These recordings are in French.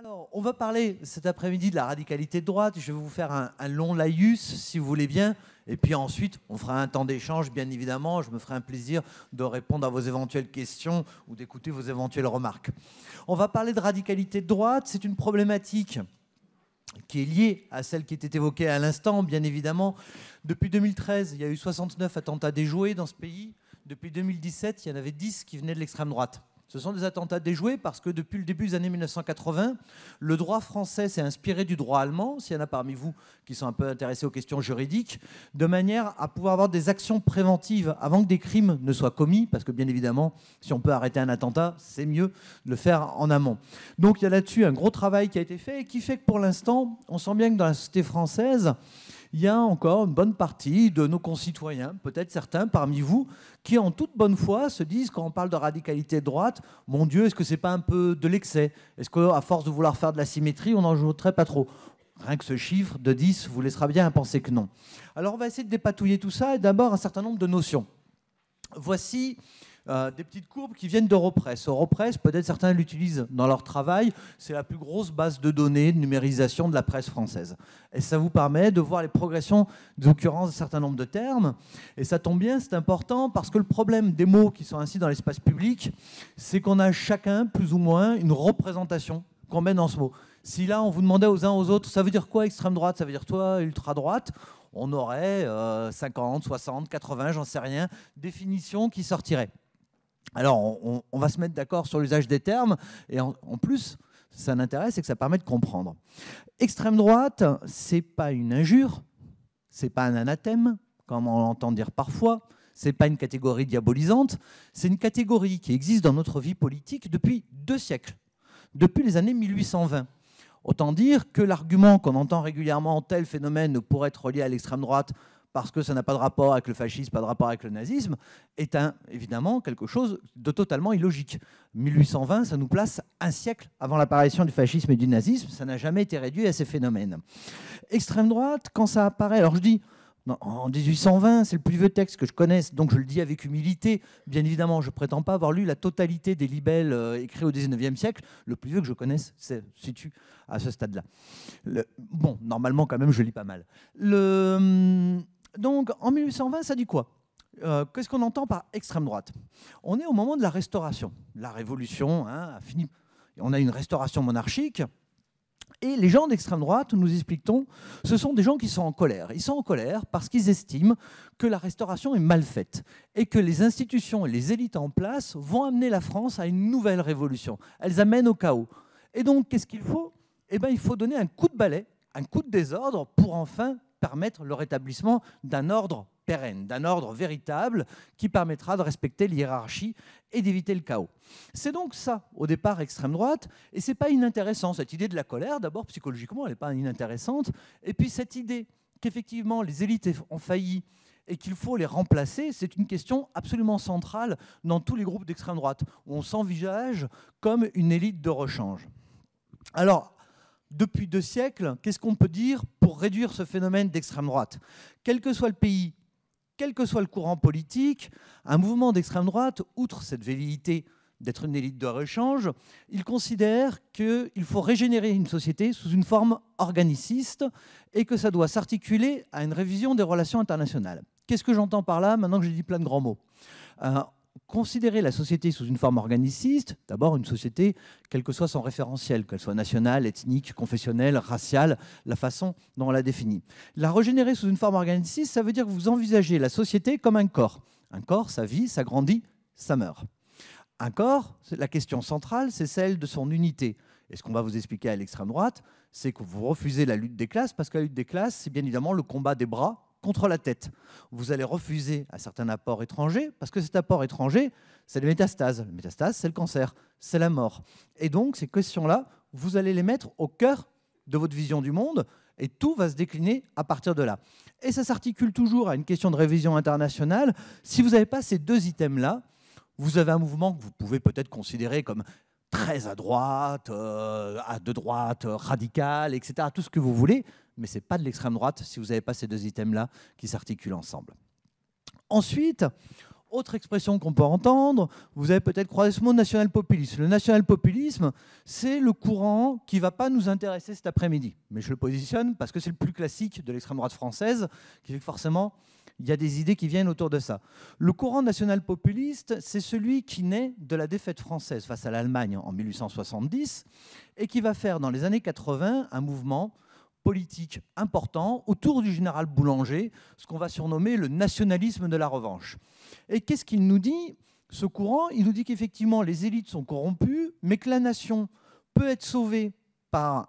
Alors, on va parler cet après-midi de la radicalité de droite. Je vais vous faire un, long laïus, si vous voulez bien. Et puis ensuite, on fera un temps d'échange, bien évidemment. Je me ferai un plaisir de répondre à vos éventuelles questions ou d'écouter vos éventuelles remarques. On va parler de radicalité de droite. C'est une problématique qui est liée à celle qui était évoquée à l'instant, bien évidemment. Depuis 2013, il y a eu 69 attentats déjoués dans ce pays. Depuis 2017, il y en avait 10 qui venaient de l'extrême droite. Ce sont des attentats déjoués parce que depuis le début des années 1980, le droit français s'est inspiré du droit allemand, s'il y en a parmi vous qui sont un peu intéressés aux questions juridiques, de manière à pouvoir avoir des actions préventives avant que des crimes ne soient commis, parce que bien évidemment, si on peut arrêter un attentat, c'est mieux de le faire en amont. Donc il y a là-dessus un gros travail qui a été fait et qui fait que pour l'instant, on sent bien que dans la société française, il y a encore une bonne partie de nos concitoyens, peut-être certains parmi vous, qui en toute bonne foi se disent quand on parle de radicalité droite, mon Dieu, est-ce que c'est pas un peu de l'excès Est-ce qu'à force de vouloir faire de la symétrie, on n'en jouerait pas trop Rien que ce chiffre de 10 vous laissera bien à penser que non. Alors on va essayer de dépatouiller tout ça et d'abord un certain nombre de notions. Voici euh, des petites courbes qui viennent d'Europress. Europress, peut-être certains l'utilisent dans leur travail, c'est la plus grosse base de données de numérisation de la presse française. Et ça vous permet de voir les progressions d'occurrence d'un certain nombre de termes. Et ça tombe bien, c'est important, parce que le problème des mots qui sont ainsi dans l'espace public, c'est qu'on a chacun, plus ou moins, une représentation qu'on met dans ce mot. Si là, on vous demandait aux uns aux autres, ça veut dire quoi extrême droite, ça veut dire toi ultra droite, on aurait 50, 60, 80, j'en sais rien, définition qui sortirait. Alors, on, va se mettre d'accord sur l'usage des termes, et en, plus, ça n'intéresse et que ça permet de comprendre. Extrême droite, c'est pas une injure, c'est pas un anathème, comme on l'entend dire parfois, c'est pas une catégorie diabolisante, c'est une catégorie qui existe dans notre vie politique depuis deux siècles, depuis les années 1820. Autant dire que l'argument qu'on entend régulièrement, tel phénomène pourrait être lié à l'extrême droite, parce que ça n'a pas de rapport avec le fascisme, pas de rapport avec le nazisme, est un, évidemment quelque chose de totalement illogique. 1820, ça nous place un siècle avant l'apparition du fascisme et du nazisme, ça n'a jamais été réduit à ces phénomènes. Extrême droite, quand ça apparaît, alors je dis, en 1820, c'est le plus vieux texte que je connaisse, donc je le dis avec humilité. Bien évidemment, je ne prétends pas avoir lu la totalité des libelles euh, écrits au 19e siècle. Le plus vieux que je connaisse se situe à ce stade-là. Bon, normalement, quand même, je lis pas mal. Le... Hum, donc en 1820, ça dit quoi euh, Qu'est-ce qu'on entend par extrême droite On est au moment de la Restauration. La Révolution hein, a fini. On a une restauration monarchique. Et les gens d'extrême droite, nous expliquons, ce sont des gens qui sont en colère. Ils sont en colère parce qu'ils estiment que la restauration est mal faite et que les institutions et les élites en place vont amener la France à une nouvelle révolution. Elles amènent au chaos. Et donc, qu'est-ce qu'il faut Eh bien, il faut donner un coup de balai, un coup de désordre pour enfin permettre le rétablissement d'un ordre pérenne, d'un ordre véritable qui permettra de respecter l'hierarchie et d'éviter le chaos. C'est donc ça, au départ, extrême droite, et c'est pas inintéressant. Cette idée de la colère, d'abord, psychologiquement, elle n'est pas inintéressante, et puis cette idée qu'effectivement les élites ont failli et qu'il faut les remplacer, c'est une question absolument centrale dans tous les groupes d'extrême droite, où on s'envisage comme une élite de rechange. Alors, depuis deux siècles, qu'est-ce qu'on peut dire pour réduire ce phénomène d'extrême droite Quel que soit le pays, quel que soit le courant politique, un mouvement d'extrême droite, outre cette velléité d'être une élite de rechange, il considère qu'il faut régénérer une société sous une forme organiciste et que ça doit s'articuler à une révision des relations internationales. Qu'est-ce que j'entends par là maintenant que j'ai dit plein de grands mots euh, considérer la société sous une forme organiciste, d'abord une société, quel que soit son référentiel, qu'elle soit nationale, ethnique, confessionnelle, raciale, la façon dont on la définit. La régénérer sous une forme organiciste, ça veut dire que vous envisagez la société comme un corps. Un corps, ça vit, ça grandit, ça meurt. Un corps, la question centrale, c'est celle de son unité. Et ce qu'on va vous expliquer à l'extrême droite, c'est que vous refusez la lutte des classes, parce que la lutte des classes, c'est bien évidemment le combat des bras contre la tête. Vous allez refuser à certains apports étrangers parce que cet apport étranger, c'est les métastase. Les métastases, c'est le cancer, c'est la mort. Et donc, ces questions-là, vous allez les mettre au cœur de votre vision du monde et tout va se décliner à partir de là. Et ça s'articule toujours à une question de révision internationale. Si vous n'avez pas ces deux items-là, vous avez un mouvement que vous pouvez peut-être considérer comme très à droite, euh, à de droite euh, radicale, etc. Tout ce que vous voulez, mais ce n'est pas de l'extrême droite si vous n'avez pas ces deux items-là qui s'articulent ensemble. Ensuite, autre expression qu'on peut entendre, vous avez peut-être croisé ce mot national-populisme. Le national-populisme, c'est le courant qui ne va pas nous intéresser cet après-midi. Mais je le positionne parce que c'est le plus classique de l'extrême droite française, qui fait que forcément, il y a des idées qui viennent autour de ça. Le courant national populiste, c'est celui qui naît de la défaite française face à l'Allemagne en 1870 et qui va faire dans les années 80 un mouvement politique important autour du général Boulanger, ce qu'on va surnommer le nationalisme de la revanche. Et qu'est-ce qu'il nous dit Ce courant, il nous dit qu'effectivement les élites sont corrompues, mais que la nation peut être sauvée par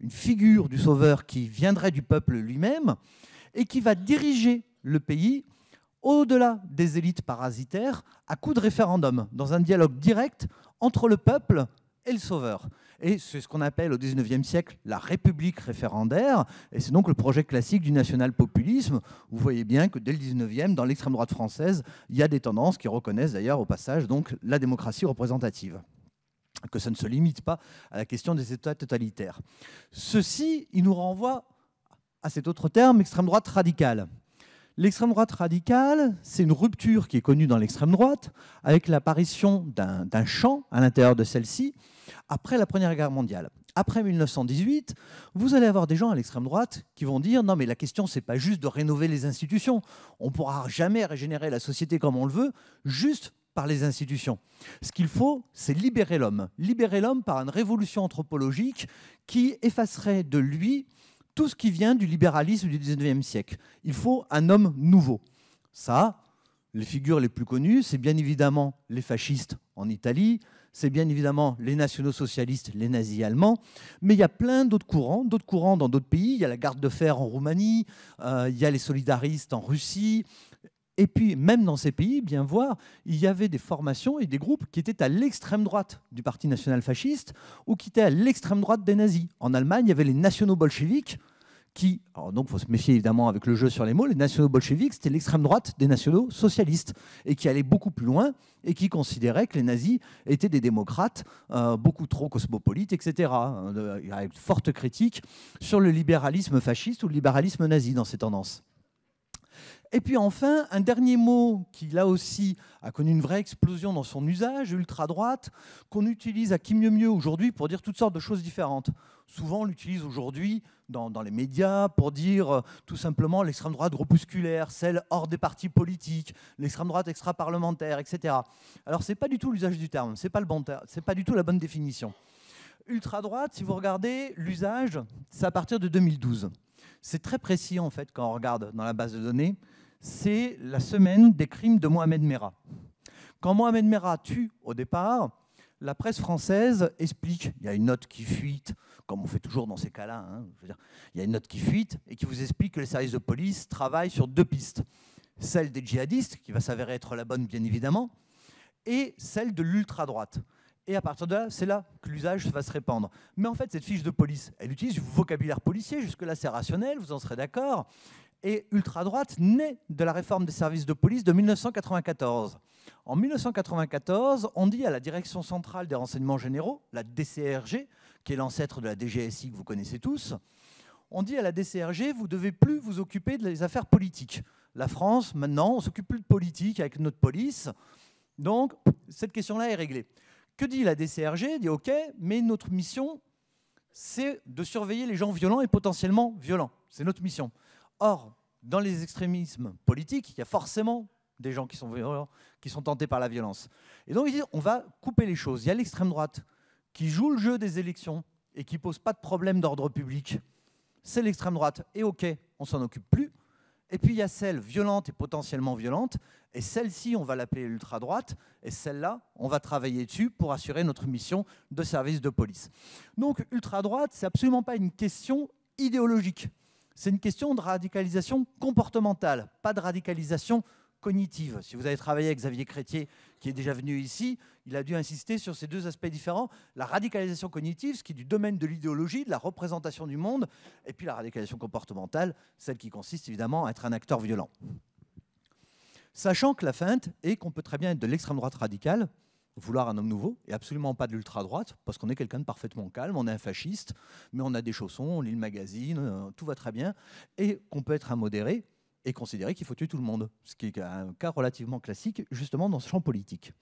une figure du sauveur qui viendrait du peuple lui-même et qui va diriger le pays au-delà des élites parasitaires à coup de référendum, dans un dialogue direct entre le peuple et le sauveur. Et c'est ce qu'on appelle au XIXe siècle la République référendaire, et c'est donc le projet classique du national-populisme. Vous voyez bien que dès le XIXe, dans l'extrême droite française, il y a des tendances qui reconnaissent d'ailleurs au passage donc la démocratie représentative que ça ne se limite pas à la question des États totalitaires. Ceci, il nous renvoie à cet autre terme, extrême droite radicale. L'extrême droite radicale, c'est une rupture qui est connue dans l'extrême droite, avec l'apparition d'un champ à l'intérieur de celle-ci, après la Première Guerre mondiale. Après 1918, vous allez avoir des gens à l'extrême droite qui vont dire non mais la question c'est pas juste de rénover les institutions, on pourra jamais régénérer la société comme on le veut, juste par les institutions. Ce qu'il faut, c'est libérer l'homme. Libérer l'homme par une révolution anthropologique qui effacerait de lui tout ce qui vient du libéralisme du 19e siècle. Il faut un homme nouveau. Ça, les figures les plus connues, c'est bien évidemment les fascistes en Italie, c'est bien évidemment les nationaux-socialistes, les nazis allemands, mais il y a plein d'autres courants, d'autres courants dans d'autres pays. Il y a la garde de fer en Roumanie, euh, il y a les solidaristes en Russie, et puis, même dans ces pays, bien voir, il y avait des formations et des groupes qui étaient à l'extrême droite du Parti national-fasciste ou qui étaient à l'extrême droite des nazis. En Allemagne, il y avait les nationaux bolcheviques qui, donc il faut se méfier évidemment avec le jeu sur les mots, les nationaux bolcheviques, c'était l'extrême droite des nationaux socialistes, et qui allaient beaucoup plus loin, et qui considéraient que les nazis étaient des démocrates euh, beaucoup trop cosmopolites, etc. Euh, il y a une forte critique sur le libéralisme fasciste ou le libéralisme nazi dans ces tendances. Et puis enfin, un dernier mot qui, là aussi, a connu une vraie explosion dans son usage, ultra-droite, qu'on utilise à qui mieux mieux aujourd'hui pour dire toutes sortes de choses différentes. Souvent, on l'utilise aujourd'hui dans, les médias pour dire euh, tout simplement l'extrême droite groupusculaire, celle hors des partis politiques, l'extrême droite extra-parlementaire, etc. Alors, ce n'est pas du tout l'usage du terme, ce n'est pas, le bon c'est pas du tout la bonne définition. Ultra-droite, si vous regardez l'usage, c'est à partir de 2012. C'est très précis, en fait, quand on regarde dans la base de données. C'est la semaine des crimes de Mohamed Merah. Quand Mohamed Merah tue au départ, la presse française explique, il y a une note qui fuite, comme on fait toujours dans ces cas-là, hein, il y a une note qui fuite et qui vous explique que les services de police travaillent sur deux pistes. Celle des djihadistes, qui va s'avérer être la bonne bien évidemment, et celle de l'ultra-droite et à partir de là, c'est là que l'usage va se répandre. Mais en fait, cette fiche de police, elle utilise du vocabulaire policier, jusque-là c'est rationnel, vous en serez d'accord. Et ultra-droite naît de la réforme des services de police de 1994. En 1994, on dit à la Direction centrale des renseignements généraux, la DCRG, qui est l'ancêtre de la DGSI que vous connaissez tous, on dit à la DCRG, vous ne devez plus vous occuper des affaires politiques. La France, maintenant, on s'occupe plus de politique avec notre police. Donc, cette question-là est réglée. Que dit la DCRG Elle dit OK, mais notre mission, c'est de surveiller les gens violents et potentiellement violents. C'est notre mission. Or, dans les extrémismes politiques, il y a forcément des gens qui sont violents, qui sont tentés par la violence. Et donc on va couper les choses. Il y a l'extrême droite qui joue le jeu des élections et qui pose pas de problème d'ordre public. C'est l'extrême droite. Et ok, on s'en occupe plus. Et puis il y a celle violente et potentiellement violente, et celle-ci, on va l'appeler ultra droite et celle-là, on va travailler dessus pour assurer notre mission de service de police. Donc ultra-droite, c'est absolument pas une question idéologique. C'est une question de radicalisation comportementale, pas de radicalisation cognitive. Si vous avez travaillé avec Xavier Crétier, qui est déjà venu ici, il a dû insister sur ces deux aspects différents. La radicalisation cognitive, ce qui est du domaine de l'idéologie, de la représentation du monde, et puis la radicalisation comportementale, celle qui consiste évidemment à être un acteur violent. Sachant que la feinte est qu'on peut très bien être de l'extrême droite radicale, vouloir un homme nouveau, et absolument pas de l'ultra-droite, parce qu'on est quelqu'un de parfaitement calme, on est un fasciste, mais on a des chaussons, on lit le magazine, euh, tout va très bien, et qu'on peut être un modéré, et considérer qu'il faut tuer tout le monde, ce qui est un cas relativement classique justement dans ce champ politique.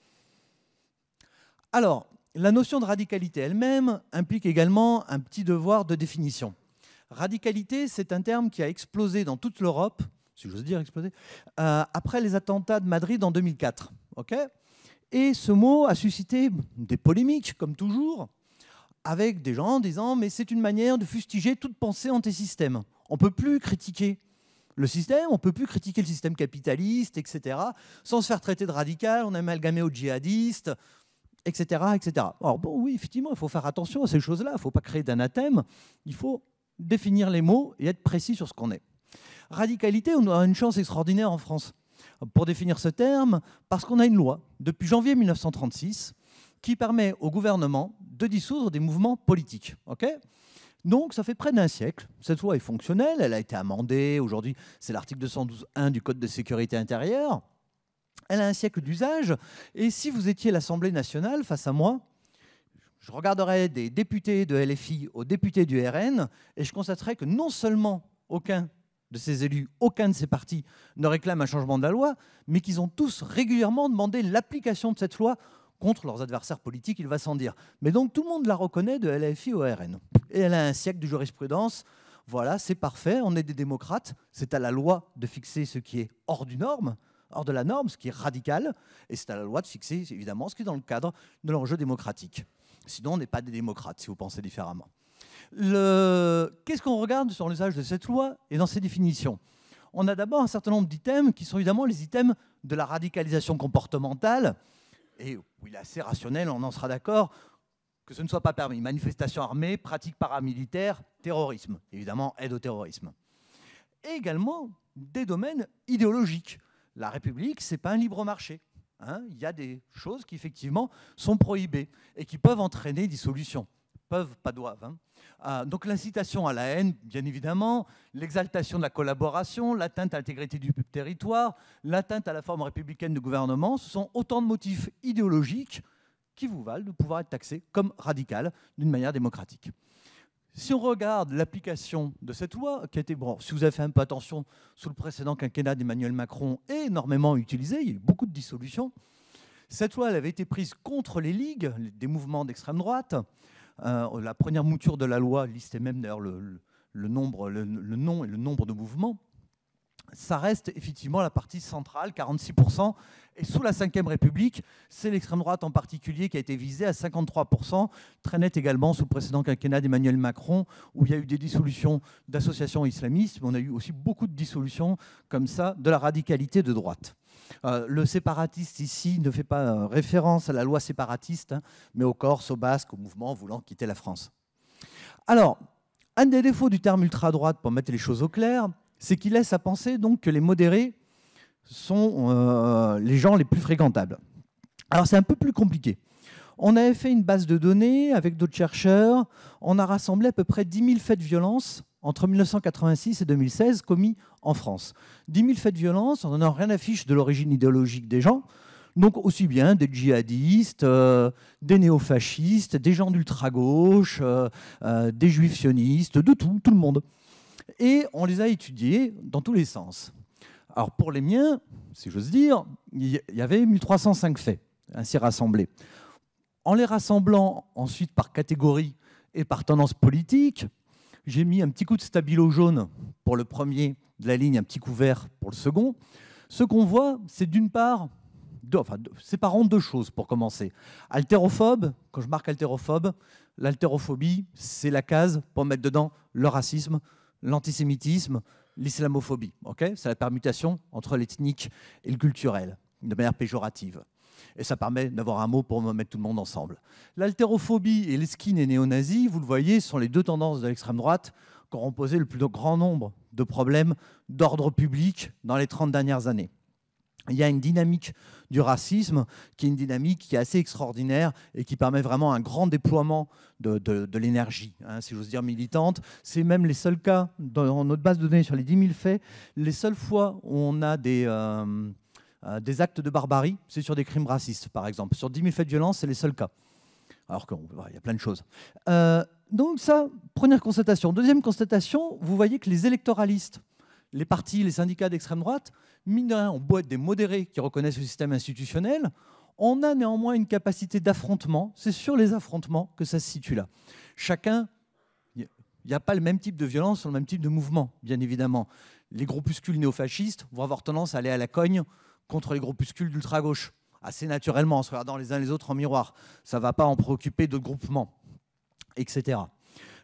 Alors, la notion de radicalité elle-même implique également un petit devoir de définition. Radicalité, c'est un terme qui a explosé dans toute l'Europe, si j'ose dire explosé, euh, après les attentats de Madrid en 2004. et ce mot a suscité des polémiques, comme toujours, avec des gens disant mais c'est une manière de fustiger toute pensée antisystème. On ne peut plus critiquer le système, on ne peut plus critiquer le système capitaliste, etc., sans se faire traiter de radical, on est amalgamé aux djihadistes, etc., etc. Alors bon, oui, effectivement, il faut faire attention à ces choses-là, il ne faut pas créer d'anathème, il faut définir les mots et être précis sur ce qu'on est. Radicalité, on a une chance extraordinaire en France pour définir ce terme, parce qu'on a une loi depuis janvier 1936 qui permet au gouvernement de dissoudre des mouvements politiques. ok donc, ça fait près d'un siècle. Cette loi est fonctionnelle, elle a été amendée. Aujourd'hui, c'est l'article 212.1 du Code de sécurité intérieure. Elle a un siècle d'usage. Et si vous étiez l'Assemblée nationale face à moi, je regarderais des députés de LFI aux députés du RN et je constaterais que non seulement aucun de ces élus, aucun de ces partis ne réclame un changement de la loi, mais qu'ils ont tous régulièrement demandé l'application de cette loi contre leurs adversaires politiques, il va sans dire. Mais donc tout le monde la reconnaît de LFI au RN. Et elle a un siècle de jurisprudence. Voilà, c'est parfait, on est des démocrates, c'est à la loi de fixer ce qui est hors du norme, hors de la norme, ce qui est radical, et c'est à la loi de fixer évidemment ce qui est dans le cadre de l'enjeu démocratique. Sinon, on n'est pas des démocrates si vous pensez différemment. Qu'est-ce qu'on regarde sur l'usage de cette loi et dans ses définitions On a d'abord un certain nombre d'items qui sont évidemment les items de la radicalisation comportementale, et il est assez rationnel, on en sera d'accord, que ce ne soit pas permis. Manifestation armée, pratique paramilitaire, terrorisme, évidemment aide au terrorisme. Et également des domaines idéologiques. La République, ce n'est pas un libre marché. Hein. il y a des choses qui effectivement sont prohibées et qui peuvent entraîner dissolution. Peuvent, pas doivent. Hein. Ah, donc l'incitation à la haine, bien évidemment, l'exaltation de la collaboration, l'atteinte à l'intégrité du territoire, l'atteinte à la forme républicaine de gouvernement, ce sont autant de motifs idéologiques qui vous valent de pouvoir être taxés comme radical d'une manière démocratique. Si on regarde l'application de cette loi, qui a été, si vous avez fait un peu attention, sous le précédent quinquennat d'Emmanuel Macron, énormément utilisée, il y a eu beaucoup de dissolution, Cette loi avait été prise contre les ligues, des mouvements d'extrême droite. Euh, la première mouture de la loi listait même d'ailleurs le, nombre, nom et le nombre de mouvements, ça reste effectivement la partie centrale, 46%. Et sous la Ve République, c'est l'extrême droite en particulier qui a été visée à 53%, très net également sous le précédent quinquennat d'Emmanuel Macron, où il y a eu des dissolutions d'associations islamistes, mais on a eu aussi beaucoup de dissolutions comme ça de la radicalité de droite. Euh, le séparatiste ici ne fait pas euh, référence à la loi séparatiste, hein, mais au Corse, au Basque, au mouvement voulant quitter la France. Alors, un des défauts du terme ultra-droite, pour mettre les choses au clair, c'est qu'il laisse à penser donc que les modérés sont euh, les gens les plus fréquentables. Alors c'est un peu plus compliqué. On avait fait une base de données avec d'autres chercheurs. On a rassemblé à peu près 10 000 faits de violence entre 1986 et 2016 commis en France. 10 000 faits de violence, en n'en rien affiche de l'origine idéologique des gens. Donc aussi bien des djihadistes, euh, des néofascistes, des gens d'ultra-gauche, euh, euh, des juifs sionistes, de tout, tout le monde. Et on les a étudiés dans tous les sens. Alors pour les miens, si j'ose dire, il y avait 1305 faits ainsi rassemblés. En les rassemblant ensuite par catégorie et par tendance politique, j'ai mis un petit coup de stabilo jaune pour le premier de la ligne, un petit coup vert pour le second. Ce qu'on voit, c'est d'une part, deux, enfin, deux, deux choses pour commencer. Altérophobe, quand je marque altérophobe, l'altérophobie, c'est la case pour mettre dedans le racisme, l'antisémitisme, l'islamophobie. Ok, c'est la permutation entre l'ethnique et le culturel, de manière péjorative et ça permet d'avoir un mot pour mettre tout le monde ensemble. L'haltérophobie et les skins et néo-nazis, vous le voyez, sont les deux tendances de l'extrême droite qui ont posé le plus grand nombre de problèmes d'ordre public dans les 30 dernières années. Il y a une dynamique du racisme qui est une dynamique qui est assez extraordinaire et qui permet vraiment un grand déploiement de, l'énergie, hein, si j'ose dire militante. C'est même les seuls cas, dans notre base de données sur les 10 000 faits, les seules fois où on a des... Euh, euh, des actes de barbarie, c'est sur des crimes racistes, par exemple. Sur 10 000 faits de violence, c'est les seuls cas. Alors qu'il y a plein de choses. Euh, donc ça, première constatation. Deuxième constatation, vous voyez que les électoralistes, les partis, les syndicats d'extrême droite, mine de rien, on des modérés qui reconnaissent le système institutionnel, on a néanmoins une capacité d'affrontement. C'est sur les affrontements que ça se situe là. Chacun, il n'y a pas le même type de violence sur le même type de mouvement, bien évidemment. Les groupuscules néofascistes vont avoir tendance à aller à la cogne contre les groupuscules d'ultra-gauche, assez naturellement, en se regardant les uns les autres en miroir. Ça ne va pas en préoccuper d'autres groupements, etc.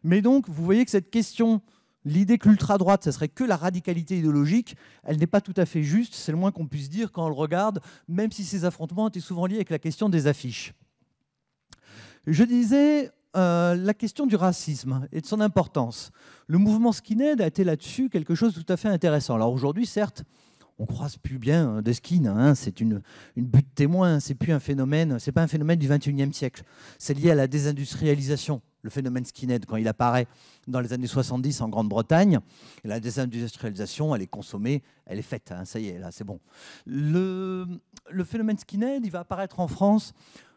Mais donc, vous voyez que cette question, l'idée que l'ultra-droite, ce serait que la radicalité idéologique, elle n'est pas tout à fait juste, c'est le moins qu'on puisse dire quand on le regarde, même si ces affrontements étaient souvent liés avec la question des affiches. Je disais, euh, la question du racisme et de son importance. Le mouvement skinhead a été là-dessus quelque chose de tout à fait intéressant. Alors aujourd'hui, certes, on croise plus bien euh, des skins. Hein, c'est une, une butte témoin. C'est plus un phénomène. C'est pas un phénomène du 21e siècle. C'est lié à la désindustrialisation. Le phénomène skinhead, quand il apparaît dans les années 70 en Grande-Bretagne, la désindustrialisation, elle est consommée, elle est faite. Hein, ça y est, là, c'est bon. Le, phénomène skinhead, il va apparaître en France.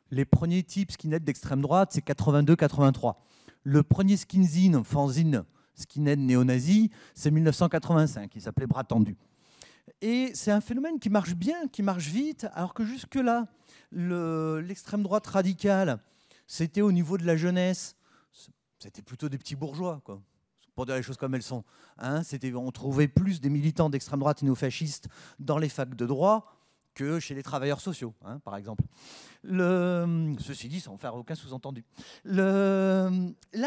Les premiers types skinhead d'extrême droite, c'est 82-83. Le premier skinzine, fanzine, skinhead néo-nazi, c'est 1985. Il s'appelait Bras Tendu. Et c'est un phénomène qui marche bien, qui marche vite, alors que jusque-là, l'extrême droite radicale, c'était au niveau de la jeunesse, c'était plutôt des petits bourgeois, quoi, pour dire les choses comme elles sont. Hein, on trouvait plus des militants d'extrême droite et néo-fascistes dans les facs de droit que chez les travailleurs sociaux, hein, par exemple. ceci dit, sans faire aucun sous-entendu. Là,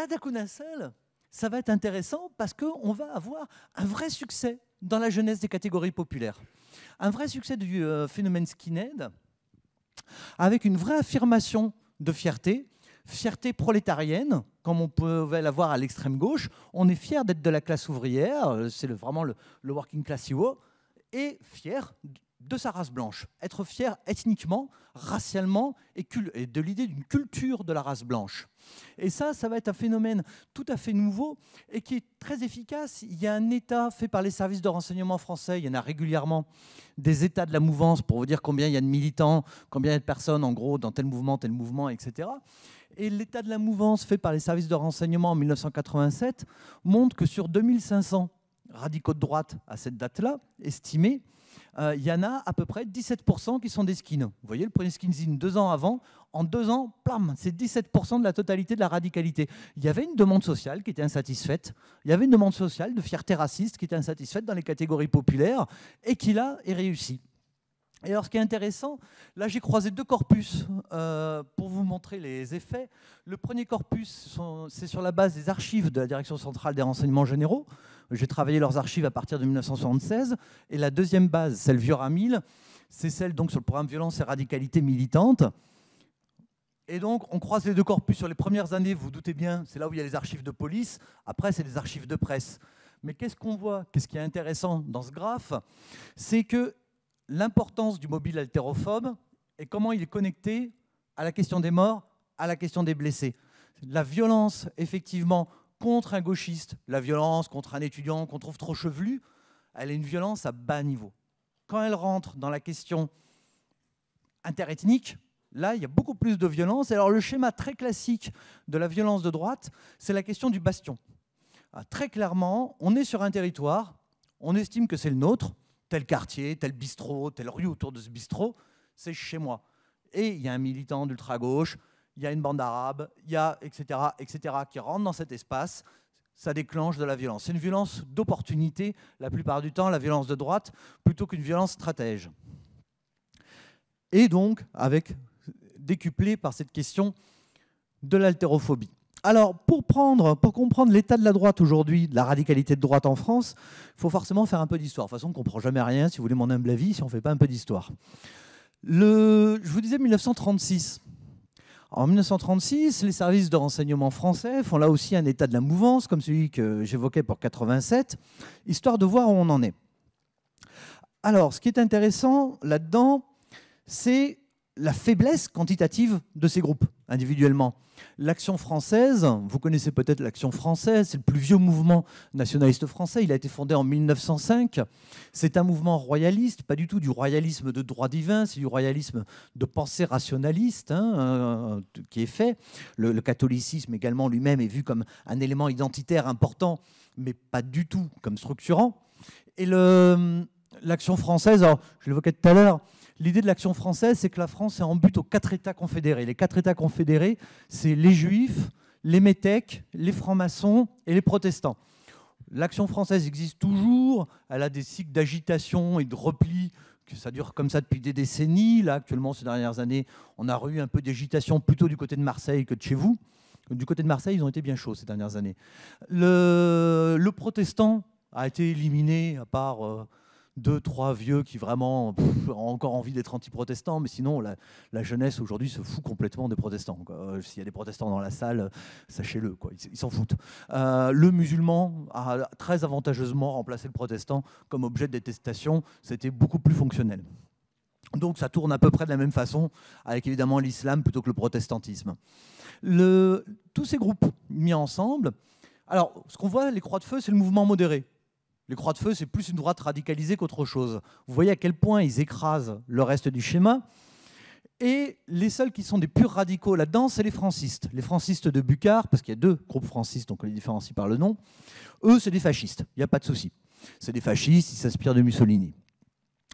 dakunasal ça va être intéressant parce qu'on va avoir un vrai succès dans la jeunesse des catégories populaires. Un vrai succès du euh, phénomène skinhead, avec une vraie affirmation de fierté, fierté prolétarienne, comme on pouvait l'avoir à l'extrême gauche. On est fier d'être de la classe ouvrière, euh, c'est vraiment le, working class hero, et fier de sa race blanche, être fier ethniquement, racialement et, de l'idée d'une culture de la race blanche. Et ça, ça va être un phénomène tout à fait nouveau et qui est très efficace. Il y a un état fait par les services de renseignement français, il y en a régulièrement, des états de la mouvance pour vous dire combien il y a de militants, combien il y a de personnes en gros dans tel mouvement, tel mouvement, etc. Et l'état de la mouvance fait par les services de renseignement en 1987 montre que sur 2500 radicaux de droite à cette date-là, estimés, euh, il y en a à peu près 17% qui sont des skins. Vous voyez, le premier skinzine deux ans avant, en deux ans, plam, c'est 17% de la totalité de la radicalité. Il y avait une demande sociale qui était insatisfaite, il y avait une demande sociale de fierté raciste qui était insatisfaite dans les catégories populaires, et qui là est réussie. Et alors, ce qui est intéressant, là, j'ai croisé deux corpus euh, pour vous montrer les effets. Le premier corpus, c'est sur la base des archives de la Direction centrale des renseignements généraux. J'ai travaillé leurs archives à partir de 1976. Et la deuxième base, celle vieux c'est celle donc sur le programme violence et radicalité militante. Et donc, on croise les deux corpus sur les premières années, vous vous doutez bien, c'est là où il y a les archives de police. Après, c'est les archives de presse. Mais qu'est-ce qu'on voit Qu'est-ce qui est intéressant dans ce graphe C'est que l'importance du mobile altérophobe et comment il est connecté à la question des morts, à la question des blessés. La violence, effectivement, contre un gauchiste, la violence contre un étudiant qu'on trouve trop chevelu, elle est une violence à bas niveau. Quand elle rentre dans la question interethnique, là, il y a beaucoup plus de violence. Alors le schéma très classique de la violence de droite, c'est la question du bastion. Ah, très clairement, on est sur un territoire, on estime que c'est le nôtre, tel quartier, tel bistrot, telle rue autour de ce bistrot, c'est chez moi. Et il y a un militant d'ultra-gauche, il y a une bande arabe, il y a etc., etc., qui rentre dans cet espace, ça déclenche de la violence. C'est une violence d'opportunité, la plupart du temps, la violence de droite, plutôt qu'une violence stratège. Et donc, avec décuplé par cette question de l'haltérophobie. Alors, pour, comprendre l'état de la droite aujourd'hui, de la radicalité de droite en France, il faut forcément faire un peu d'histoire. De toute façon, on ne comprend jamais rien, si vous voulez mon humble avis, si on ne fait pas un peu d'histoire. je vous disais 1936. En 1936, les services de renseignement français font là aussi un état de la mouvance, comme celui que j'évoquais pour 87, histoire de voir où on en est. Alors, ce qui est intéressant là-dedans, c'est la faiblesse quantitative de ces groupes individuellement. L'action française, vous connaissez peut-être l'action française, c'est le plus vieux mouvement nationaliste français, il a été fondé en 1905. C'est un mouvement royaliste, pas du tout du royalisme de droit divin, c'est du royalisme de pensée rationaliste hein, euh, qui est fait. Le, catholicisme également lui-même est vu comme un élément identitaire important, mais pas du tout comme structurant. Et l'action française, je l'évoquais tout à l'heure, L'idée de l'action française, c'est que la France est en but aux quatre États confédérés. Les quatre États confédérés, c'est les Juifs, les Métèques, les francs-maçons et les protestants. L'action française existe toujours, elle a des cycles d'agitation et de repli que ça dure comme ça depuis des décennies. Là, actuellement, ces dernières années, on a eu un peu d'agitation plutôt du côté de Marseille que de chez vous. Du côté de Marseille, ils ont été bien chauds ces dernières années. Le, protestant a été éliminé, à part euh, deux, trois vieux qui vraiment ont encore envie d'être anti-protestants, mais sinon, la, jeunesse aujourd'hui se fout complètement des protestants. Euh, s'il y a des protestants dans la salle, sachez-le, ils s'en foutent. Euh, le musulman a très avantageusement remplacé le protestant comme objet de détestation, c'était beaucoup plus fonctionnel. Donc ça tourne à peu près de la même façon, avec évidemment l'islam plutôt que le protestantisme. tous ces groupes mis ensemble, alors ce qu'on voit, les croix de feu, c'est le mouvement modéré. Les croix de feu, c'est plus une droite radicalisée qu'autre chose. Vous voyez à quel point ils écrasent le reste du schéma. Et les seuls qui sont des purs radicaux là-dedans, c'est les francistes. Les francistes de Bucard, parce qu'il y a deux groupes francistes, donc on les différencie par le nom. Eux, c'est des fascistes, il n'y a pas de souci. C'est des fascistes, ils s'inspirent de Mussolini.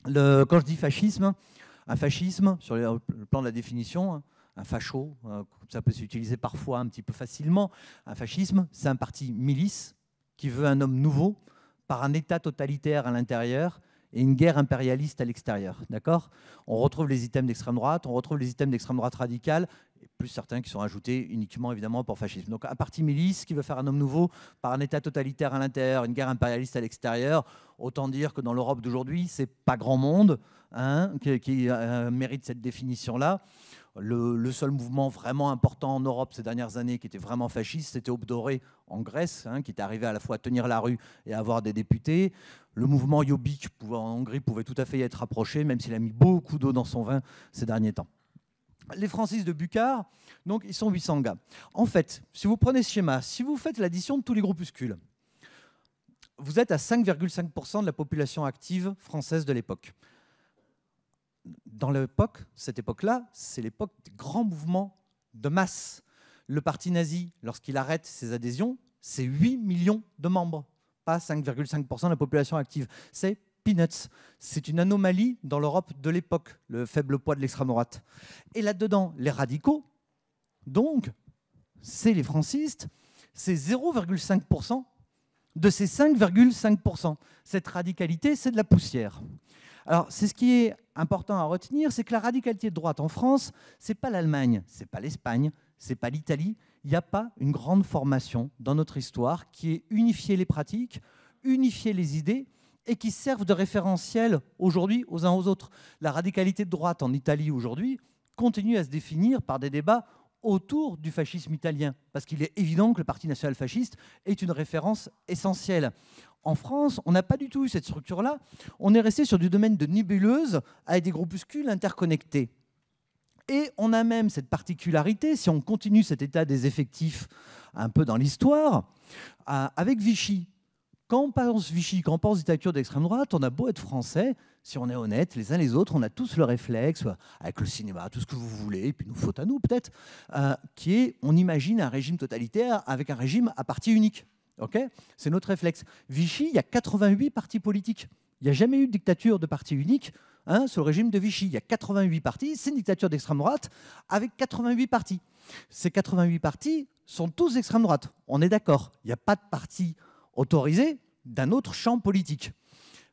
Le, quand je dis fascisme, un fascisme, sur le plan de la définition, hein, un facho, euh, ça peut s'utiliser parfois un petit peu facilement, un fascisme, c'est un parti milice qui veut un homme nouveau, par un État totalitaire à l'intérieur et une guerre impérialiste à l'extérieur. D'accord On retrouve les items d'extrême droite, on retrouve les items d'extrême droite radicale, et plus certains qui sont ajoutés uniquement évidemment pour fascisme. Donc un parti milice qui veut faire un homme nouveau par un État totalitaire à l'intérieur, une guerre impérialiste à l'extérieur, autant dire que dans l'Europe d'aujourd'hui, c'est pas grand monde hein, qui, euh, mérite cette définition-là. Le, seul mouvement vraiment important en Europe ces dernières années qui était vraiment fasciste, c'était Obdoré en Grèce, hein, qui était arrivé à la fois à tenir la rue et à avoir des députés. Le mouvement Jobbik en Hongrie pouvait tout à fait y être approché même s'il a mis beaucoup d'eau dans son vin ces derniers temps. Les Francis de Bucard, donc ils sont 800 gars. En fait, si vous prenez ce schéma, si vous faites l'addition de tous les groupuscules, vous êtes à 5,5% de la population active française de l'époque dans l'époque, cette époque-là, c'est l'époque des grands mouvements de masse. Le parti nazi, lorsqu'il arrête ses adhésions, c'est 8 millions de membres, pas 5,5% de la population active. C'est peanuts. C'est une anomalie dans l'Europe de l'époque, le faible poids de l'extrême droite. Et là-dedans, les radicaux, donc, c'est les francistes, c'est 0,5% de ces 5,5%. Cette radicalité, c'est de la poussière. Alors, c'est ce qui est important à retenir, c'est que la radicalité de droite en France, c'est pas l'Allemagne, c'est pas l'Espagne, c'est pas l'Italie. Il n'y a pas une grande formation dans notre histoire qui ait unifié les pratiques, unifié les idées et qui serve de référentiel aujourd'hui aux uns aux autres. La radicalité de droite en Italie aujourd'hui continue à se définir par des débats autour du fascisme italien, parce qu'il est évident que le Parti national fasciste est une référence essentielle en France, on n'a pas du tout eu cette structure-là. On est resté sur du domaine de nébuleuse avec des groupuscules interconnectés. Et on a même cette particularité, si on continue cet état des effectifs un peu dans l'histoire, euh, avec Vichy. Quand on pense Vichy, quand on pense dictature d'extrême droite, on a beau être français, si on est honnête, les uns les autres, on a tous le réflexe, euh, avec le cinéma, tout ce que vous voulez, et puis nous, faute à nous peut-être, euh, qui est, on imagine un régime totalitaire avec un régime à partie unique c'est notre réflexe. Vichy, il y a 88 partis politiques. Il n'y a jamais eu de dictature de parti unique hein, Sous le régime de Vichy. Il y a 88 partis, c'est une dictature d'extrême droite avec 88 partis. Ces 88 partis sont tous d'extrême droite, on est d'accord. Il n'y a pas de parti autorisé d'un autre champ politique.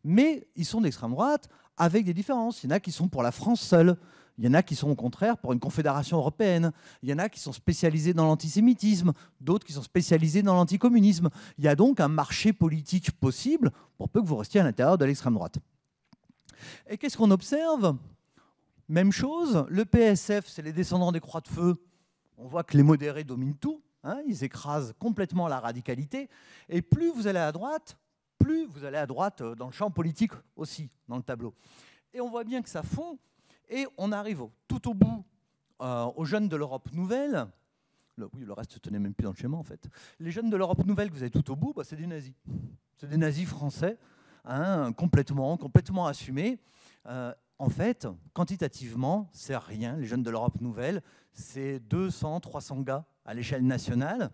Mais ils sont d'extrême droite avec des différences. Il y en a qui sont pour la France seule, il y en a qui sont au contraire pour une confédération européenne. Il y en a qui sont spécialisés dans l'antisémitisme, d'autres qui sont spécialisés dans l'anticommunisme. Il y a donc un marché politique possible pour peu que vous restiez à l'intérieur de l'extrême droite. Et qu'est-ce qu'on observe Même chose, le PSF, c'est les descendants des croix de feu. On voit que les modérés dominent tout. Hein, ils écrasent complètement la radicalité. Et plus vous allez à droite, plus vous allez à droite euh, dans le champ politique aussi, dans le tableau. Et on voit bien que ça fond et on arrive tout au bout euh, aux jeunes de l'Europe nouvelle. Le, oui, le reste ne tenait même plus dans le schéma, en fait. Les jeunes de l'Europe nouvelle que vous avez tout au bout, bah, c'est des nazis. C'est des nazis français, hein, complètement, complètement assumés. Euh, en fait, quantitativement, c'est rien. Les jeunes de l'Europe nouvelle, c'est 200, 300 gars à l'échelle nationale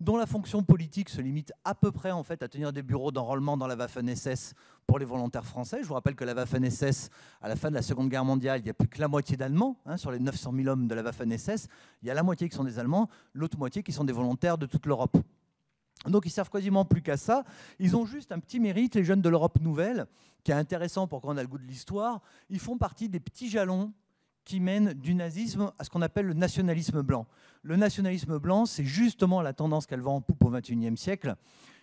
dont la fonction politique se limite à peu près en fait à tenir des bureaux d'enrôlement dans la Waffen-SS pour les volontaires français. Je vous rappelle que la Waffen-SS, à la fin de la Seconde Guerre mondiale, il n'y a plus que la moitié d'Allemands. Hein, sur les 900 000 hommes de la Waffen-SS, il y a la moitié qui sont des Allemands, l'autre moitié qui sont des volontaires de toute l'Europe. Donc ils servent quasiment plus qu'à ça. Ils ont juste un petit mérite, les jeunes de l'Europe nouvelle, qui est intéressant pour qu'on a le goût de l'histoire. Ils font partie des petits jalons qui mène du nazisme à ce qu'on appelle le nationalisme blanc. Le nationalisme blanc, c'est justement la tendance qu'elle va en poupe au XXIe siècle,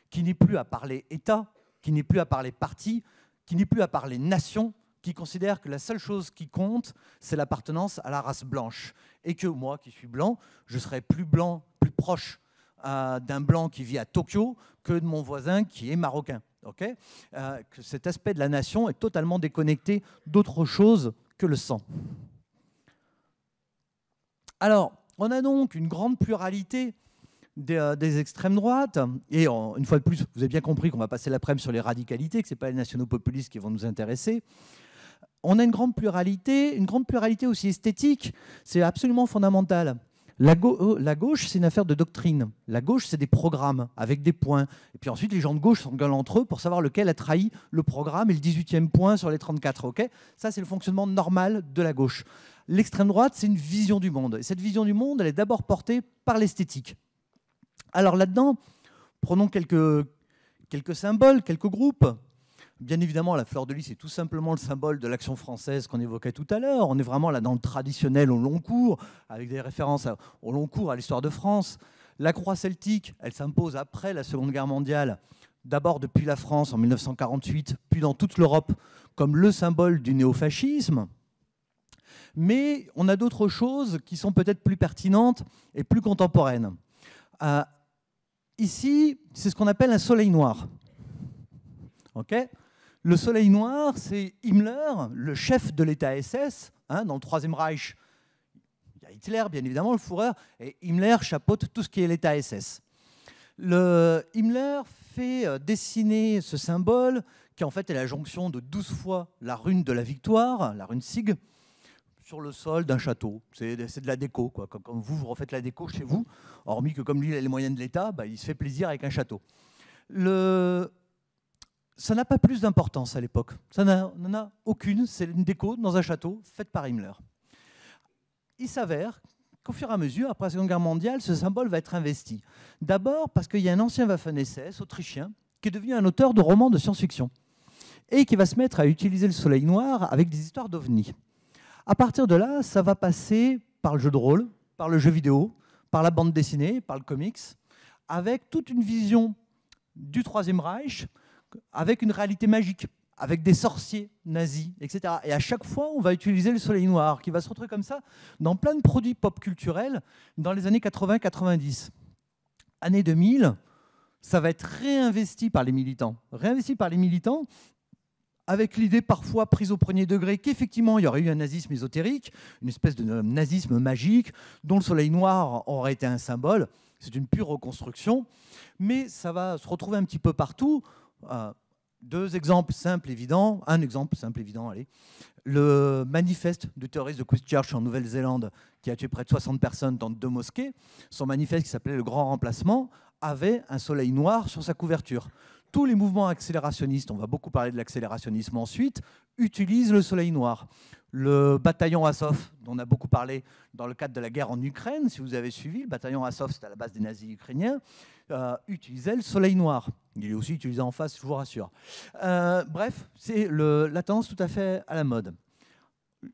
qui n'est plus à parler État, qui n'est plus à parler parti, qui n'est plus à parler nation, qui considère que la seule chose qui compte, c'est l'appartenance à la race blanche. Et que moi, qui suis blanc, je serai plus blanc, plus proche euh, d'un blanc qui vit à Tokyo que de mon voisin qui est marocain. Euh, que cet aspect de la nation est totalement déconnecté d'autre chose que le sang. Alors, on a donc une grande pluralité des, euh, extrêmes droites. Et une fois de plus, vous avez bien compris qu'on va passer l'après-midi sur les radicalités, que ce n'est pas les nationaux populistes qui vont nous intéresser. On a une grande pluralité, une grande pluralité aussi esthétique. C'est absolument fondamental. Euh, la, gauche, c'est une affaire de doctrine. La gauche, c'est des programmes avec des points. Et puis ensuite, les gens de gauche s'engueulent entre eux pour savoir lequel a trahi le programme et le 18e point sur les 34. Ok Ça, c'est le fonctionnement normal de la gauche. L'extrême droite, c'est une vision du monde. Et cette vision du monde, elle est d'abord portée par l'esthétique. Alors là-dedans, prenons quelques, quelques symboles, quelques groupes. Bien évidemment, la fleur de lys est tout simplement le symbole de l'action française qu'on évoquait tout à l'heure. On est vraiment là dans le traditionnel au long cours, avec des références au long cours à l'histoire de France. La croix celtique, elle s'impose après la Seconde Guerre mondiale, d'abord depuis la France en 1948, puis dans toute l'Europe, comme le symbole du néofascisme. Mais on a d'autres choses qui sont peut-être plus pertinentes et plus contemporaines. Euh, ici, c'est ce qu'on appelle un soleil noir. OK le soleil noir, c'est Himmler, le chef de l'État SS, hein, dans le Troisième Reich. Il y a Hitler, bien évidemment, le Führer, et Himmler chapeaute tout ce qui est l'État SS. Le Himmler fait euh, dessiner ce symbole, qui en fait est la jonction de douze fois la rune de la victoire, la rune Sig, sur le sol d'un château. C'est de la déco, quoi. Comme vous, vous refaites la déco chez vous, hormis que comme lui, il a les moyens de l'État, bah, il se fait plaisir avec un château. Le ça n'a pas plus d'importance à l'époque. Ça n'en a aucune. C'est une déco dans un château faite par Himmler. Il s'avère qu'au fur et à mesure, après la Seconde Guerre mondiale, ce symbole va être investi. D'abord parce qu'il y a un ancien Waffen-SS autrichien qui est devenu un auteur de romans de science-fiction et qui va se mettre à utiliser le soleil noir avec des histoires d'ovnis. À partir de là, ça va passer par le jeu de rôle, par le jeu vidéo, par la bande dessinée, par le comics, avec toute une vision du Troisième Reich, avec une réalité magique, avec des sorciers nazis, etc. Et à chaque fois, on va utiliser le soleil noir, qui va se retrouver comme ça dans plein de produits pop culturels dans les années 80-90. Année 2000, ça va être réinvesti par les militants. Réinvesti par les militants avec l'idée parfois prise au premier degré qu'effectivement il y aurait eu un nazisme ésotérique, une espèce de nazisme magique dont le soleil noir aurait été un symbole. C'est une pure reconstruction, mais ça va se retrouver un petit peu partout. Ah, deux exemples simples, évidents. Un exemple simple, évident, allez. Le manifeste du terroriste de Christchurch en Nouvelle-Zélande, qui a tué près de 60 personnes dans deux mosquées, son manifeste qui s'appelait Le Grand Remplacement, avait un soleil noir sur sa couverture. Tous les mouvements accélérationnistes, on va beaucoup parler de l'accélérationnisme ensuite, utilisent le soleil noir. Le bataillon Azov, dont on a beaucoup parlé dans le cadre de la guerre en Ukraine, si vous avez suivi, le bataillon Azov, c'est à la base des nazis ukrainiens, euh, utilisait le soleil noir. Il est aussi utilisé en face, je vous rassure. Euh, bref, c'est la tendance tout à fait à la mode.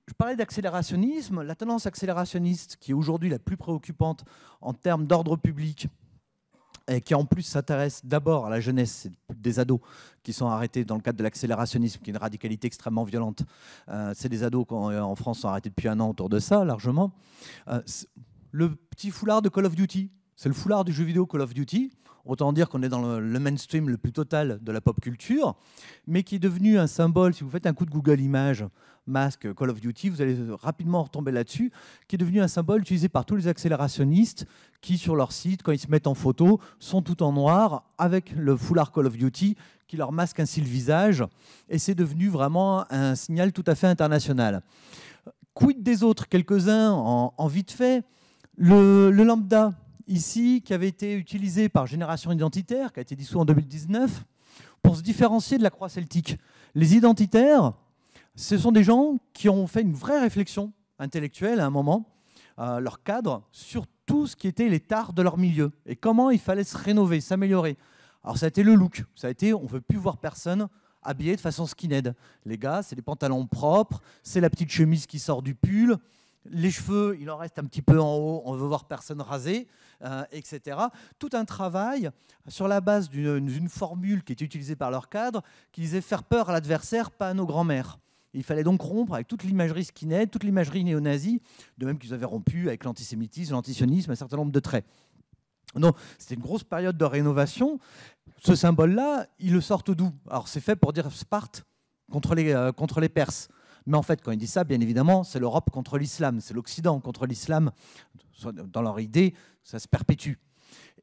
Je parlais d'accélérationnisme. La tendance accélérationniste, qui est aujourd'hui la plus préoccupante en termes d'ordre public, et qui en plus s'intéresse d'abord à la jeunesse des ados qui sont arrêtés dans le cadre de l'accélérationnisme, qui est une radicalité extrêmement violente. Euh, c'est des ados qui euh, en France sont arrêtés depuis un an autour de ça, largement. le petit foulard de Call of Duty, c'est le foulard du jeu vidéo Call of Duty. Autant dire qu'on est dans le, mainstream le plus total de la pop culture, mais qui est devenu un symbole. Si vous faites un coup de Google Images, masque, Call of Duty, vous allez rapidement retomber là-dessus, qui est devenu un symbole utilisé par tous les accélérationnistes qui, sur leur site, quand ils se mettent en photo, sont tout en noir avec le foulard Call of Duty qui leur masque ainsi le visage. Et c'est devenu vraiment un signal tout à fait international. Quid des autres Quelques-uns en, vite fait. le lambda, ici qui avait été utilisé par Génération Identitaire, qui a été dissous en 2019, pour se différencier de la croix celtique. Les identitaires, ce sont des gens qui ont fait une vraie réflexion intellectuelle à un moment, euh, leur cadre, sur tout ce qui était les de leur milieu et comment il fallait se rénover, s'améliorer. Alors ça a été le look, ça a été on ne veut plus voir personne habillé de façon skinhead. Les gars, c'est les pantalons propres, c'est la petite chemise qui sort du pull, les cheveux, il en reste un petit peu en haut, on veut voir personne rasé, euh, etc. Tout un travail sur la base d'une formule qui était utilisée par leur cadre, qui disait faire peur à l'adversaire, pas à nos grands-mères. Il fallait donc rompre avec toute l'imagerie skinhead, toute l'imagerie néo-nazie, de même qu'ils avaient rompu avec l'antisémitisme, l'antisionisme, un certain nombre de traits. Non, c'était une grosse période de rénovation. Ce symbole-là, il le sortent doux. Alors c'est fait pour dire Sparte contre les, euh, contre les Perses. Mais en fait, quand il dit ça, bien évidemment, c'est l'Europe contre l'islam, c'est l'Occident contre l'islam. Dans leur idée, ça se perpétue.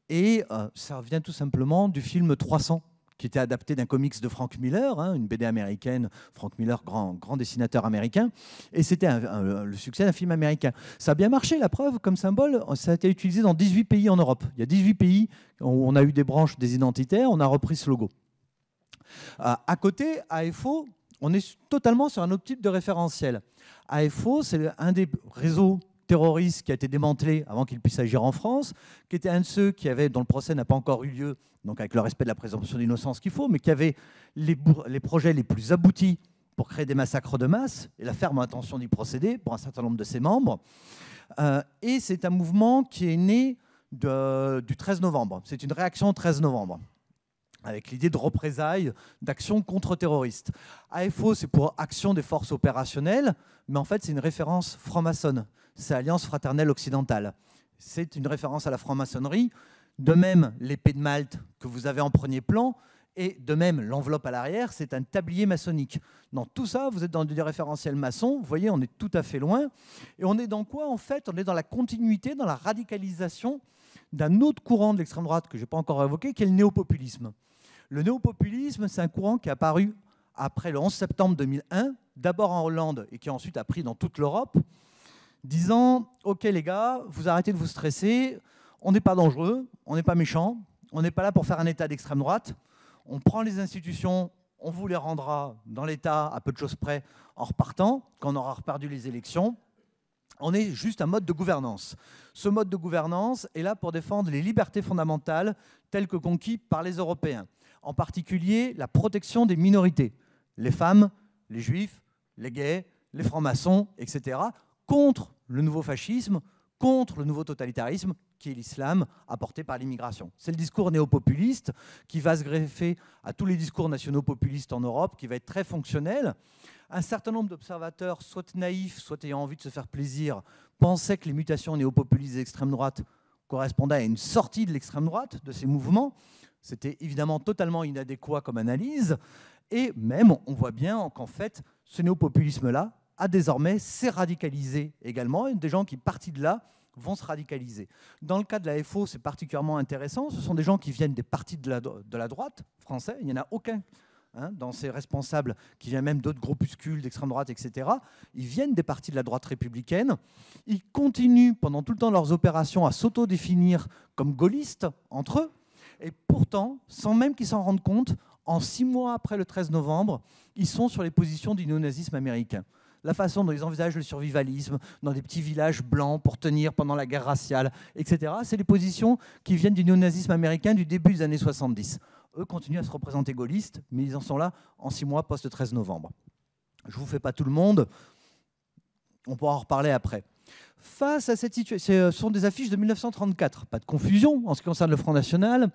Et euh, ça revient tout simplement du film 300 qui était adapté d'un comics de Frank Miller, hein, une BD américaine, Frank Miller, grand, grand dessinateur américain, et c'était le succès d'un film américain. Ça a bien marché, la preuve, comme symbole, ça a été utilisé dans 18 pays en Europe. Il y a 18 pays où on a eu des branches des identitaires, on a repris ce logo. Euh, à côté, AFO, on est totalement sur un autre type de référentiel. AFO, c'est un des réseaux terroristes qui a été démantelé avant qu'il puisse agir en France, qui était un de ceux qui avait, dont le procès n'a pas encore eu lieu, donc avec le respect de la présomption d'innocence qu'il faut, mais qui avait les, projets les plus aboutis pour créer des massacres de masse et la ferme intention d'y procéder pour un certain nombre de ses membres. Euh, et c'est un mouvement qui est né du 13 novembre. C'est une réaction au 13 novembre avec l'idée de représailles, d'actions contre-terroristes. AFO, c'est pour Action des forces opérationnelles, mais en fait, c'est une référence franc-maçonne. C'est Alliance fraternelle occidentale. C'est une référence à la franc-maçonnerie. De même, l'épée de Malte que vous avez en premier plan, et de même, l'enveloppe à l'arrière, c'est un tablier maçonnique. Dans tout ça, vous êtes dans du référentiel maçon. Vous voyez, on est tout à fait loin. Et on est dans quoi, en fait On est dans la continuité, dans la radicalisation d'un autre courant de l'extrême droite que je n'ai pas encore évoqué, qui est le néopopulisme. Le néopopulisme, c'est un courant qui est apparu après le 11 septembre 2001, d'abord en Hollande et qui a ensuite appris dans toute l'Europe, disant Ok, les gars, vous arrêtez de vous stresser, on n'est pas dangereux, on n'est pas méchant, on n'est pas là pour faire un État d'extrême droite, on prend les institutions, on vous les rendra dans l'État à peu de choses près en repartant, quand on aura reperdu les élections. On est juste un mode de gouvernance. Ce mode de gouvernance est là pour défendre les libertés fondamentales telles que conquises par les Européens en particulier la protection des minorités, les femmes, les juifs, les gays, les francs-maçons, etc., contre le nouveau fascisme, contre le nouveau totalitarisme qui est l'islam apporté par l'immigration. C'est le discours néo-populiste qui va se greffer à tous les discours nationaux populistes en Europe, qui va être très fonctionnel. Un certain nombre d'observateurs, soit naïfs, soit ayant envie de se faire plaisir, pensaient que les mutations néo-populistes extrême droite correspondaient à une sortie de l'extrême droite, de ces mouvements. C'était évidemment totalement inadéquat comme analyse. Et même, on voit bien qu'en fait, ce néopopulisme-là a désormais s'est radicalisé également. des gens qui, partis de là, vont se radicaliser. Dans le cas de la FO, c'est particulièrement intéressant. Ce sont des gens qui viennent des partis de la, droite français. Il n'y en a aucun hein, dans ces responsables qui viennent même d'autres groupuscules d'extrême droite, etc. Ils viennent des partis de la droite républicaine. Ils continuent pendant tout le temps leurs opérations à s'autodéfinir comme gaullistes entre eux. Et pourtant, sans même qu'ils s'en rendent compte, en six mois après le 13 novembre, ils sont sur les positions du néonazisme américain. La façon dont ils envisagent le survivalisme dans des petits villages blancs pour tenir pendant la guerre raciale, etc., c'est les positions qui viennent du néonazisme américain du début des années 70. Eux continuent à se représenter gaullistes, mais ils en sont là en six mois post-13 novembre. Je ne vous fais pas tout le monde, on pourra en reparler après face à cette situation. Euh, ce sont des affiches de 1934. Pas de confusion en ce qui concerne le Front National,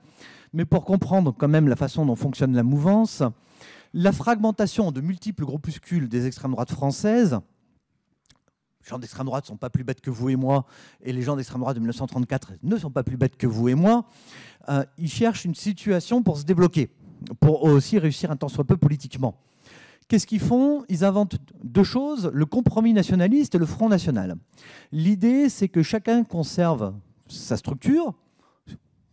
mais pour comprendre quand même la façon dont fonctionne la mouvance, la fragmentation de multiples groupuscules des extrêmes droites françaises. Les gens d'extrême droite ne sont pas plus bêtes que vous et moi, et les gens d'extrême droite de 1934 ne sont pas plus bêtes que vous et moi. Euh, ils cherchent une situation pour se débloquer, pour aussi réussir un tant soit peu politiquement. Qu'est-ce qu'ils font Ils inventent deux choses, le compromis nationaliste et le Front national. L'idée, c'est que chacun conserve sa structure.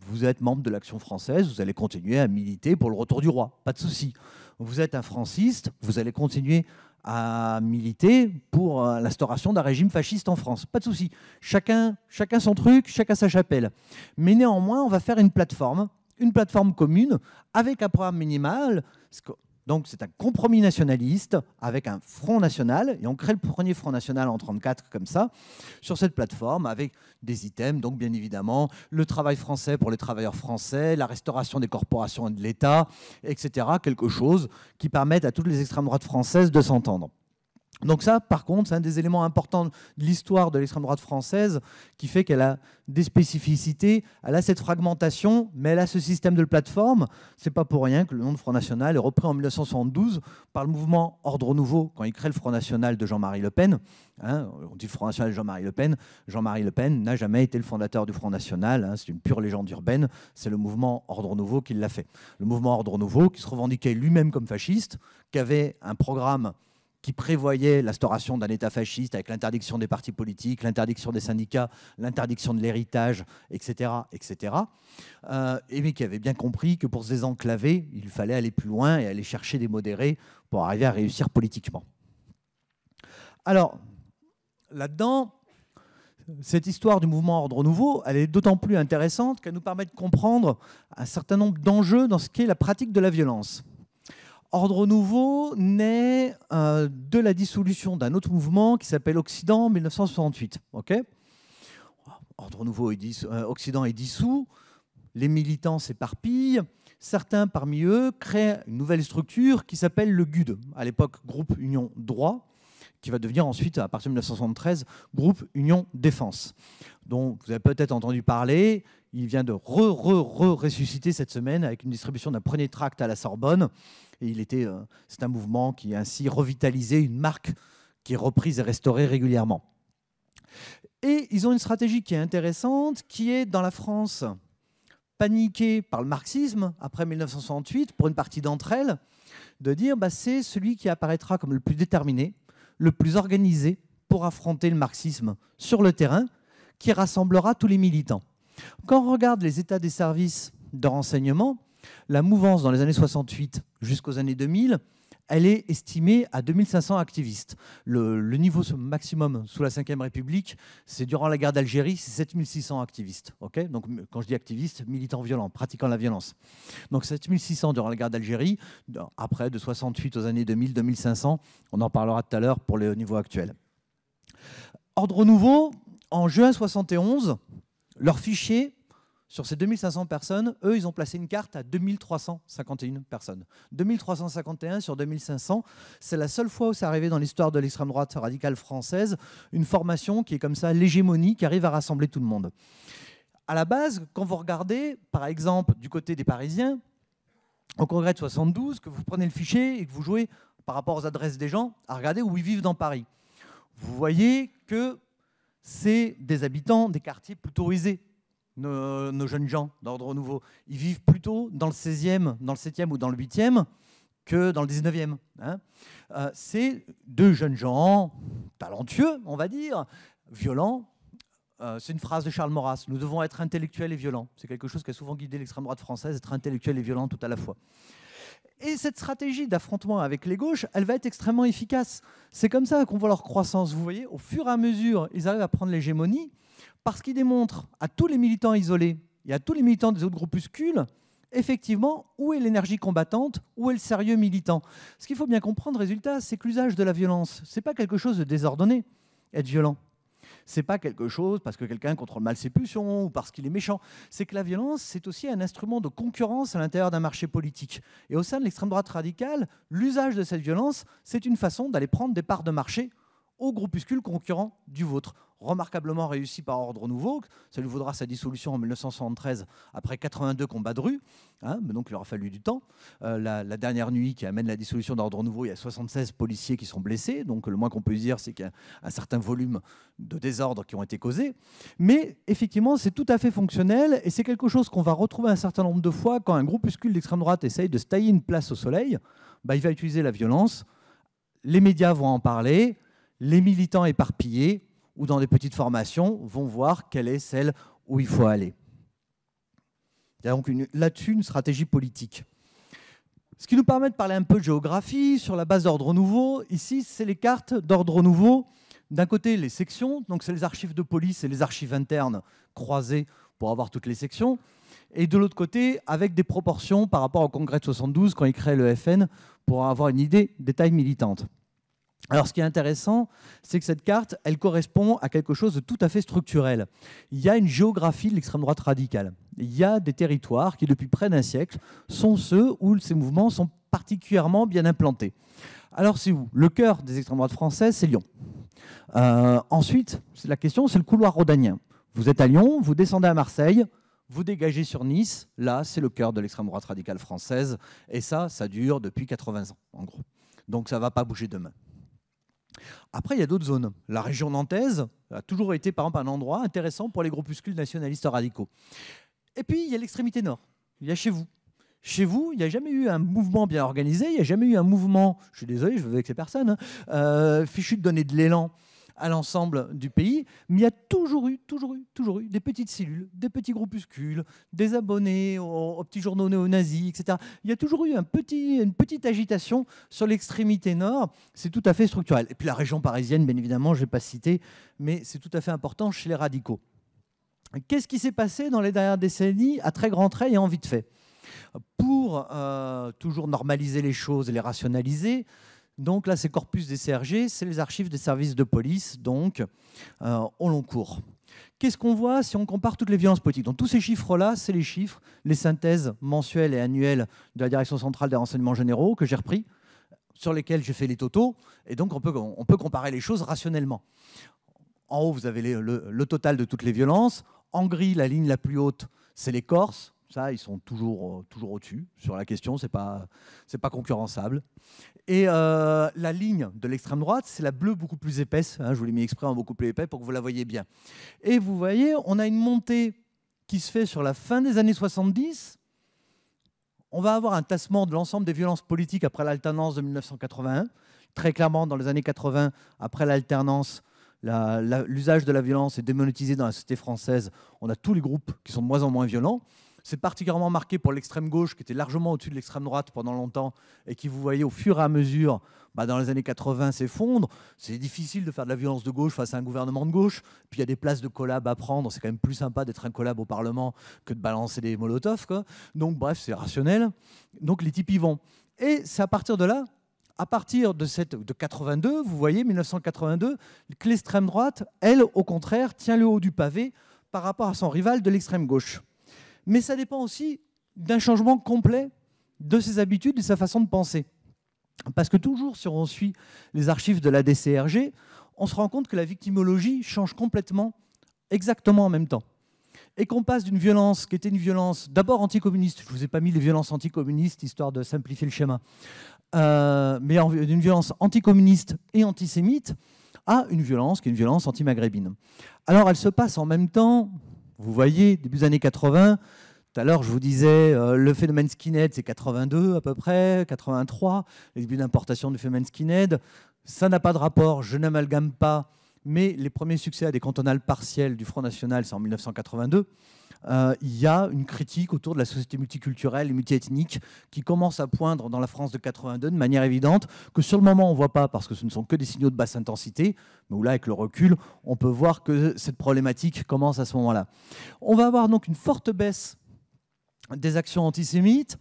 Vous êtes membre de l'Action française, vous allez continuer à militer pour le retour du roi, pas de souci. Vous êtes un franciste, vous allez continuer à militer pour euh, l'instauration d'un régime fasciste en France. Pas de souci. Chacun, chacun son truc, chacun sa chapelle. Mais néanmoins, on va faire une plateforme, une plateforme commune, avec un programme minimal. Donc c'est un compromis nationaliste avec un Front National, et on crée le premier Front National en 1934 comme ça, sur cette plateforme, avec des items, donc bien évidemment le travail français pour les travailleurs français, la restauration des corporations et de l'État, etc. Quelque chose qui permette à toutes les extrêmes droites françaises de s'entendre. Donc ça, par contre, c'est un des éléments importants de l'histoire de l'extrême droite française qui fait qu'elle a des spécificités, elle a cette fragmentation, mais elle a ce système de plateforme. C'est pas pour rien que le nom de Front National est repris en 1972 par le mouvement Ordre Nouveau, quand il crée le Front National de Jean-Marie Le Pen. Hein. on dit Front National de Jean-Marie Le Pen. Jean-Marie Le Pen n'a jamais été le fondateur du Front National, hein. c'est une pure légende urbaine, c'est le mouvement Ordre Nouveau qui l'a fait. Le mouvement Ordre Nouveau, qui se revendiquait lui-même comme fasciste, qui avait un programme qui prévoyait l'instauration d'un État fasciste avec l'interdiction des partis politiques, l'interdiction des syndicats, l'interdiction de l'héritage, etc., etc. Euh, et mais qui avait bien compris que pour se désenclaver, il fallait aller plus loin et aller chercher des modérés pour arriver à réussir politiquement. Alors, là-dedans, cette histoire du mouvement Ordre Nouveau, elle est d'autant plus intéressante qu'elle nous permet de comprendre un certain nombre d'enjeux dans ce qu'est la pratique de la violence. Ordre nouveau naît euh, de la dissolution d'un autre mouvement qui s'appelle Occident en 1968. Ok Ordre nouveau euh, Occident est dissous, les militants s'éparpillent, certains parmi eux créent une nouvelle structure qui s'appelle le GUD, e, à l'époque Groupe Union Droit, qui va devenir ensuite, à partir de 1973, Groupe Union Défense, dont vous avez peut-être entendu parler. Il vient de ressusciter cette semaine avec une distribution d'un premier tract à la Sorbonne il était, euh, c'est un mouvement qui a ainsi revitalisé une marque qui est reprise et restaurée régulièrement. Et ils ont une stratégie qui est intéressante, qui est dans la France paniquée par le marxisme après 1968, pour une partie d'entre elles, de dire bah, c'est celui qui apparaîtra comme le plus déterminé, le plus organisé pour affronter le marxisme sur le terrain, qui rassemblera tous les militants. Quand on regarde les états des services de renseignement, la mouvance dans les années 68 jusqu'aux années 2000, elle est estimée à 2500 activistes. Le, niveau maximum sous la Ve République, c'est durant la guerre d'Algérie, c'est 7600 activistes. Donc, quand je dis activistes, militants violents, pratiquant la violence. Donc 7600 durant la guerre d'Algérie, après de 68 aux années 2000, 2500, on en parlera tout à l'heure pour le niveau actuel. Ordre nouveau, en juin 71, leur fichier sur ces 2500 personnes, eux, ils ont placé une carte à 2351 personnes. 2351 sur 2500, c'est la seule fois où c'est arrivé dans l'histoire de l'extrême droite radicale française, une formation qui est comme ça, l'hégémonie, qui arrive à rassembler tout le monde. À la base, quand vous regardez, par exemple, du côté des Parisiens, au congrès de 72, que vous prenez le fichier et que vous jouez par rapport aux adresses des gens, à regarder où ils vivent dans Paris. Vous voyez que c'est des habitants des quartiers plutôt aisés, nos, jeunes gens d'ordre nouveau. Ils vivent plutôt dans le 16e, dans le 7e ou dans le 8e que dans le 19e. Hein. Euh, c'est deux jeunes gens talentueux, on va dire, violents. Euh, c'est une phrase de Charles Maurras. Nous devons être intellectuels et violents. C'est quelque chose qui a souvent guidé l'extrême droite française, être intellectuel et violent tout à la fois. Et cette stratégie d'affrontement avec les gauches, elle va être extrêmement efficace. C'est comme ça qu'on voit leur croissance. Vous voyez, au fur et à mesure, ils arrivent à prendre l'hégémonie parce qu'il démontre à tous les militants isolés et à tous les militants des autres groupuscules, effectivement, où est l'énergie combattante, où est le sérieux militant. Ce qu'il faut bien comprendre, résultat, c'est que l'usage de la violence, ce n'est pas quelque chose de désordonné, être violent. C'est pas quelque chose parce que quelqu'un contrôle mal ses pulsions ou parce qu'il est méchant. C'est que la violence, c'est aussi un instrument de concurrence à l'intérieur d'un marché politique. Et au sein de l'extrême droite radicale, l'usage de cette violence, c'est une façon d'aller prendre des parts de marché au groupuscule concurrent du vôtre. Remarquablement réussi par ordre nouveau, ça lui vaudra sa dissolution en 1973 après 82 combats de rue, hein, mais donc il aura fallu du temps. Euh, la, dernière nuit qui amène la dissolution d'ordre nouveau, il y a 76 policiers qui sont blessés, donc le moins qu'on peut dire c'est qu'il y a un certain volume de désordres qui ont été causés. Mais effectivement, c'est tout à fait fonctionnel et c'est quelque chose qu'on va retrouver un certain nombre de fois quand un groupuscule d'extrême droite essaye de se tailler une place au soleil, bah, il va utiliser la violence, les médias vont en parler les militants éparpillés ou dans des petites formations vont voir quelle est celle où il faut aller. Il y a donc là-dessus une stratégie politique. Ce qui nous permet de parler un peu de géographie sur la base d'ordre nouveau. Ici, c'est les cartes d'ordre nouveau. D'un côté, les sections, donc c'est les archives de police et les archives internes croisées pour avoir toutes les sections. Et de l'autre côté, avec des proportions par rapport au congrès de 72 quand il crée le FN pour avoir une idée des tailles militantes. Alors ce qui est intéressant, c'est que cette carte, elle correspond à quelque chose de tout à fait structurel. Il y a une géographie de l'extrême droite radicale. Il y a des territoires qui, depuis près d'un siècle, sont ceux où ces mouvements sont particulièrement bien implantés. Alors c'est où Le cœur des extrêmes droites françaises, c'est Lyon. Euh, ensuite, la question, c'est le couloir rhodanien. Vous êtes à Lyon, vous descendez à Marseille, vous dégagez sur Nice, là, c'est le cœur de l'extrême droite radicale française, et ça, ça dure depuis 80 ans, en gros. Donc ça ne va pas bouger demain. Après, il y a d'autres zones. La région nantaise a toujours été, par exemple, un endroit intéressant pour les groupuscules nationalistes radicaux. Et puis, il y a l'extrémité nord. Il y a chez vous. Chez vous, il n'y a jamais eu un mouvement bien organisé, il n'y a jamais eu un mouvement, je suis désolé, je veux avec ces personnes, hein, euh, fichu de donner de l'élan à l'ensemble du pays. Mais il y a toujours eu, toujours eu, toujours eu des petites cellules, des petits groupuscules, des abonnés aux, petits journaux néo-nazis, etc. Il y a toujours eu un petit, une petite agitation sur l'extrémité nord. C'est tout à fait structurel. Et puis la région parisienne, bien évidemment, je vais pas citer, mais c'est tout à fait important chez les radicaux. Qu'est-ce qui s'est passé dans les dernières décennies à très grands traits et en vite fait Pour euh, toujours normaliser les choses et les rationaliser, donc là, c'est corpus des CRG, c'est les archives des services de police, donc euh, au long cours. Qu'est-ce qu'on voit si on compare toutes les violences politiques Donc tous ces chiffres-là, c'est les chiffres, les synthèses mensuelles et annuelles de la Direction centrale des renseignements généraux que j'ai repris, sur lesquels j'ai fait les totaux, et donc on peut, comparer les choses rationnellement. En haut, vous avez le total de toutes les violences. En gris, la ligne la plus haute, c'est les Corses. Ça, ils sont toujours, euh, toujours au-dessus sur la question, ce n'est pas, pas concurrençable. Et euh, la ligne de l'extrême droite, c'est la bleue beaucoup plus épaisse. Hein, je vous l'ai mis exprès en hein, beaucoup plus épais pour que vous la voyez bien. Et vous voyez, on a une montée qui se fait sur la fin des années 70. On va avoir un tassement de l'ensemble des violences politiques après l'alternance de 1981. Très clairement, dans les années 80, après l'alternance, l'usage de la violence est démonétisé dans la société française. On a tous les groupes qui sont de moins en moins violents. C'est particulièrement marqué pour l'extrême gauche, qui était largement au-dessus de l'extrême droite pendant longtemps et qui, vous voyez, au fur et à mesure, bah, dans les années 80, s'effondre. C'est difficile de faire de la violence de gauche face à un gouvernement de gauche. Puis il y a des places de collab à prendre. C'est quand même plus sympa d'être un collab au Parlement que de balancer des molotovs. Quoi. Donc, bref, c'est rationnel. Donc, les types y vont. Et c'est à partir de là à partir de, cette, de 82, vous voyez, 1982, que l'extrême droite, elle, au contraire, tient le haut du pavé par rapport à son rival de l'extrême gauche mais ça dépend aussi d'un changement complet de ses habitudes et sa façon de penser. Parce que toujours, si on suit les archives de la DCRG, on se rend compte que la victimologie change complètement, exactement en même temps. Et qu'on passe d'une violence qui était une violence d'abord anticommuniste, je ne vous ai pas mis les violences anticommunistes, histoire de simplifier le schéma, euh, mais d'une violence anticommuniste et antisémite à une violence qui est une violence anti-maghrébine. Alors elle se passe en même temps vous voyez, début des années 80, tout à l'heure, je vous disais, euh, le phénomène skinhead, c'est 82 à peu près, 83, les débuts d'importation du phénomène skinhead. Ça n'a pas de rapport, je n'amalgame pas, mais les premiers succès à des cantonales partielles du Front National, c'est en 1982. Euh, il y a une critique autour de la société multiculturelle et multiethnique qui commence à poindre dans la France de 82 de manière évidente, que sur le moment on ne voit pas parce que ce ne sont que des signaux de basse intensité, mais où là avec le recul on peut voir que cette problématique commence à ce moment-là. On va avoir donc une forte baisse des actions antisémites.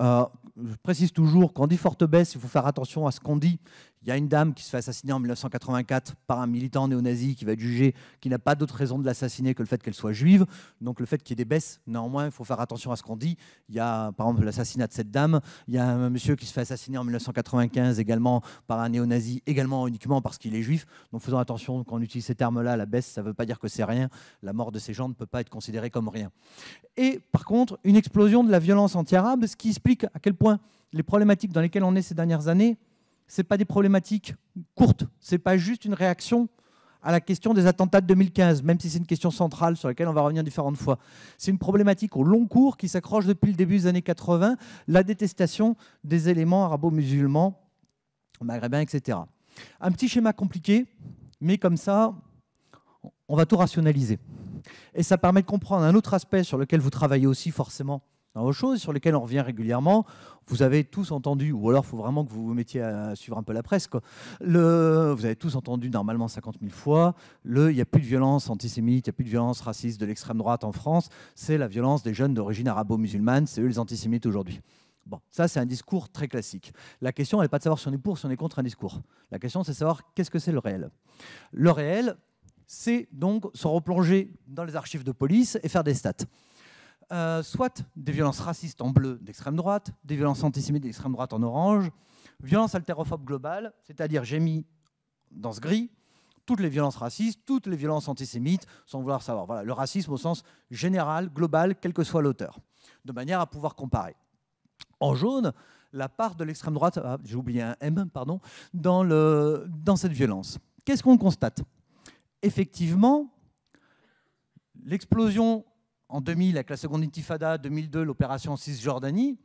Euh, je précise toujours, quand dit forte baisse, il faut faire attention à ce qu'on dit, il y a une dame qui se fait assassiner en 1984 par un militant néo-nazi qui va être jugé, qui n'a pas d'autre raison de l'assassiner que le fait qu'elle soit juive. Donc le fait qu'il y ait des baisses, néanmoins, il faut faire attention à ce qu'on dit. Il y a par exemple l'assassinat de cette dame. Il y a un monsieur qui se fait assassiner en 1995 également par un néo-nazi, également uniquement parce qu'il est juif. Donc faisons attention qu'on utilise ces termes-là, la baisse, ça ne veut pas dire que c'est rien. La mort de ces gens ne peut pas être considérée comme rien. Et par contre, une explosion de la violence anti-arabe, ce qui explique à quel point les problématiques dans lesquelles on est ces dernières années, ce pas des problématiques courtes, ce n'est pas juste une réaction à la question des attentats de 2015, même si c'est une question centrale sur laquelle on va revenir différentes fois. C'est une problématique au long cours qui s'accroche depuis le début des années 80, la détestation des éléments arabo-musulmans, maghrébins, etc. Un petit schéma compliqué, mais comme ça, on va tout rationaliser. Et ça permet de comprendre un autre aspect sur lequel vous travaillez aussi forcément dans vos choses sur lesquelles on revient régulièrement. Vous avez tous entendu, ou alors il faut vraiment que vous vous mettiez à suivre un peu la presse, quoi. Le, vous avez tous entendu normalement 50 000 fois, le, il n'y a plus de violence antisémite, il n'y a plus de violence raciste de l'extrême droite en France, c'est la violence des jeunes d'origine arabo-musulmane, c'est eux les antisémites aujourd'hui. Bon, ça c'est un discours très classique. La question n'est pas de savoir si on est pour, si on est contre un discours. La question c'est de savoir qu'est-ce que c'est le réel. Le réel, c'est donc se replonger dans les archives de police et faire des stats. Euh, soit des violences racistes en bleu d'extrême droite, des violences antisémites d'extrême droite en orange, violence altérophobes globale, c'est-à-dire j'ai mis dans ce gris toutes les violences racistes, toutes les violences antisémites, sans vouloir savoir. Voilà, le racisme au sens général, global, quel que soit l'auteur, de manière à pouvoir comparer. En jaune, la part de l'extrême droite, ah, j'ai oublié un M, pardon, dans, le, dans cette violence. Qu'est-ce qu'on constate Effectivement, l'explosion en 2000 avec la seconde intifada, 2002 l'opération Cisjordanie,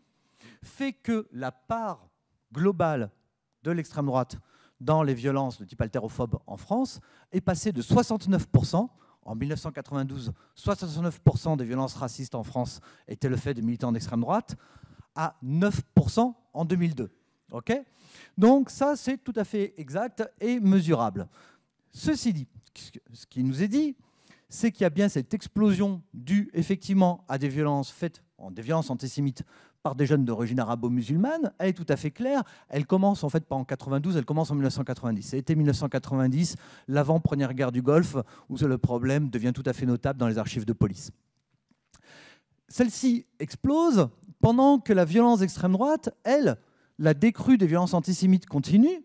fait que la part globale de l'extrême droite dans les violences de type altérophobe en France est passée de 69% en 1992, 69% des violences racistes en France étaient le fait de militants d'extrême droite, à 9% en 2002. Donc ça, c'est tout à fait exact et mesurable. Ceci dit, ce qui nous est dit, c'est qu'il y a bien cette explosion due effectivement à des violences faites, des violences antisémites par des jeunes d'origine arabo-musulmane, elle est tout à fait claire. Elle commence en fait pas en 92, elle commence en 1990. C'était 1990, l'avant-première guerre du Golfe, où le problème devient tout à fait notable dans les archives de police. Celle-ci explose pendant que la violence extrême droite, elle, la décrue des violences antisémites continue,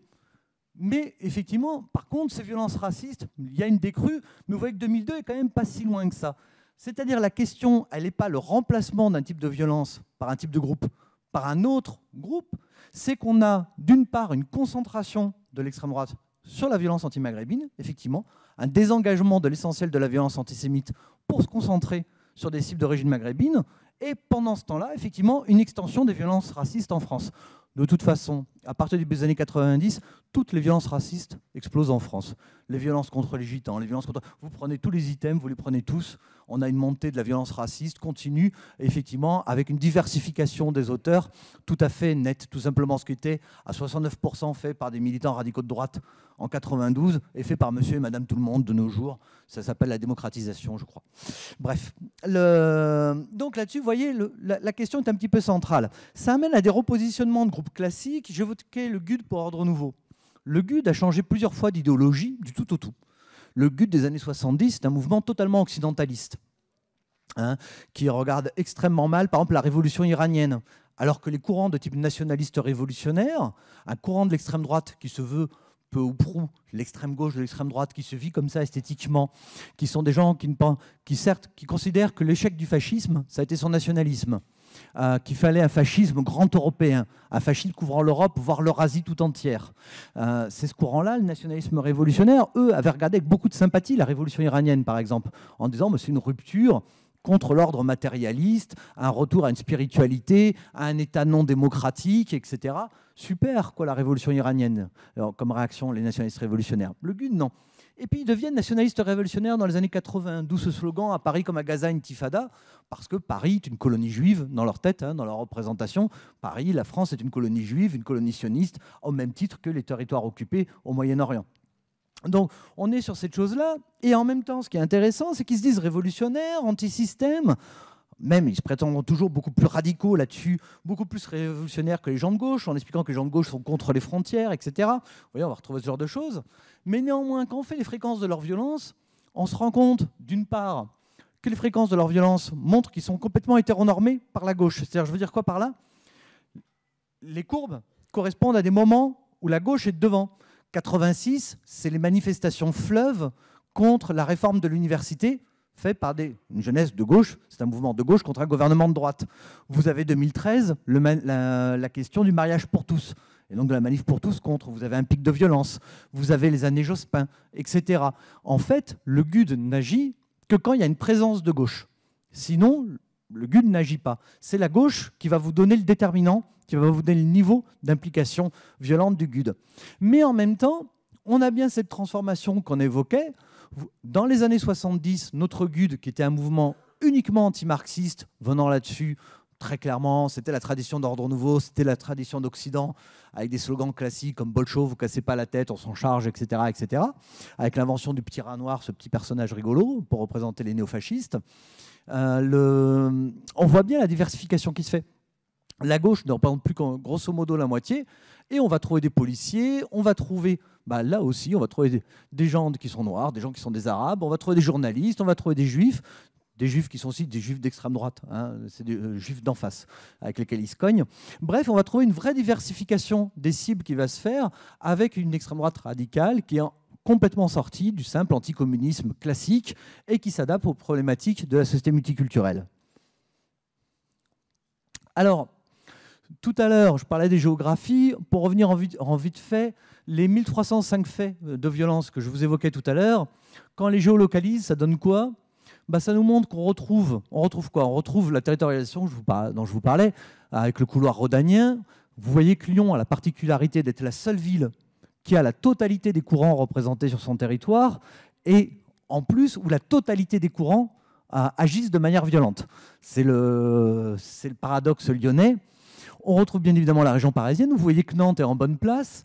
mais effectivement, par contre, ces violences racistes, il y a une décrue, mais vous voyez que 2002 est quand même pas si loin que ça. C'est-à-dire la question, elle n'est pas le remplacement d'un type de violence par un type de groupe, par un autre groupe, c'est qu'on a d'une part une concentration de l'extrême droite sur la violence anti-maghrébine, effectivement, un désengagement de l'essentiel de la violence antisémite pour se concentrer sur des cibles d'origine maghrébine, et pendant ce temps-là, effectivement, une extension des violences racistes en France. De toute façon, à partir des années 90, toutes les violences racistes explosent en France. Les violences contre les gitans, les violences contre... Vous prenez tous les items, vous les prenez tous. On a une montée de la violence raciste continue, effectivement, avec une diversification des auteurs tout à fait nette. Tout simplement, ce qui était à 69% fait par des militants radicaux de droite en 92 et fait par monsieur et madame tout le monde de nos jours. Ça s'appelle la démocratisation, je crois. Bref. Le... Donc là-dessus, vous voyez, la, question est un petit peu centrale. Ça amène à des repositionnements de groupes classiques. Je que le GUD pour ordre nouveau. Le GUD a changé plusieurs fois d'idéologie, du tout au tout. Le GUD des années 70 c'est un mouvement totalement occidentaliste. Hein, qui regarde extrêmement mal, par exemple, la révolution iranienne alors que les courants de type nationaliste révolutionnaire, un courant de l'extrême droite qui se veut peu ou prou l'extrême gauche de l'extrême droite qui se vit comme ça esthétiquement, qui sont des gens qui, ne qui certes, qui considèrent que l'échec du fascisme, ça a été son nationalisme. Euh, qu'il fallait un fascisme grand européen, un fascisme couvrant l'Europe, voire l'Eurasie tout entière. Euh, c'est ce courant-là, le nationalisme révolutionnaire, eux avaient regardé avec beaucoup de sympathie la révolution iranienne, par exemple, en disant mais bah, c'est une rupture, contre l'ordre matérialiste, un retour à une spiritualité, à un État non démocratique, etc. Super, quoi, la révolution iranienne, Alors, comme réaction, les nationalistes révolutionnaires. Le GUN, non. Et puis ils deviennent nationalistes révolutionnaires dans les années 80, d'où ce slogan à Paris comme à Gaza, Intifada, parce que Paris est une colonie juive dans leur tête, hein, dans leur représentation. Paris, la France est une colonie juive, une colonie sioniste, au même titre que les territoires occupés au Moyen-Orient. Donc on est sur cette chose-là, et en même temps, ce qui est intéressant, c'est qu'ils se disent révolutionnaires, anti-système, même ils se prétendent toujours beaucoup plus radicaux là-dessus, beaucoup plus révolutionnaires que les gens de gauche, en expliquant que les gens de gauche sont contre les frontières, etc. Vous voyez, on va retrouver ce genre de choses. Mais néanmoins, quand on fait les fréquences de leur violence, on se rend compte, d'une part, que les fréquences de leur violence montrent qu'ils sont complètement hétéronormés par la gauche. C'est-à-dire, je veux dire quoi par là Les courbes correspondent à des moments où la gauche est devant. 86, c'est les manifestations fleuves contre la réforme de l'université faite par des, une jeunesse de gauche, c'est un mouvement de gauche contre un gouvernement de droite. Vous avez 2013 le, la, la, question du mariage pour tous, et donc de la manif pour tous contre, vous avez un pic de violence, vous avez les années Jospin, etc. En fait, le GUD n'agit que quand il y a une présence de gauche. Sinon, le GUD n'agit pas. C'est la gauche qui va vous donner le déterminant qui va vous donner le niveau d'implication violente du GUD. Mais en même temps, on a bien cette transformation qu'on évoquait. Dans les années 70, notre GUD, qui était un mouvement uniquement anti-marxiste, venant là-dessus, très clairement, c'était la tradition d'ordre nouveau, c'était la tradition d'Occident, avec des slogans classiques comme Bolcho, vous cassez pas la tête, on s'en charge, etc., etc. Avec l'invention du petit rat noir, ce petit personnage rigolo, pour représenter les néofascistes. Euh, le... On voit bien la diversification qui se fait la gauche ne représente plus qu'en grosso modo la moitié, et on va trouver des policiers, on va trouver, bah, là aussi, on va trouver des gens qui sont noirs, des gens qui sont des arabes, on va trouver des journalistes, on va trouver des juifs, des juifs qui sont aussi des juifs d'extrême droite, hein, c'est des euh, juifs d'en face avec lesquels ils se cognent. Bref, on va trouver une vraie diversification des cibles qui va se faire avec une extrême droite radicale qui est complètement sortie du simple anticommunisme classique et qui s'adapte aux problématiques de la société multiculturelle. Alors, tout à l'heure, je parlais des géographies. Pour revenir en vite, fait, les 1305 faits euh, de violence que je vous évoquais tout à l'heure, quand les géolocalisent, ça donne quoi bah, ça nous montre qu'on retrouve, on retrouve quoi On retrouve la territorialisation dont je vous parlais avec le couloir rhodanien. Vous voyez que Lyon a la particularité d'être la seule ville qui a la totalité des courants représentés sur son territoire et en plus où la totalité des courants euh, agissent de manière violente. C'est le paradoxe lyonnais. On retrouve bien évidemment la région parisienne. Vous voyez que Nantes est en bonne place.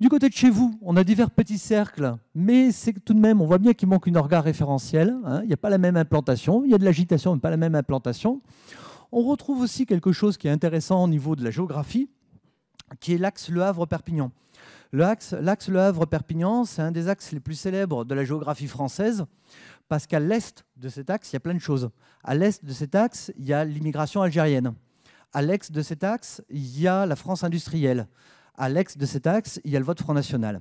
Du côté de chez vous, on a divers petits cercles, mais c'est tout de même, on voit bien qu'il manque une orga référentielle. Hein. Il n'y a pas la même implantation. Il y a de l'agitation, mais pas la même implantation. On retrouve aussi quelque chose qui est intéressant au niveau de la géographie, qui est l'axe Le Havre-Perpignan. L'axe Le Havre-Perpignan, c'est un des axes les plus célèbres de la géographie française, parce qu'à l'est de cet axe, il y a plein de choses. À l'est de cet axe, il y a l'immigration algérienne. À l'ex de cet axe, il y a la France industrielle. À l'ex de cet axe, il y a le vote Front National.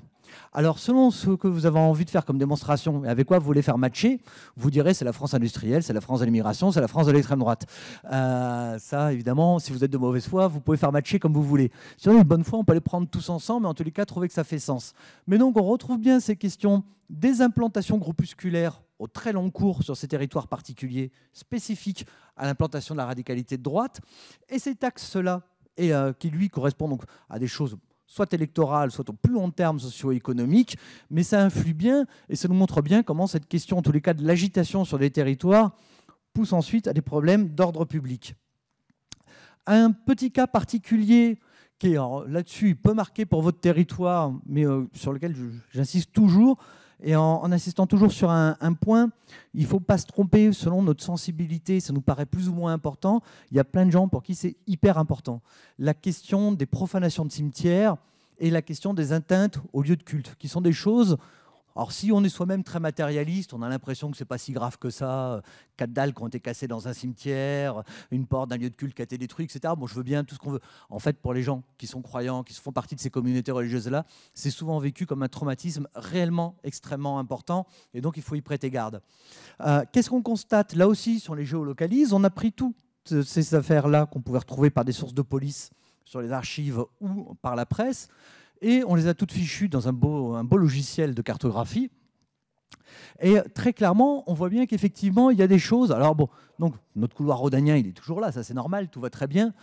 Alors, selon ce que vous avez envie de faire comme démonstration et avec quoi vous voulez faire matcher, vous direz c'est la France industrielle, c'est la France de l'immigration, c'est la France de l'extrême droite. Euh, ça, évidemment, si vous êtes de mauvaise foi, vous pouvez faire matcher comme vous voulez. Si une de bonne foi, on peut les prendre tous ensemble, mais en tous les cas, trouver que ça fait sens. Mais donc, on retrouve bien ces questions des implantations groupusculaires au très long cours sur ces territoires particuliers spécifiques à l'implantation de la radicalité de droite. Et ces taxes-là, et euh, qui lui correspond donc à des choses soit électorales, soit au plus long terme socio économiques mais ça influe bien et ça nous montre bien comment cette question, en tous les cas, de l'agitation sur les territoires pousse ensuite à des problèmes d'ordre public. Un petit cas particulier qui est là-dessus peu marqué pour votre territoire, mais euh, sur lequel j'insiste toujours, et en, insistant toujours sur un, point, il ne faut pas se tromper selon notre sensibilité, ça nous paraît plus ou moins important. Il y a plein de gens pour qui c'est hyper important. La question des profanations de cimetières et la question des atteintes aux lieux de culte, qui sont des choses alors si on est soi-même très matérialiste, on a l'impression que c'est pas si grave que ça, quatre dalles qui ont été cassées dans un cimetière, une porte d'un lieu de culte qui a été détruite, etc. Bon, je veux bien tout ce qu'on veut. En fait, pour les gens qui sont croyants, qui font partie de ces communautés religieuses-là, c'est souvent vécu comme un traumatisme réellement extrêmement important, et donc il faut y prêter garde. Euh, qu'est-ce qu'on constate Là aussi, sur les géolocalises, on a pris toutes ces affaires-là qu'on pouvait retrouver par des sources de police sur les archives ou par la presse et on les a toutes fichues dans un beau, un beau logiciel de cartographie. Et très clairement, on voit bien qu'effectivement, il y a des choses. Alors bon, donc notre couloir rhodanien, il est toujours là, ça c'est normal, tout va très bien.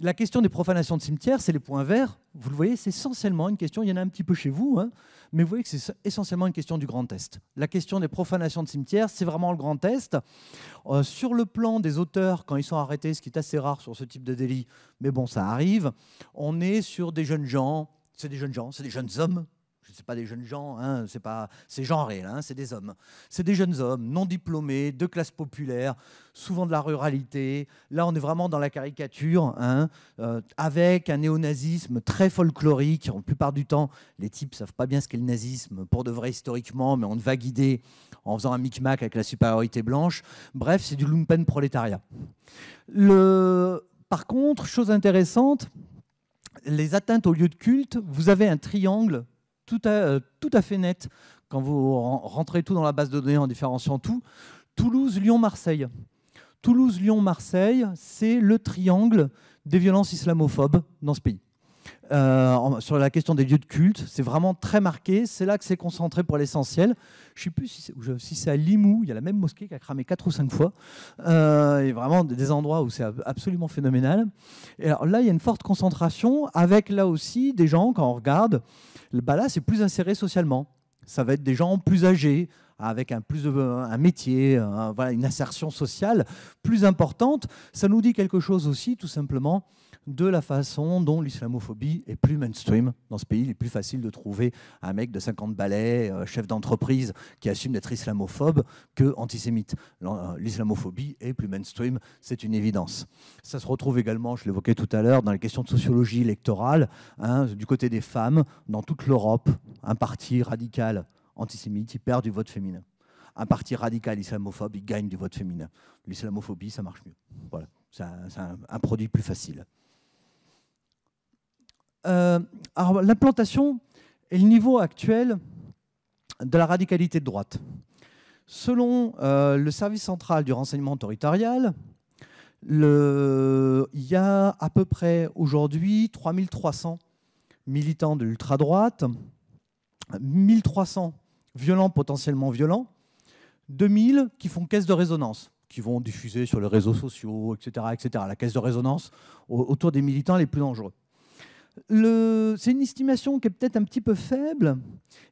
La question des profanations de cimetières, c'est les points verts. Vous le voyez, c'est essentiellement une question, il y en a un petit peu chez vous, hein, mais vous voyez que c'est essentiellement une question du Grand Est. La question des profanations de cimetières, c'est vraiment le Grand Est. Euh, sur le plan des auteurs, quand ils sont arrêtés, ce qui est assez rare sur ce type de délit, mais bon, ça arrive, on est sur des jeunes gens, c'est des jeunes gens, c'est des jeunes hommes. Je ne sais pas des jeunes gens, hein, c'est pas, c'est genré, hein, c'est des hommes. C'est des jeunes hommes, non diplômés, de classe populaire, souvent de la ruralité. Là, on est vraiment dans la caricature, hein, euh, avec un néonazisme très folklorique. La plupart du temps, les types savent pas bien ce qu'est le nazisme, pour de vrai historiquement, mais on va guider en faisant un micmac avec la supériorité blanche. Bref, c'est du lumpen prolétariat. Le... Par contre, chose intéressante, les atteintes au lieu de culte, vous avez un triangle tout euh, tout à fait net quand vous rentrez tout dans la base de données en différenciant tout. Toulouse, Lyon, Marseille. Toulouse, Lyon, Marseille, c'est le triangle des violences islamophobes dans ce pays. Euh, sur la question des lieux de culte. C'est vraiment très marqué. C'est là que c'est concentré pour l'essentiel. Je ne sais plus si c'est, à Limoux. Il y a la même mosquée qui a cramé quatre ou cinq fois. Il y a vraiment des endroits où c'est absolument phénoménal. Et alors là, il y a une forte concentration avec là aussi des gens, quand on regarde, bah là, c'est plus inséré socialement. Ça va être des gens plus âgés, avec un, plus de, un métier, une insertion sociale plus importante. Ça nous dit quelque chose aussi, tout simplement, de la façon dont l'islamophobie est plus mainstream dans ce pays. Il est plus facile de trouver un mec de 50 balais, euh, chef d'entreprise, qui assume d'être islamophobe que antisémite. Euh, l'islamophobie est plus mainstream, c'est une évidence. Ça se retrouve également, je l'évoquais tout à l'heure, dans les questions de sociologie électorale, hein, du côté des femmes, dans toute l'Europe, un parti radical antisémite, il perd du vote féminin. Un parti radical islamophobe, il gagne du vote féminin. L'islamophobie, ça marche mieux. Voilà, c'est un produit plus facile. Euh, l'implantation et le niveau actuel de la radicalité de droite. Selon euh, le service central du renseignement territorial, il y a à peu près aujourd'hui 3300 militants de l'ultra-droite, 1300 violents potentiellement violents, 2000 qui font caisse de résonance, qui vont diffuser sur les réseaux sociaux, etc. etc. la caisse de résonance autour des militants les plus dangereux c'est une estimation qui est peut-être un petit peu faible,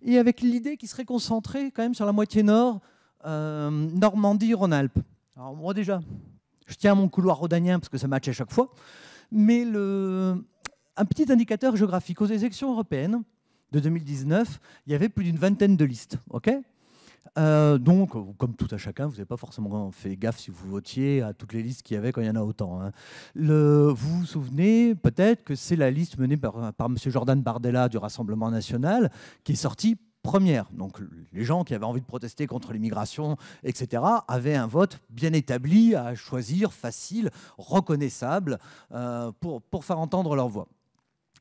et avec l'idée qui serait concentrée quand même sur la moitié nord, euh, Normandie-Rhône-Alpes. Alors moi déjà, je tiens mon couloir rhodanien parce que ça matche à chaque fois, mais le, un petit indicateur géographique. Aux élections européennes de 2019, il y avait plus d'une vingtaine de listes. ok euh, donc, comme tout à chacun, vous n'avez pas forcément fait gaffe si vous votiez à toutes les listes qu'il y avait quand il y en a autant. Hein. Le, vous vous souvenez peut-être que c'est la liste menée par, M. Jordan Bardella du Rassemblement national qui est sortie première. Donc les gens qui avaient envie de protester contre l'immigration, etc., avaient un vote bien établi à choisir, facile, reconnaissable, euh, pour faire entendre leur voix.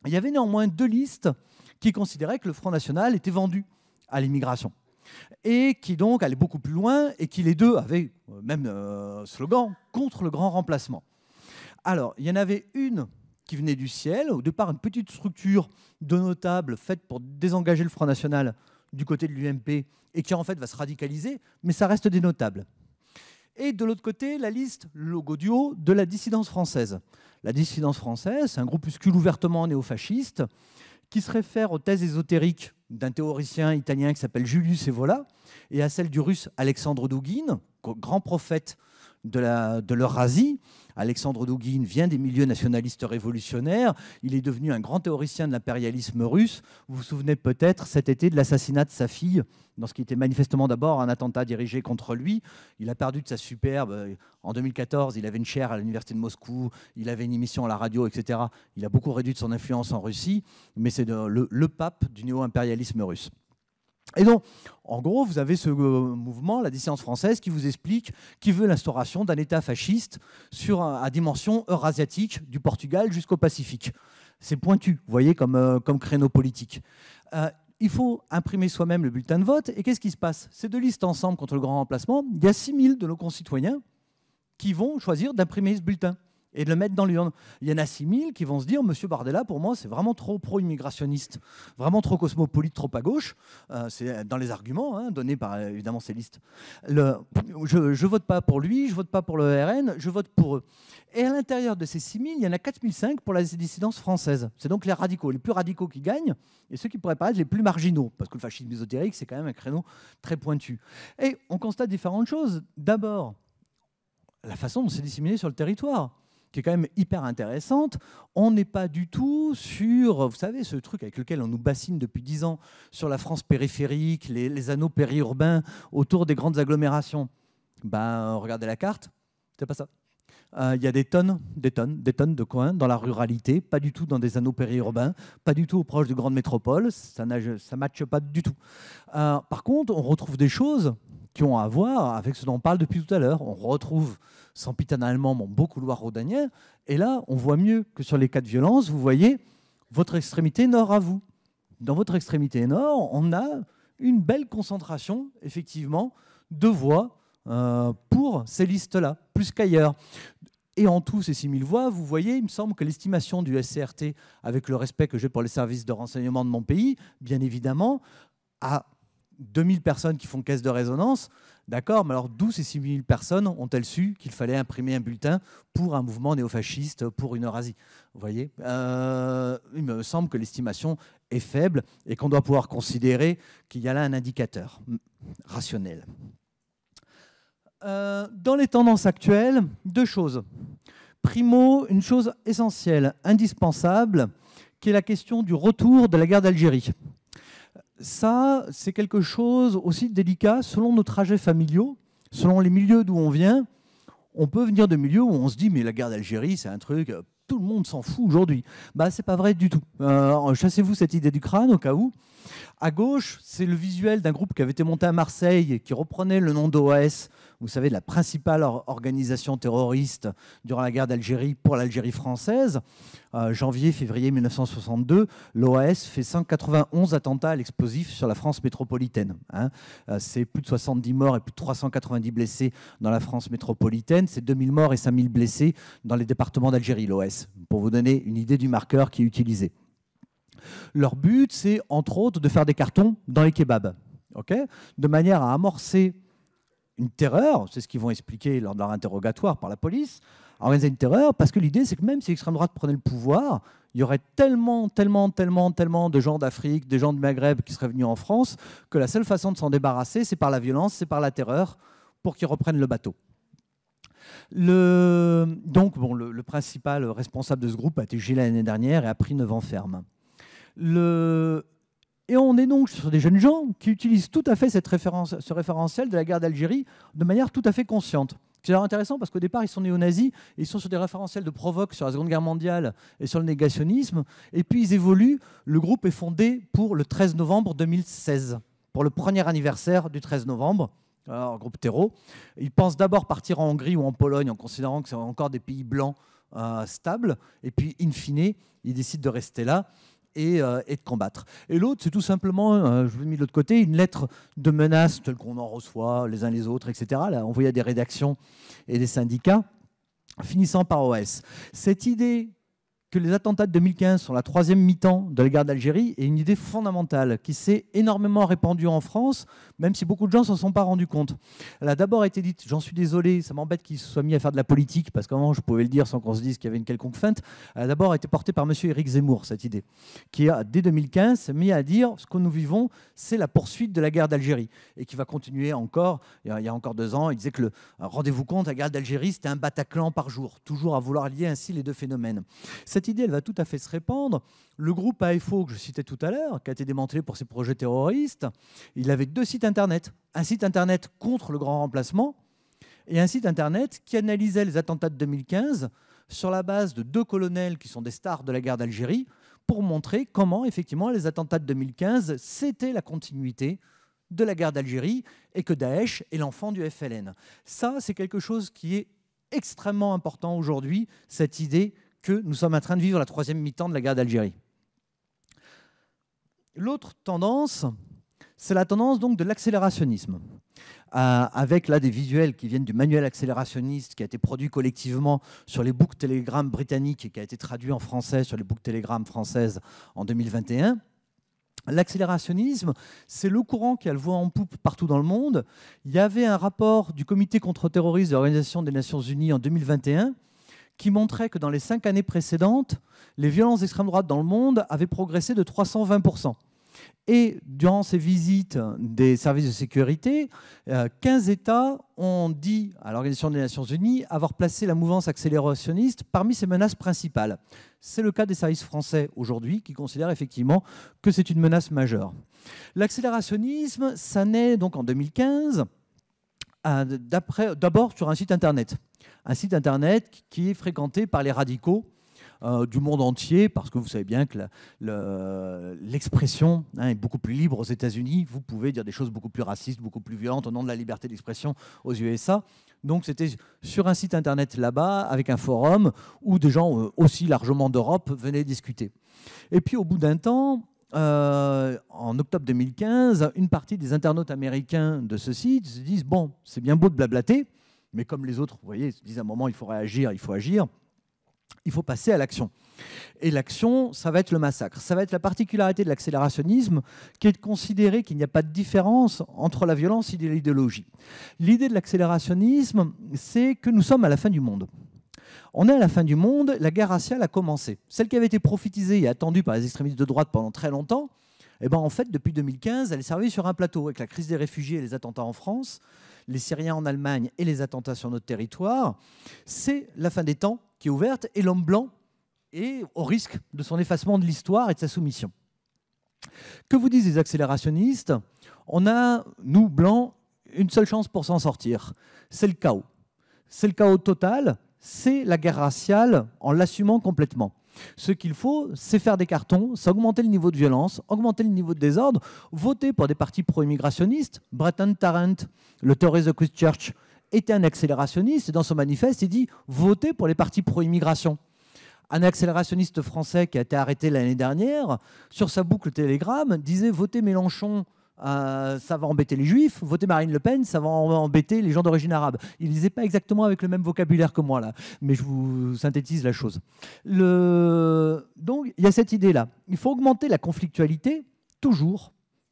Il y avait néanmoins deux listes qui considéraient que le Front National était vendu à l'immigration et qui donc allait beaucoup plus loin, et qui les deux avaient euh, même euh, slogan, contre le grand remplacement. Alors, il y en avait une qui venait du ciel, au départ une petite structure de notables faite pour désengager le Front National du côté de l'UMP, et qui en fait va se radicaliser, mais ça reste des notables. Et de l'autre côté, la liste, logo du de la dissidence française. La dissidence française, c'est un groupuscule ouvertement néofasciste, qui se réfère aux thèses ésotériques d'un théoricien italien qui s'appelle Julius Evola et à celle du russe Alexandre Douguine' grand prophète de l'Eurasie. Alexandre Douguin vient des milieux nationalistes révolutionnaires. Il est devenu un grand théoricien de l'impérialisme russe. Vous vous souvenez peut-être cet été de l'assassinat de sa fille, dans ce qui était manifestement d'abord un attentat dirigé contre lui. Il a perdu de sa superbe. Euh, en 2014, il avait une chaire à l'Université de Moscou, il avait une émission à la radio, etc. Il a beaucoup réduit de son influence en Russie, mais c'est le, le pape du néo-impérialisme russe. Et donc, en gros, vous avez ce euh, mouvement, la dissidence française, qui vous explique, qui veut l'instauration d'un État fasciste sur, à dimension eurasiatique, du Portugal jusqu'au Pacifique. C'est pointu, vous voyez, comme, euh, comme créneau politique. Euh, il faut imprimer soi-même le bulletin de vote. Et qu'est-ce qui se passe Ces deux listes ensemble contre le grand remplacement, il y a 6000 de nos concitoyens qui vont choisir d'imprimer ce bulletin et de le mettre dans l'urne. Il y en a 6000 qui vont se dire Monsieur Bardella, pour moi, c'est vraiment trop pro-immigrationniste, vraiment trop cosmopolite, trop à gauche. Euh, c'est euh, dans les arguments hein, donnés par euh, évidemment ces listes. Le, je ne vote pas pour lui, je vote pas pour le RN, je vote pour eux. Et à l'intérieur de ces 6000, il y en a 4005 pour la dissidence française. C'est donc les radicaux, les plus radicaux qui gagnent et ceux qui pourraient paraître les plus marginaux, parce que le fascisme ésotérique, c'est quand même un créneau très pointu. Et on constate différentes choses. D'abord, la façon dont c'est disséminé sur le territoire qui est quand même hyper intéressante. On n'est pas du tout sur, vous savez, ce truc avec lequel on nous bassine depuis dix ans sur la France périphérique, les, anneaux périurbains autour des grandes agglomérations. Ben, regardez la carte, c'est pas ça. Euh, il y a des tonnes, des tonnes, des tonnes de coins dans la ruralité, pas du tout dans des anneaux périurbains, pas du tout au proche de grandes métropoles, ça ne matche pas du tout. Euh, par contre, on retrouve des choses à voir avec ce dont on parle depuis tout à l'heure. On retrouve sans pitane allemand mon beau couloir rhodanien, et là, on voit mieux que sur les cas de violence, vous voyez votre extrémité nord à vous. Dans votre extrémité nord, on a une belle concentration, effectivement, de voix euh, pour ces listes-là, plus qu'ailleurs. Et en tout, ces 6000 voix, vous voyez, il me semble que l'estimation du SCRT, avec le respect que j'ai pour les services de renseignement de mon pays, bien évidemment, a 2000 personnes qui font caisse de résonance, d'accord, mais alors d'où ces 6000 personnes ont-elles su qu'il fallait imprimer un bulletin pour un mouvement néofasciste, pour une Eurasie Vous voyez euh, Il me semble que l'estimation est faible et qu'on doit pouvoir considérer qu'il y a là un indicateur rationnel. Euh, dans les tendances actuelles, deux choses. Primo, une chose essentielle, indispensable, qui est la question du retour de la guerre d'Algérie ça, c'est quelque chose aussi délicat selon nos trajets familiaux, selon les milieux d'où on vient. On peut venir de milieux où on se dit, mais la guerre d'Algérie, c'est un truc, euh, tout le monde s'en fout aujourd'hui. Bah, c'est pas vrai du tout. Euh, chassez-vous cette idée du crâne au cas où. À gauche, c'est le visuel d'un groupe qui avait été monté à Marseille et qui reprenait le nom d'OAS vous savez, la principale organisation terroriste durant la guerre d'Algérie pour l'Algérie française. Janvier-février 1962, l'OAS fait 191 attentats à l'explosif sur la France métropolitaine. Hein. Euh, c'est plus de 70 morts et plus de 390 blessés dans la France métropolitaine. C'est 2000 morts et 5000 blessés dans les départements d'Algérie, l'OAS, pour vous donner une idée du marqueur qui est utilisé. Leur but, c'est entre autres de faire des cartons dans les kebabs, ok, de manière à amorcer une terreur, c'est ce qu'ils vont expliquer lors de leur interrogatoire par la police, organiser une terreur, parce que l'idée, c'est que même si l'extrême droite prenait le pouvoir, il y aurait tellement, tellement, tellement, tellement de gens d'Afrique, des gens du Maghreb qui seraient venus en France, que la seule façon de s'en débarrasser, c'est par la violence, c'est par la terreur, pour qu'ils reprennent le bateau. Le... Donc, bon, le, principal responsable de ce groupe a été gilé l'année dernière et a pris 9 ans ferme. Le... Et on est sur des jeunes gens qui utilisent tout à fait cette référence, ce référentiel de la guerre d'Algérie de manière tout à fait consciente. C'est intéressant parce qu'au départ, ils sont néo-nazis, ils sont sur des référentiels de provoque sur la Seconde Guerre mondiale et sur le négationnisme, et puis ils évoluent. Le groupe est fondé pour le 13 novembre 2016, pour le premier anniversaire du 13 novembre. Alors, groupe terreau. Ils pensent d'abord partir en Hongrie ou en Pologne en considérant que c'est encore des pays blancs euh, stables. Et puis, in fine, ils décident de rester là. Euh, et, de combattre. Et l'autre, c'est tout simplement, euh, je vous ai mis de l'autre côté, une lettre de menace telle qu'on en reçoit les uns les autres, etc., là, envoyée à des rédactions et des syndicats, finissant par OS. Cette idée que les attentats de 2015 sont la troisième mi-temps de la guerre d'Algérie est une idée fondamentale qui s'est énormément répandue en France même si beaucoup de gens ne s'en sont pas rendus compte. Elle a d'abord été dite, j'en suis désolé, ça m'embête qu'il se soit mis à faire de la politique, parce qu'avant je pouvais le dire sans qu'on se dise qu'il y avait une quelconque feinte. Elle a d'abord été portée par M. Éric Zemmour, cette idée, qui a, dès 2015, mis à dire ce que nous vivons, c'est la poursuite de la guerre d'Algérie, et qui va continuer encore. Il y a encore deux ans, il disait que, le rendez-vous compte, la guerre d'Algérie, c'était un Bataclan par jour, toujours à vouloir lier ainsi les deux phénomènes. Cette idée, elle va tout à fait se répandre. Le groupe AFO que je citais tout à l'heure, qui a été démantelé pour ses projets terroristes, il avait deux sites internet. Un site internet contre le grand remplacement et un site internet qui analysait les attentats de 2015 sur la base de deux colonels qui sont des stars de la guerre d'Algérie pour montrer comment effectivement les attentats de 2015 c'était la continuité de la guerre d'Algérie et que Daesh est l'enfant du FLN. Ça, c'est quelque chose qui est extrêmement important aujourd'hui, cette idée que nous sommes en train de vivre la troisième mi-temps de la guerre d'Algérie. L'autre tendance, c'est la tendance donc de l'accélérationnisme, euh, avec là des visuels qui viennent du manuel accélérationniste qui a été produit collectivement sur les boucles télégrammes britanniques et qui a été traduit en français sur les boucles télégrammes françaises en 2021. L'accélérationnisme, c'est le courant qui a le en poupe partout dans le monde. Il y avait un rapport du comité contre-terroriste de l'Organisation des Nations Unies en 2021 qui montrait que dans les cinq années précédentes, les violences d'extrême droite dans le monde avaient progressé de 320 et durant ces visites des services de sécurité, 15 euh, États ont dit à l'Organisation des Nations Unies avoir placé la mouvance accélérationniste parmi ses menaces principales. C'est le cas des services français aujourd'hui qui considèrent effectivement que c'est une menace majeure. L'accélérationnisme, ça naît donc en 2015 euh, d'abord sur un site internet. Un site internet qui est fréquenté par les radicaux euh, du monde entier, parce que vous savez bien que l'expression hein, est beaucoup plus libre aux États-Unis. Vous pouvez dire des choses beaucoup plus racistes, beaucoup plus violentes au nom de la liberté d'expression aux USA. Donc c'était sur un site internet là-bas, avec un forum, où des gens euh, aussi largement d'Europe venaient discuter. Et puis au bout d'un temps, euh, en octobre 2015, une partie des internautes américains de ce site se disent, bon, c'est bien beau de blablater, mais comme les autres, vous voyez, se disent à un moment, il faut réagir, il faut agir il faut passer à l'action. Et l'action, ça va être le massacre. Ça va être la particularité de l'accélérationnisme qui est de considérer qu'il n'y a pas de différence entre la violence et l'idéologie. L'idée de l'accélérationnisme, c'est que nous sommes à la fin du monde. On est à la fin du monde, la guerre raciale a commencé. Celle qui avait été prophétisée et attendue par les extrémistes de droite pendant très longtemps, eh ben en fait, depuis 2015, elle est servie sur un plateau avec la crise des réfugiés et les attentats en France les Syriens en Allemagne et les attentats sur notre territoire, c'est la fin des temps qui est ouverte et l'homme blanc est au risque de son effacement de l'histoire et de sa soumission. Que vous disent les accélérationnistes On a, nous, blancs, une seule chance pour s'en sortir. C'est le chaos. C'est le chaos total, c'est la guerre raciale en l'assumant complètement. Ce qu'il faut, c'est faire des cartons, c'est augmenter le niveau de violence, augmenter le niveau de désordre, voter pour des partis pro-immigrationnistes. Bretton Tarrant, le terroriste de Christchurch, était un accélérationniste et dans son manifeste, il dit votez pour les partis pro-immigration. Un accélérationniste français qui a été arrêté l'année dernière, sur sa boucle Telegram, disait votez Mélenchon euh, ça va embêter les juifs, voter Marine Le Pen, ça va embêter les gens d'origine arabe. Ils ne disait pas exactement avec le même vocabulaire que moi, là, mais je vous synthétise la chose. Donc, il y a cette idée-là. Il faut augmenter la conflictualité, toujours.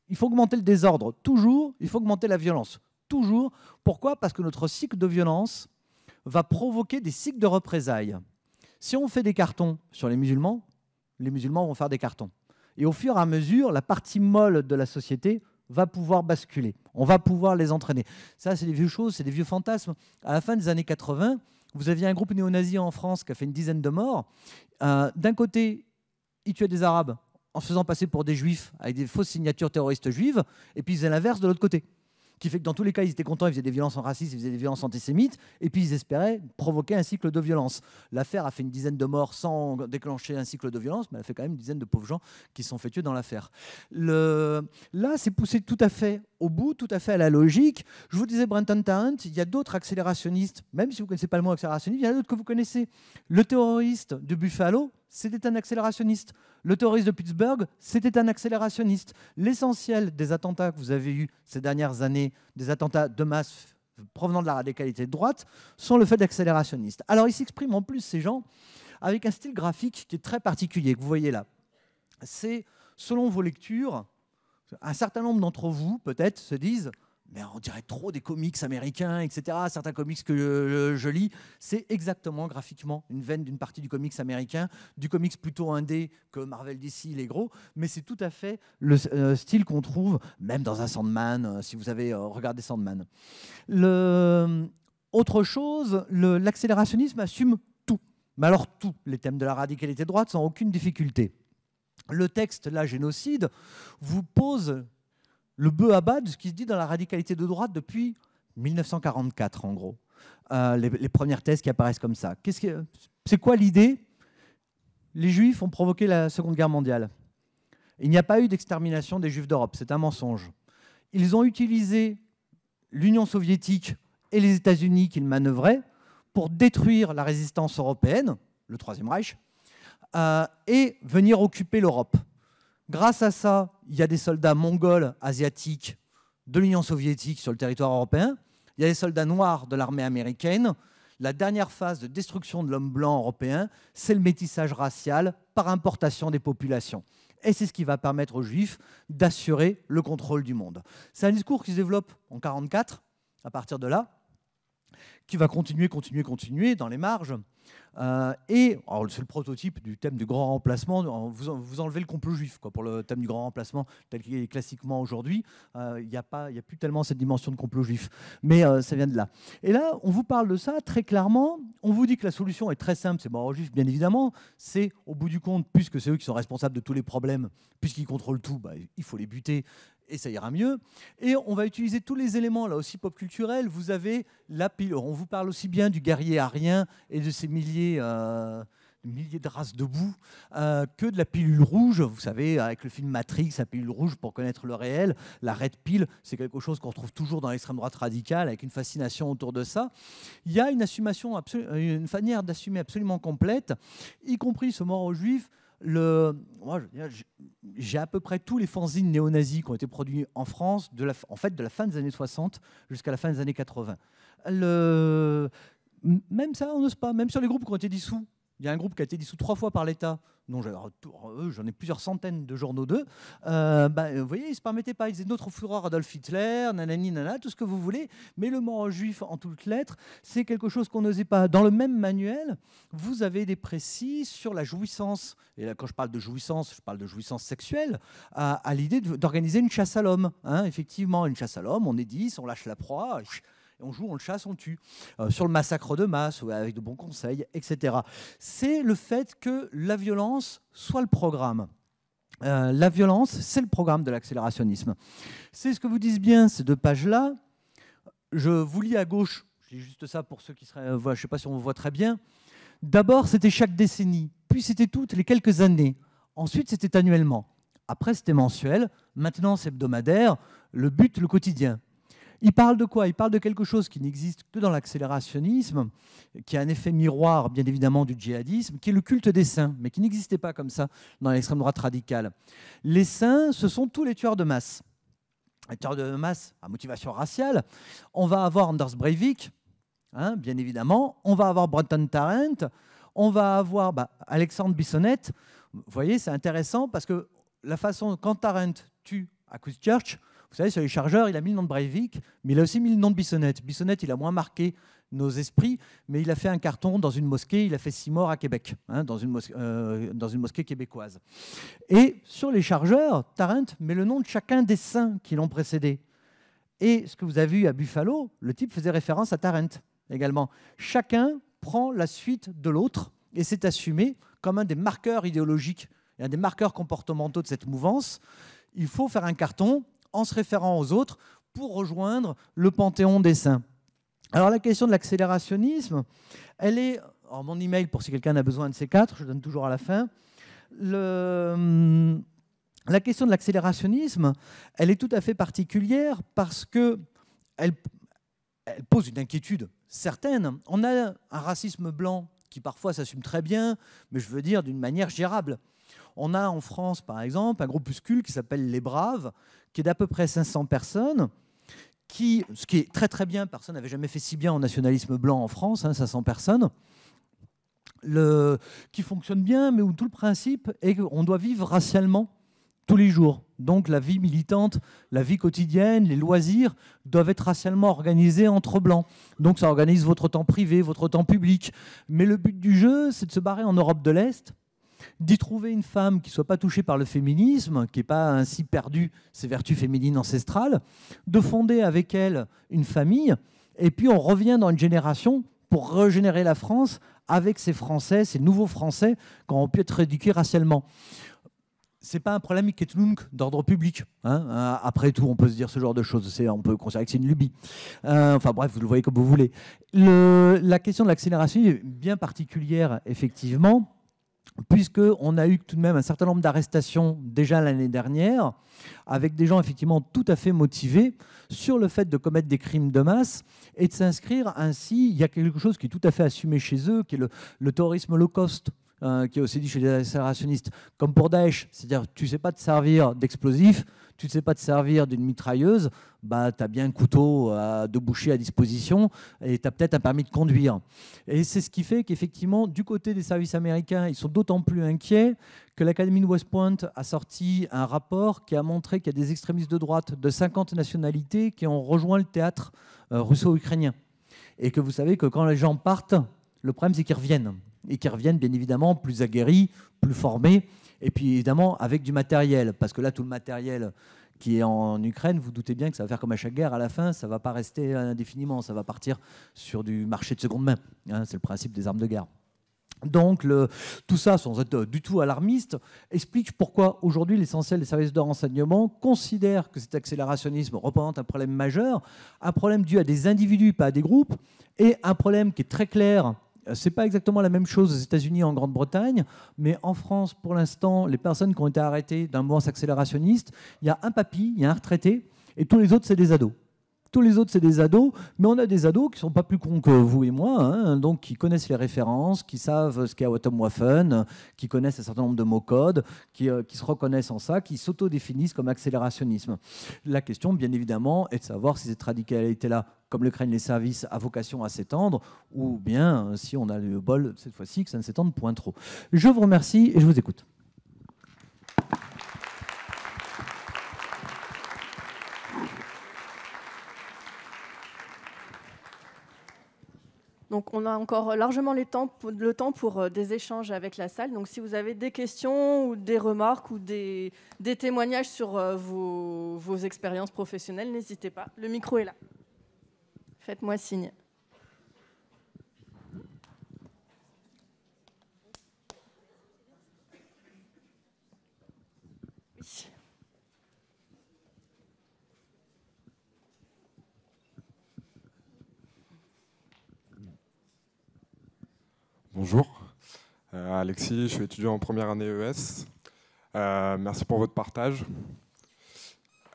Il faut augmenter le désordre, toujours. Il faut augmenter la violence, toujours. Pourquoi Parce que notre cycle de violence va provoquer des cycles de représailles. Si on fait des cartons sur les musulmans, les musulmans vont faire des cartons. Et au fur et à mesure, la partie molle de la société va pouvoir basculer. On va pouvoir les entraîner. Ça, c'est des vieux choses, c'est des vieux fantasmes. À la fin des années 80, vous aviez un groupe néo-nazi en France qui a fait une dizaine de morts. Euh, d'un côté, ils tuaient des Arabes en se faisant passer pour des Juifs avec des fausses signatures terroristes juives, et puis ils faisaient l'inverse de l'autre côté qui fait que dans tous les cas, ils étaient contents, ils faisaient des violences racistes, ils faisaient des violences antisémites, et puis ils espéraient provoquer un cycle de violence. L'affaire a fait une dizaine de morts sans déclencher un cycle de violence, mais elle a fait quand même une dizaine de pauvres gens qui sont fait tuer dans l'affaire. Le... Là, c'est poussé tout à fait au bout, tout à fait à la logique. Je vous disais, Brenton Tarrant, il y a d'autres accélérationnistes, même si vous ne connaissez pas le mot accélérationniste, il y en a d'autres que vous connaissez. Le terroriste de Buffalo, c'était un accélérationniste. Le terroriste de Pittsburgh, c'était un accélérationniste. L'essentiel des attentats que vous avez eus ces dernières années, des attentats de masse provenant de la radicalité de droite, sont le fait d'accélérationnistes. Alors ils s'expriment en plus, ces gens, avec un style graphique qui est très particulier, que vous voyez là. C'est, selon vos lectures, un certain nombre d'entre vous, peut-être, se disent mais on dirait trop des comics américains, etc. Certains comics que euh, je, lis, c'est exactement graphiquement une veine d'une partie du comics américain, du comics plutôt indé que Marvel DC, les gros, mais c'est tout à fait le euh, style qu'on trouve même dans un Sandman, euh, si vous avez regardé Sandman. autre chose, l'accélérationnisme assume tout, mais alors tout. Les thèmes de la radicalité droite sans aucune difficulté. Le texte, la génocide, vous pose le bœuf bas de ce qui se dit dans la radicalité de droite depuis 1944, en gros. Euh, les, premières thèses qui apparaissent comme ça. C'est que c'est quoi l'idée Les Juifs ont provoqué la Seconde Guerre mondiale. Il n'y a pas eu d'extermination des Juifs d'Europe, c'est un mensonge. Ils ont utilisé l'Union soviétique et les États-Unis qu'ils manœuvraient pour détruire la résistance européenne, le Troisième Reich, euh, et venir occuper l'Europe. Grâce à ça, il y a des soldats mongols, asiatiques, de l'Union soviétique sur le territoire européen. Il y a des soldats noirs de l'armée américaine. La dernière phase de destruction de l'homme blanc européen, c'est le métissage racial par importation des populations. Et c'est ce qui va permettre aux Juifs d'assurer le contrôle du monde. C'est un discours qui se développe en 1944, à partir de là, qui va continuer, continuer, continuer dans les marges. Euh, et c'est le prototype du thème du grand remplacement. Vous, vous enlevez le complot juif quoi, pour le thème du grand remplacement tel qu'il est classiquement aujourd'hui. Euh, il n'y a, pas, a plus tellement cette dimension de complot juif. Mais euh, ça vient de là. Et là, on vous parle de ça très clairement. On vous dit que la solution est très simple. C'est mort aux juifs, bien évidemment. C'est au bout du compte, puisque c'est eux qui sont responsables de tous les problèmes, puisqu'ils contrôlent tout, bah, il faut les buter et ça ira mieux. Et on va utiliser tous les éléments, là aussi pop culturels. Vous avez la pile. On vous parle aussi bien du guerrier arien et de ses milliers, euh, milliers de races debout euh, que de la pilule rouge. Vous savez, avec le film Matrix, la pilule rouge pour connaître le réel. La red pill, c'est quelque chose qu'on retrouve toujours dans l'extrême droite radicale, avec une fascination autour de ça. Il y a une, assumation une manière d'assumer absolument complète, y compris ce mort aux juifs le, moi, j'ai à peu près tous les fanzines néo-nazis qui ont été produits en France, de la, en fait, de la fin des années 60 jusqu'à la fin des années 80. Le, même ça, on n'ose pas, même sur les groupes qui ont été dissous. Il y a un groupe qui a été dissous trois fois par l'État, dont j'en ai plusieurs centaines de journaux d'eux. Euh, bah, vous voyez, ils ne se permettaient pas. Ils étaient notre fureur Adolf Hitler, nanani, Nana, tout ce que vous voulez. Mais le mot « juif en toutes lettres, c'est quelque chose qu'on n'osait pas. Dans le même manuel, vous avez des précis sur la jouissance. Et là, quand je parle de jouissance, je parle de jouissance sexuelle, à, l'idée d'organiser une chasse à l'homme. Hein. effectivement, une chasse à l'homme, on est 10, on lâche la proie on joue, on le chasse, on tue. Euh, sur le massacre de masse, avec de bons conseils, etc. C'est le fait que la violence soit le programme. Euh, la violence, c'est le programme de l'accélérationnisme. C'est ce que vous disent bien ces deux pages-là. Je vous lis à gauche, je lis juste ça pour ceux qui seraient. Euh, je ne sais pas si on vous voit très bien. D'abord, c'était chaque décennie, puis c'était toutes les quelques années. Ensuite, c'était annuellement. Après, c'était mensuel. Maintenant, c'est hebdomadaire. Le but, le quotidien. Il parle de quoi Il parle de quelque chose qui n'existe que dans l'accélérationnisme, qui a un effet miroir, bien évidemment, du djihadisme, qui est le culte des saints, mais qui n'existait pas comme ça dans l'extrême droite radicale. Les saints, ce sont tous les tueurs de masse. Les tueurs de masse à motivation raciale. On va avoir Anders Breivik, hein, bien évidemment. On va avoir Brenton Tarrant. On va avoir bah, Alexandre Bissonnette. Vous voyez, c'est intéressant parce que la façon, quand Tarrant tue à Christchurch, vous savez, sur les chargeurs, il a mis le nom de Breivik, mais il a aussi mis le nom de Bissonnette. Bissonnette, il a moins marqué nos esprits, mais il a fait un carton dans une mosquée, il a fait six morts à Québec, hein, dans, une mosquée, euh, dans une mosquée québécoise. Et sur les chargeurs, Tarent met le nom de chacun des saints qui l'ont précédé. Et ce que vous avez vu à Buffalo, le type faisait référence à Tarent également. Chacun prend la suite de l'autre et c'est assumé comme un des marqueurs idéologiques et un des marqueurs comportementaux de cette mouvance. Il faut faire un carton en se référant aux autres pour rejoindre le panthéon des saints. Alors la question de l'accélérationnisme, elle est... Alors, mon email, pour si quelqu'un a besoin de ces quatre, je donne toujours à la fin. Hum, la question de l'accélérationnisme, elle est tout à fait particulière parce que elle pose une inquiétude certaine. On a un racisme blanc qui parfois s'assume très bien, mais je veux dire d'une manière gérable. On a en France, par exemple, un groupuscule qui s'appelle Les Braves, qui est d'à peu près 500 personnes, qui, ce qui est très très bien, personne n'avait jamais fait si bien au nationalisme blanc en France, 500 hein, personnes, qui fonctionne bien, mais où tout le principe est qu'on doit vivre racialement tous les jours. Donc la vie militante, la vie quotidienne, les loisirs doivent être racialement organisés entre blancs. Donc ça organise votre temps privé, votre temps public. Mais le but du jeu, c'est de se barrer en Europe de l'Est d'y trouver une femme qui ne soit pas touchée par le féminisme, qui n'ait pas ainsi perdu ses vertus féminines ancestrales, de fonder avec elle une famille, et puis on revient dans une génération pour régénérer la France avec ces Français, ces nouveaux Français, quand on peut être éduqués racialement c'est pas un problème d'ordre public. Hein. Euh, après tout, on peut se dire ce genre de choses. on peut considérer que c'est une lubie. Euh, enfin bref, vous le voyez comme vous voulez. la question de l'accélération est bien particulière, effectivement, puisqu'on a eu tout de même un certain nombre d'arrestations déjà l'année dernière, avec des gens effectivement tout à fait motivés sur le fait de commettre des crimes de masse et de s'inscrire ainsi. Il y a quelque chose qui est tout à fait assumé chez eux, qui est le, terrorisme holocauste. low cost. Euh, qui est aussi dit chez les accélérationnistes, comme pour Daesh, c'est-à-dire tu ne sais pas te servir d'explosifs, tu ne sais pas te servir d'une mitrailleuse, bah, tu as bien un couteau à, de boucher à disposition et tu as peut-être un permis de conduire. Et c'est ce qui fait qu'effectivement, du côté des services américains, ils sont d'autant plus inquiets que l'Académie de West Point a sorti un rapport qui a montré qu'il y a des extrémistes de droite de 50 nationalités qui ont rejoint le théâtre euh, russo-ukrainien. Et que vous savez que quand les gens partent, le problème c'est qu'ils reviennent et qui reviennent bien évidemment plus aguerris, plus formés, et puis évidemment avec du matériel, parce que là, tout le matériel qui est en Ukraine, vous doutez bien que ça va faire comme à chaque guerre, à la fin, ça ne va pas rester indéfiniment, ça va partir sur du marché de seconde main. Hein, c'est le principe des armes de guerre. Donc tout ça, sans être du tout alarmiste, explique pourquoi aujourd'hui l'essentiel des services de renseignement considère que cet accélérationnisme représente un problème majeur, un problème dû à des individus, pas à des groupes, et un problème qui est très clair c'est pas exactement la même chose aux États-Unis et en Grande-Bretagne, mais en France, pour l'instant, les personnes qui ont été arrêtées d'un mouvement accélérationniste, il y a un papy, il y a un retraité, et tous les autres, c'est des ados tous les autres, c'est des ados, mais on a des ados qui sont pas plus cons que vous et moi, hein, donc qui connaissent les références, qui savent ce qu'est Atom Waffen, qui connaissent un certain nombre de mots codes, euh, qui, se reconnaissent en ça, qui s'autodéfinissent comme accélérationnisme. La question, bien évidemment, est de savoir si cette radicalité-là comme le craignent les services, a vocation à s'étendre, ou bien euh, si on a le bol cette fois-ci, que ça ne s'étende point trop. Je vous remercie et je vous écoute. Donc on a encore largement le temps pour euh, des échanges avec la salle. Donc si vous avez des questions ou des remarques ou des, témoignages sur euh, vos, vos expériences professionnelles, n'hésitez pas. Le micro est là. Faites-moi signe. Bonjour, euh, Alexis, je suis étudiant en première année ES. Euh, merci pour votre partage.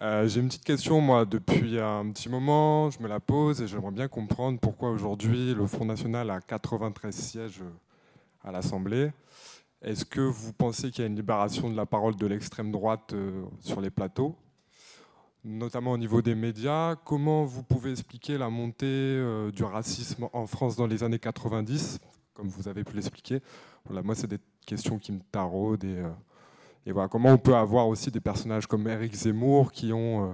Euh, j'ai une petite question, moi, depuis un petit moment, je me la pose et j'aimerais bien comprendre pourquoi aujourd'hui le Front National a 93 sièges à l'Assemblée. Est-ce que vous pensez qu'il y a une libération de la parole de l'extrême droite sur les plateaux notamment au niveau des médias. Comment vous pouvez expliquer la montée du racisme en France dans les années 90 comme vous avez pu l'expliquer. Voilà, moi, c'est des questions qui me taraudent. Et, euh, voilà, comment on peut avoir aussi des personnages comme Eric Zemmour qui ont euh,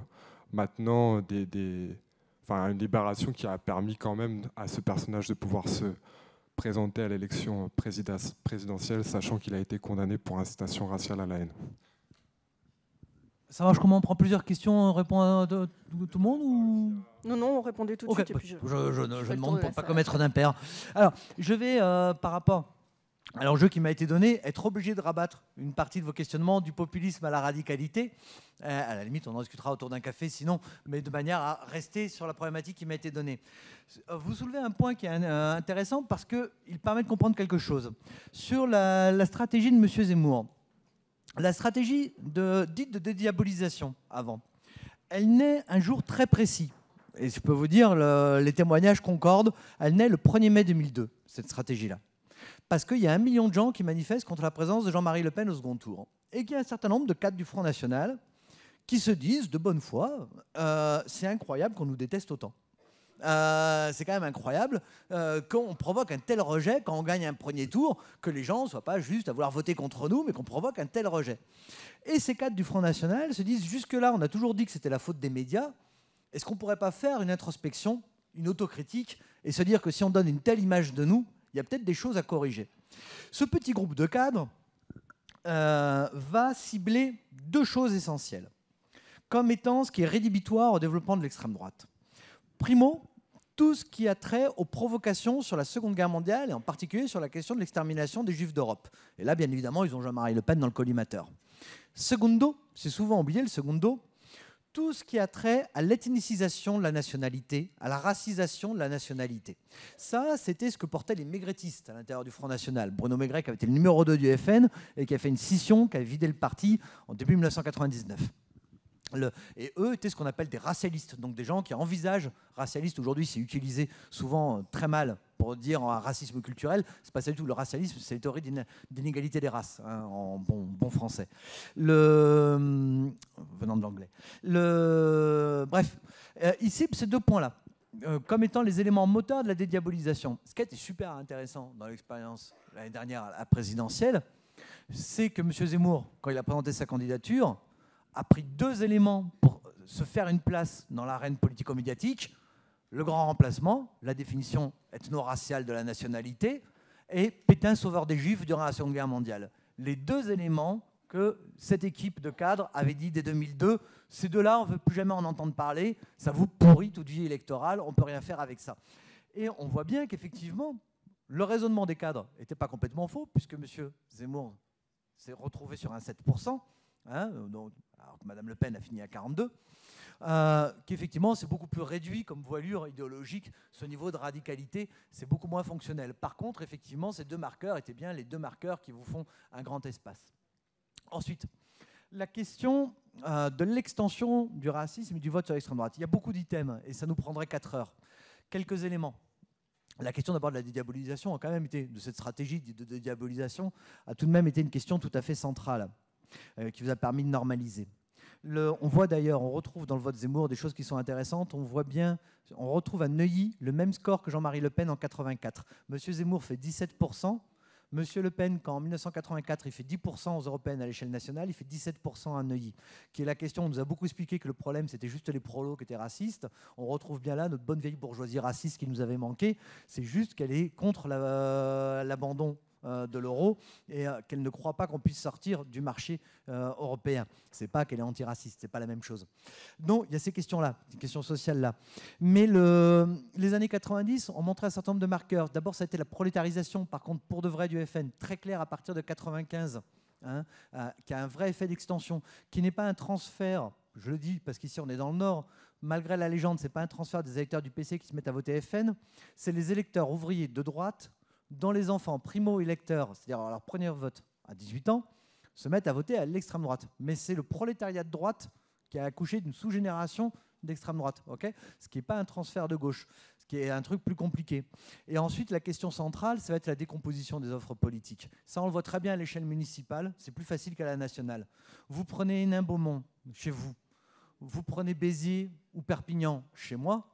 maintenant une libération qui a permis quand même à ce personnage de pouvoir se présenter à l'élection présidentielle, sachant qu'il a été condamné pour incitation raciale à la haine. Ça marche comment On prend plusieurs questions, on répond à tout le monde ou... Non, non, on répondait tout de suite. Bah, je, je, demande pour ne pas commettre d'impair. Alors, je vais, euh, par rapport à l'enjeu qui m'a été donné, être obligé de rabattre une partie de vos questionnements du populisme à la radicalité. Euh, à la limite, on en discutera autour d'un café, sinon, mais de manière à rester sur la problématique qui m'a été donnée. Euh, vous soulevez un point qui est intéressant parce qu'il permet de comprendre quelque chose. Sur la, la stratégie de M. Zemmour, la stratégie dite de dédiabolisation avant, elle naît un jour très précis. Et je peux vous dire, les témoignages concordent, elle naît le 1er mai 2002, cette stratégie-là. Parce qu'il y a un million de gens qui manifestent contre la présence de Jean-Marie Le Pen au second tour. Et qu'il y a un certain nombre de cadres du Front National qui se disent, de bonne foi, euh, c'est incroyable qu'on nous déteste autant. Euh, c'est quand même incroyable euh, qu'on provoque un tel rejet quand on gagne un premier tour, que les gens ne soient pas juste à vouloir voter contre nous, mais qu'on provoque un tel rejet. Et ces cadres du Front National se disent, jusque-là, on a toujours dit que c'était la faute des médias, est-ce qu'on ne pourrait pas faire une introspection, une autocritique, et se dire que si on donne une telle image de nous, il y a peut-être des choses à corriger Ce petit groupe de cadres euh, va cibler deux choses essentielles comme étant ce qui est rédhibitoire au développement de l'extrême droite. Primo, tout ce qui a trait aux provocations sur la Seconde Guerre mondiale et en particulier sur la question de l'extermination des Juifs d'Europe. Et là, bien évidemment, ils ont Jean-Marie Le Pen dans le collimateur. Secondo, c'est souvent oublié le secondo, tout ce qui a trait à l'ethnicisation de la nationalité, à la racisation de la nationalité. Ça, c'était ce que portaient les maigrettistes à l'intérieur du Front National. Bruno Maigret, qui avait été le numéro 2 du FN et qui a fait une scission, qui a vidé le parti en début 1999. Le, et eux étaient ce qu'on appelle des racialistes, donc des gens qui envisagent racialiste. Aujourd'hui, c'est utilisé souvent euh, très mal pour dire un racisme culturel. C'est pas ça du tout le racialisme, c'est la théorie d'inégalité des races hein, en bon, bon, français. Le euh, venant de l'anglais. Le bref, euh, ici ces deux points-là. comme étant les éléments moteurs de la dédiabolisation. Ce qui a été super intéressant dans l'expérience l'année dernière à la présidentielle, c'est que M. Zemmour, quand il a présenté sa candidature, a pris deux éléments pour se faire une place dans l'arène politico-médiatique le grand remplacement, la définition ethno-raciale de la nationalité, et Pétain sauveur des Juifs durant la Seconde Guerre mondiale. Les deux éléments que cette équipe de cadres avait dit dès 2002, ces deux-là, on ne veut plus jamais en entendre parler, ça vous pourrit toute vie électorale, on ne peut rien faire avec ça. Et on voit bien qu'effectivement, le raisonnement des cadres n'était pas complètement faux, puisque M. Zemmour s'est retrouvé sur un 7%, hein, donc alors que Le Pen a fini à 42, euh, qui effectivement c'est beaucoup plus réduit comme voilure idéologique, ce niveau de radicalité, c'est beaucoup moins fonctionnel. Par contre, effectivement, ces deux marqueurs étaient bien les deux marqueurs qui vous font un grand espace. Ensuite, la question euh, de l'extension du racisme et du vote sur l'extrême droite. Il y a beaucoup d'items et ça nous prendrait 4 heures. Quelques éléments. La question d'abord de la dédiabolisation a quand même été, de cette stratégie de dédiabolisation, a tout de même été une question tout à fait centrale euh, qui vous a permis de normaliser on voit d'ailleurs, on retrouve dans le vote Zemmour des choses qui sont intéressantes. On voit bien, on retrouve à Neuilly le même score que Jean-Marie Le Pen en 84. Monsieur Zemmour fait 17%. Monsieur Le Pen, quand en 1984, il fait 10% aux européennes à l'échelle nationale, il fait 17% à Neuilly. Qui est la question, on nous a beaucoup expliqué que le problème, c'était juste les prolos qui étaient racistes. On retrouve bien là notre bonne vieille bourgeoisie raciste qui nous avait manqué. C'est juste qu'elle est contre euh, l'abandon euh, de l'euro et euh, qu'elle ne croit pas qu'on puisse sortir du marché euh, européen. C'est pas qu'elle est antiraciste, c'est pas la même chose. Donc il y a ces questions-là, ces questions sociales-là. Mais les années 90 ont montré un certain nombre de marqueurs. D'abord, ça a été la prolétarisation, par contre, pour de vrai du FN, très clair à partir de 95, hein, qui a un vrai effet d'extension, qui n'est pas un transfert. Je le dis parce qu'ici on est dans le Nord, malgré la légende, c'est pas un transfert des électeurs du PC qui se mettent à voter FN, c'est les électeurs ouvriers de droite dans les enfants primo-électeurs, c'est-à-dire leur premier vote à 18 ans, se mettent à voter à l'extrême droite. Mais c'est le prolétariat de droite qui a accouché d'une sous-génération d'extrême droite, ce qui n'est pas un transfert de gauche, ce qui est un truc plus compliqué. Et ensuite, la question centrale, ça va être la décomposition des offres politiques. Ça, on le voit très bien à l'échelle municipale, c'est plus facile qu'à la nationale. Vous prenez Hénin-Beaumont, chez vous, vous prenez Béziers ou Perpignan, chez moi,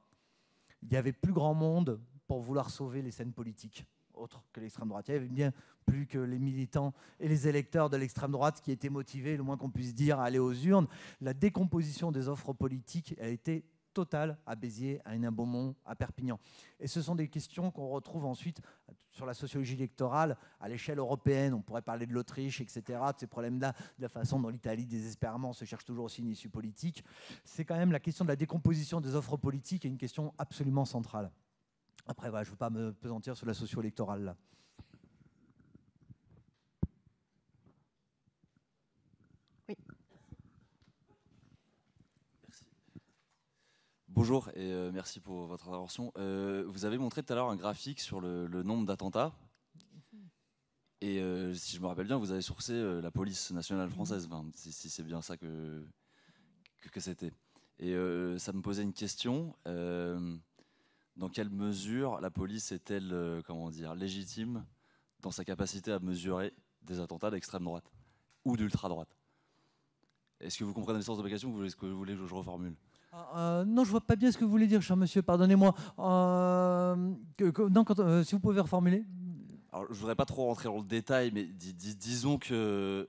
il n'y avait plus grand monde pour vouloir sauver les scènes politiques autre que l'extrême droite. Il y avait bien plus que les militants et les électeurs de l'extrême droite qui étaient motivés, le moins qu'on puisse dire, à aller aux urnes. La décomposition des offres politiques a été totale à Béziers, à Hénin-Beaumont, à Perpignan. Et ce sont des questions qu'on retrouve ensuite sur la sociologie électorale à l'échelle européenne. On pourrait parler de l'Autriche, etc., de ces problèmes-là, de la façon dont l'Italie, désespérément, se cherche toujours aussi une issue politique. C'est quand même la question de la décomposition des offres politiques est une question absolument centrale. Après, voilà, je ne veux pas me pesantir sur la socio-électorale. Oui. Merci. Bonjour et euh, merci pour votre intervention. Euh, vous avez montré tout à l'heure un graphique sur le, nombre d'attentats. Mhm. Et euh, si je me rappelle bien, vous avez sourcé la police nationale mhm. française, si, c'est bien ça que, que c'était. Et ça me posait une question dans quelle mesure la police est-elle euh, comment dire, légitime dans sa capacité à mesurer des attentats d'extrême droite ou d'ultra droite Est-ce que vous comprenez la sens de ma question ou est-ce que vous voulez que je reformule ah, euh, non, je vois pas bien ce que vous voulez dire, cher monsieur. Pardonnez-moi. Euh, si vous pouvez reformuler. Alors, je voudrais pas trop rentrer dans le détail, mais disons que,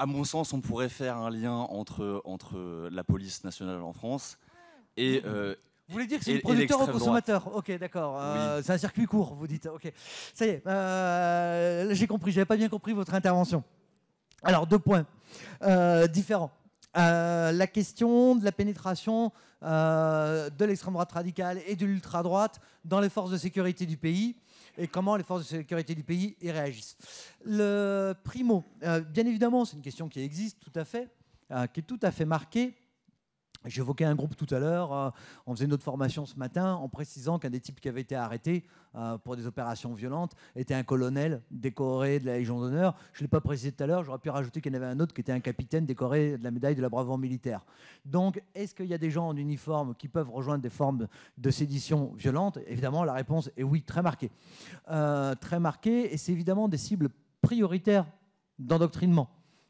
à mon sens, on pourrait faire un lien entre, entre la police nationale en France vous euh, voulez dire que c'est du producteur au consommateur Ok, d'accord. Euh, c'est un circuit court, vous dites. Ok, ça y est. Euh, j'ai compris. J'avais pas bien compris votre intervention. Alors deux points différents. la question de la pénétration de l'extrême droite radicale et de l'ultra droite dans les forces de sécurité du pays et comment les forces de sécurité du pays y réagissent. Le primo, bien évidemment, c'est une question qui existe tout à fait, qui est tout à fait marquée J'évoquais un groupe tout à l'heure, euh, on faisait notre formation ce matin en précisant qu'un des types qui avait été arrêté euh, pour des opérations violentes était un colonel décoré de la Légion d'honneur. Je ne l'ai pas précisé tout à l'heure, j'aurais pu rajouter qu'il y en avait un autre qui était un capitaine décoré de la médaille de la bravoure militaire. Donc, est-ce qu'il y a des gens en uniforme qui peuvent rejoindre des formes de sédition violente Évidemment, la réponse est oui, très marquée. Euh, très marquée, et c'est évidemment des cibles prioritaires d'endoctrinement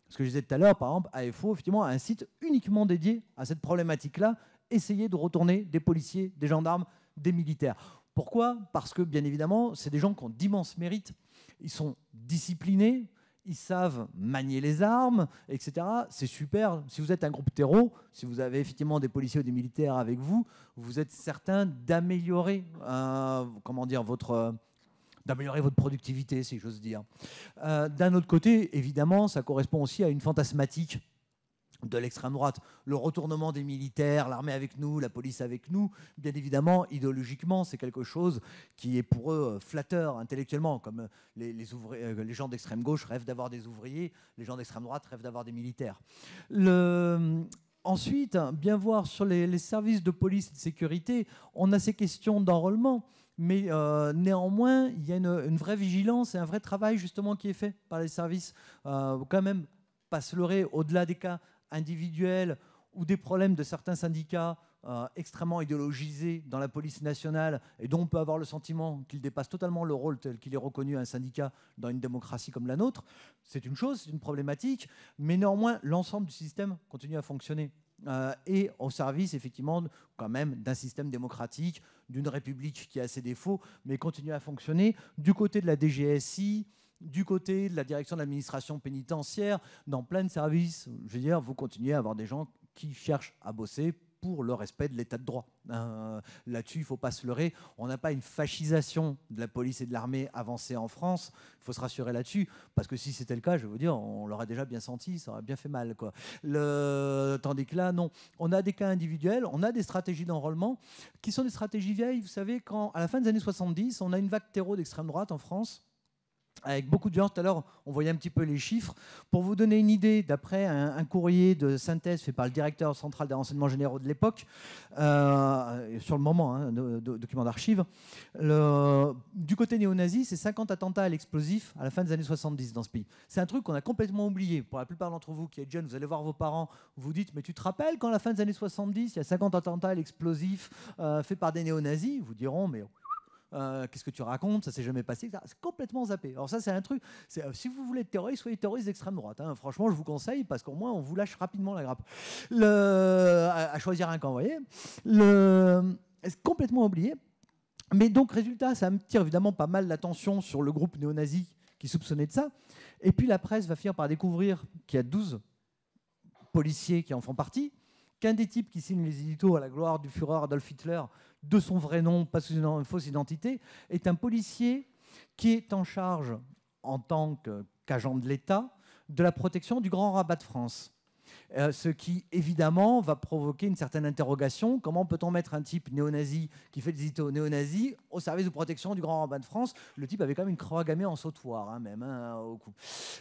ce que je disais tout à l'heure, par exemple, AFO, effectivement, a un site uniquement dédié à cette problématique-là, essayer de retourner des policiers, des gendarmes, des militaires. Pourquoi Parce que, bien évidemment, c'est des gens qui ont d'immenses mérites. Ils sont disciplinés, ils savent manier les armes, etc. C'est super. Si vous êtes un groupe terreau, si vous avez effectivement des policiers ou des militaires avec vous, vous êtes certain d'améliorer euh, comment dire, votre, d'améliorer votre productivité, si j'ose dire. Euh, d'un autre côté, évidemment, ça correspond aussi à une fantasmatique de l'extrême droite. Le retournement des militaires, l'armée avec nous, la police avec nous, bien évidemment, idéologiquement, c'est quelque chose qui est pour eux euh, flatteur intellectuellement, comme euh, les, ouvriers, les gens d'extrême gauche rêvent d'avoir des ouvriers, les gens d'extrême droite rêvent d'avoir des militaires. Ensuite, bien voir sur les services de police et de sécurité, on a ces questions d'enrôlement mais euh, néanmoins, il y a une, vraie vigilance et un vrai travail justement qui est fait par les services. Euh, quand même, pas se leurrer, au-delà des cas individuels ou des problèmes de certains syndicats euh, extrêmement idéologisés dans la police nationale et dont on peut avoir le sentiment qu'ils dépassent totalement le rôle tel qu'il est reconnu à un syndicat dans une démocratie comme la nôtre, c'est une chose, c'est une problématique, mais néanmoins, l'ensemble du système continue à fonctionner. Euh, et au service effectivement quand même d'un système démocratique, d'une république qui a ses défauts, mais continue à fonctionner. Du côté de la DGSI, du côté de la direction de l'administration pénitentiaire, dans plein de services, je veux dire, vous continuez à avoir des gens qui cherchent à bosser pour le respect de l'état de droit. Euh, là-dessus, il ne faut pas se leurrer. On n'a pas une fascisation de la police et de l'armée avancée en France. Il faut se rassurer là-dessus, parce que si c'était le cas, je veux dire, on l'aurait déjà bien senti, ça aurait bien fait mal. Quoi. Le... Tandis que là, non. On a des cas individuels, on a des stratégies d'enrôlement qui sont des stratégies vieilles. Vous savez, quand à la fin des années 70, on a une vague terreau d'extrême droite en France avec beaucoup de gens. Tout à l'heure, on voyait un petit peu les chiffres. Pour vous donner une idée, d'après un, courrier de synthèse fait par le directeur central des renseignements généraux de l'époque, euh, sur le moment, hein, de, document d'archive, du côté néo-nazi, c'est 50 attentats à l'explosif à la fin des années 70 dans ce pays. C'est un truc qu'on a complètement oublié. Pour la plupart d'entre vous qui êtes jeunes, vous allez voir vos parents, vous dites, mais tu te rappelles quand à la fin des années 70, il y a 50 attentats à l'explosif euh, fait par des néo-nazis vous diront, mais euh, qu'est-ce que tu racontes, ça s'est jamais passé, c'est complètement zappé. Alors ça, c'est un truc, euh, si vous voulez être terroriste, soyez terroriste d'extrême droite. Hein. Franchement, je vous conseille, parce qu'au moins, on vous lâche rapidement la grappe. Le, à, choisir un camp, vous voyez. c'est complètement oublié. Mais donc, résultat, ça me tire évidemment pas mal l'attention sur le groupe néo-nazi qui soupçonnait de ça. Et puis la presse va finir par découvrir qu'il y a 12 policiers qui en font partie qu'un des types qui signe les éditos à la gloire du Führer Adolf Hitler, de son vrai nom, pas sous une fausse identité, est un policier qui est en charge, en tant qu'agent de l'État, de la protection du Grand Rabat de France. Euh, ce qui, évidemment, va provoquer une certaine interrogation. Comment peut-on mettre un type néo-nazi qui fait des éditos néo-nazis au service de protection du Grand Rabat de France Le type avait quand même une croix gammée en sautoir, hein, même, hein, au cou.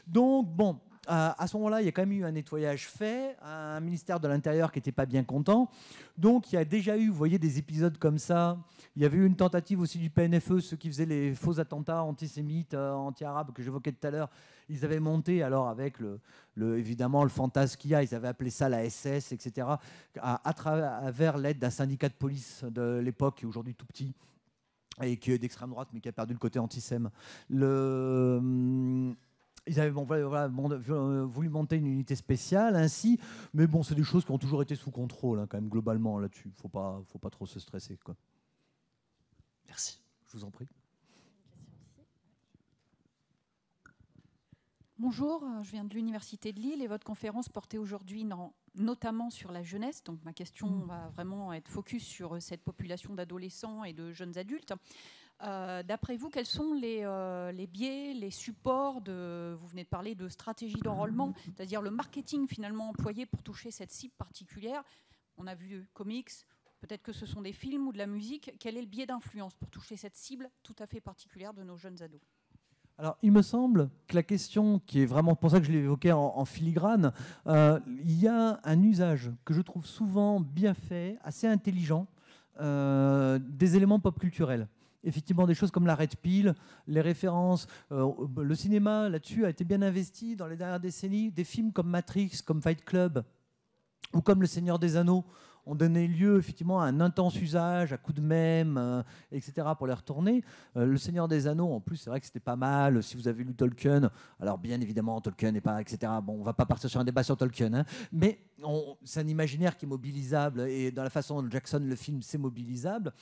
Donc, bon, euh, à ce moment-là, il y a quand même eu un nettoyage fait, un ministère de l'Intérieur qui n'était pas bien content. Donc, il y a déjà eu, vous voyez, des épisodes comme ça. Il y avait eu une tentative aussi du PNFE, ceux qui faisaient les faux attentats antisémites, euh, anti-arabes que j'évoquais tout à l'heure. Ils avaient monté, alors avec le, évidemment le fantasme qu'il y a, ils avaient appelé ça la SS, etc., à, à travers l'aide d'un syndicat de police de l'époque, qui est aujourd'hui tout petit, et qui est d'extrême droite, mais qui a perdu le côté antisémite. Le hum, ils avaient euh, voulu monter une unité spéciale ainsi, mais bon, c'est des choses qui ont toujours été sous contrôle, hein, quand même, globalement, là-dessus. Faut pas, faut pas trop se stresser. Quoi. Merci, je vous en prie. Bonjour, euh, je viens de l'Université de Lille et votre conférence portait aujourd'hui notamment sur la jeunesse. Donc ma question mmh. va vraiment être focus sur euh, cette population d'adolescents et de jeunes adultes. Euh, d'après vous, quels sont euh, les, biais, les supports de, vous venez de parler de stratégie d'enrôlement, c'est-à-dire le marketing finalement employé pour toucher cette cible particulière On a vu comics, peut-être que ce sont des films ou de la musique. Quel est le biais d'influence pour toucher cette cible tout à fait particulière de nos jeunes ados alors, il me semble que la question, qui est vraiment pour ça que je l'ai en, en, filigrane, euh, il y a un usage que je trouve souvent bien fait, assez intelligent, des éléments pop culturels effectivement des choses comme la Red Pill, les références. Euh, le cinéma, là-dessus, a été bien investi dans les dernières décennies. Des films comme Matrix, comme Fight Club, ou comme Le Seigneur des Anneaux, ont donné lieu effectivement à un intense usage, à coups de même euh, etc. pour les retourner. Euh, le Seigneur des Anneaux, en plus, c'est vrai que c'était pas mal. Si vous avez lu Tolkien, alors bien évidemment, Tolkien n'est pas, etc. Bon, on va pas partir sur un débat sur Tolkien, hein, mais c'est un imaginaire qui est mobilisable et dans la façon dont Jackson le film, c'est mobilisable.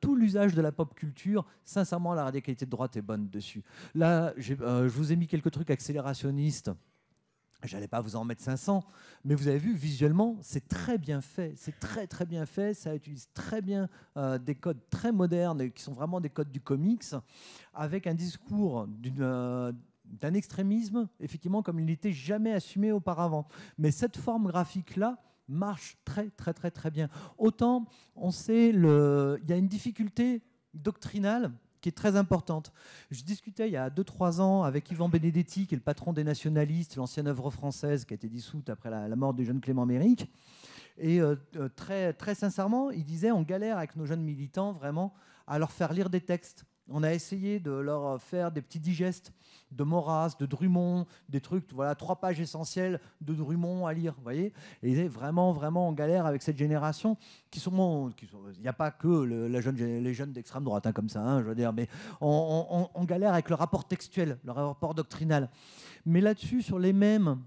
tout l'usage de la pop culture, sincèrement, la radicalité de droite est bonne dessus. Là, euh, je vous ai mis quelques trucs accélérationnistes. J'allais pas vous en mettre 500, mais vous avez vu visuellement, c'est très bien fait. C'est très très bien fait. Ça utilise très bien euh, des codes très modernes qui sont vraiment des codes du comics, avec un discours d'une euh, d'un extrémisme, effectivement, comme il n'était jamais assumé auparavant. Mais cette forme graphique-là marche très, très, très, très bien. Autant, on sait, le... il y a une difficulté doctrinale qui est très importante. Je discutais il y a 2-3 ans avec Yvan Benedetti, qui est le patron des Nationalistes, l'ancienne œuvre française qui a été dissoute après la, mort du jeune Clément Méric. Et euh, euh, très, très sincèrement, il disait on galère avec nos jeunes militants vraiment à leur faire lire des textes. On a essayé de leur faire des petits digestes de Maurras, de Drummond, des trucs, voilà, trois pages essentielles de Drummond à lire, vous voyez Et ils étaient vraiment, vraiment en galère avec cette génération qui sont... Il n'y a pas que les jeunes d'extrême droite hein, comme ça, hein, je veux dire, mais on, on, galère avec le rapport textuel, le rapport doctrinal. Mais là-dessus, sur les mêmes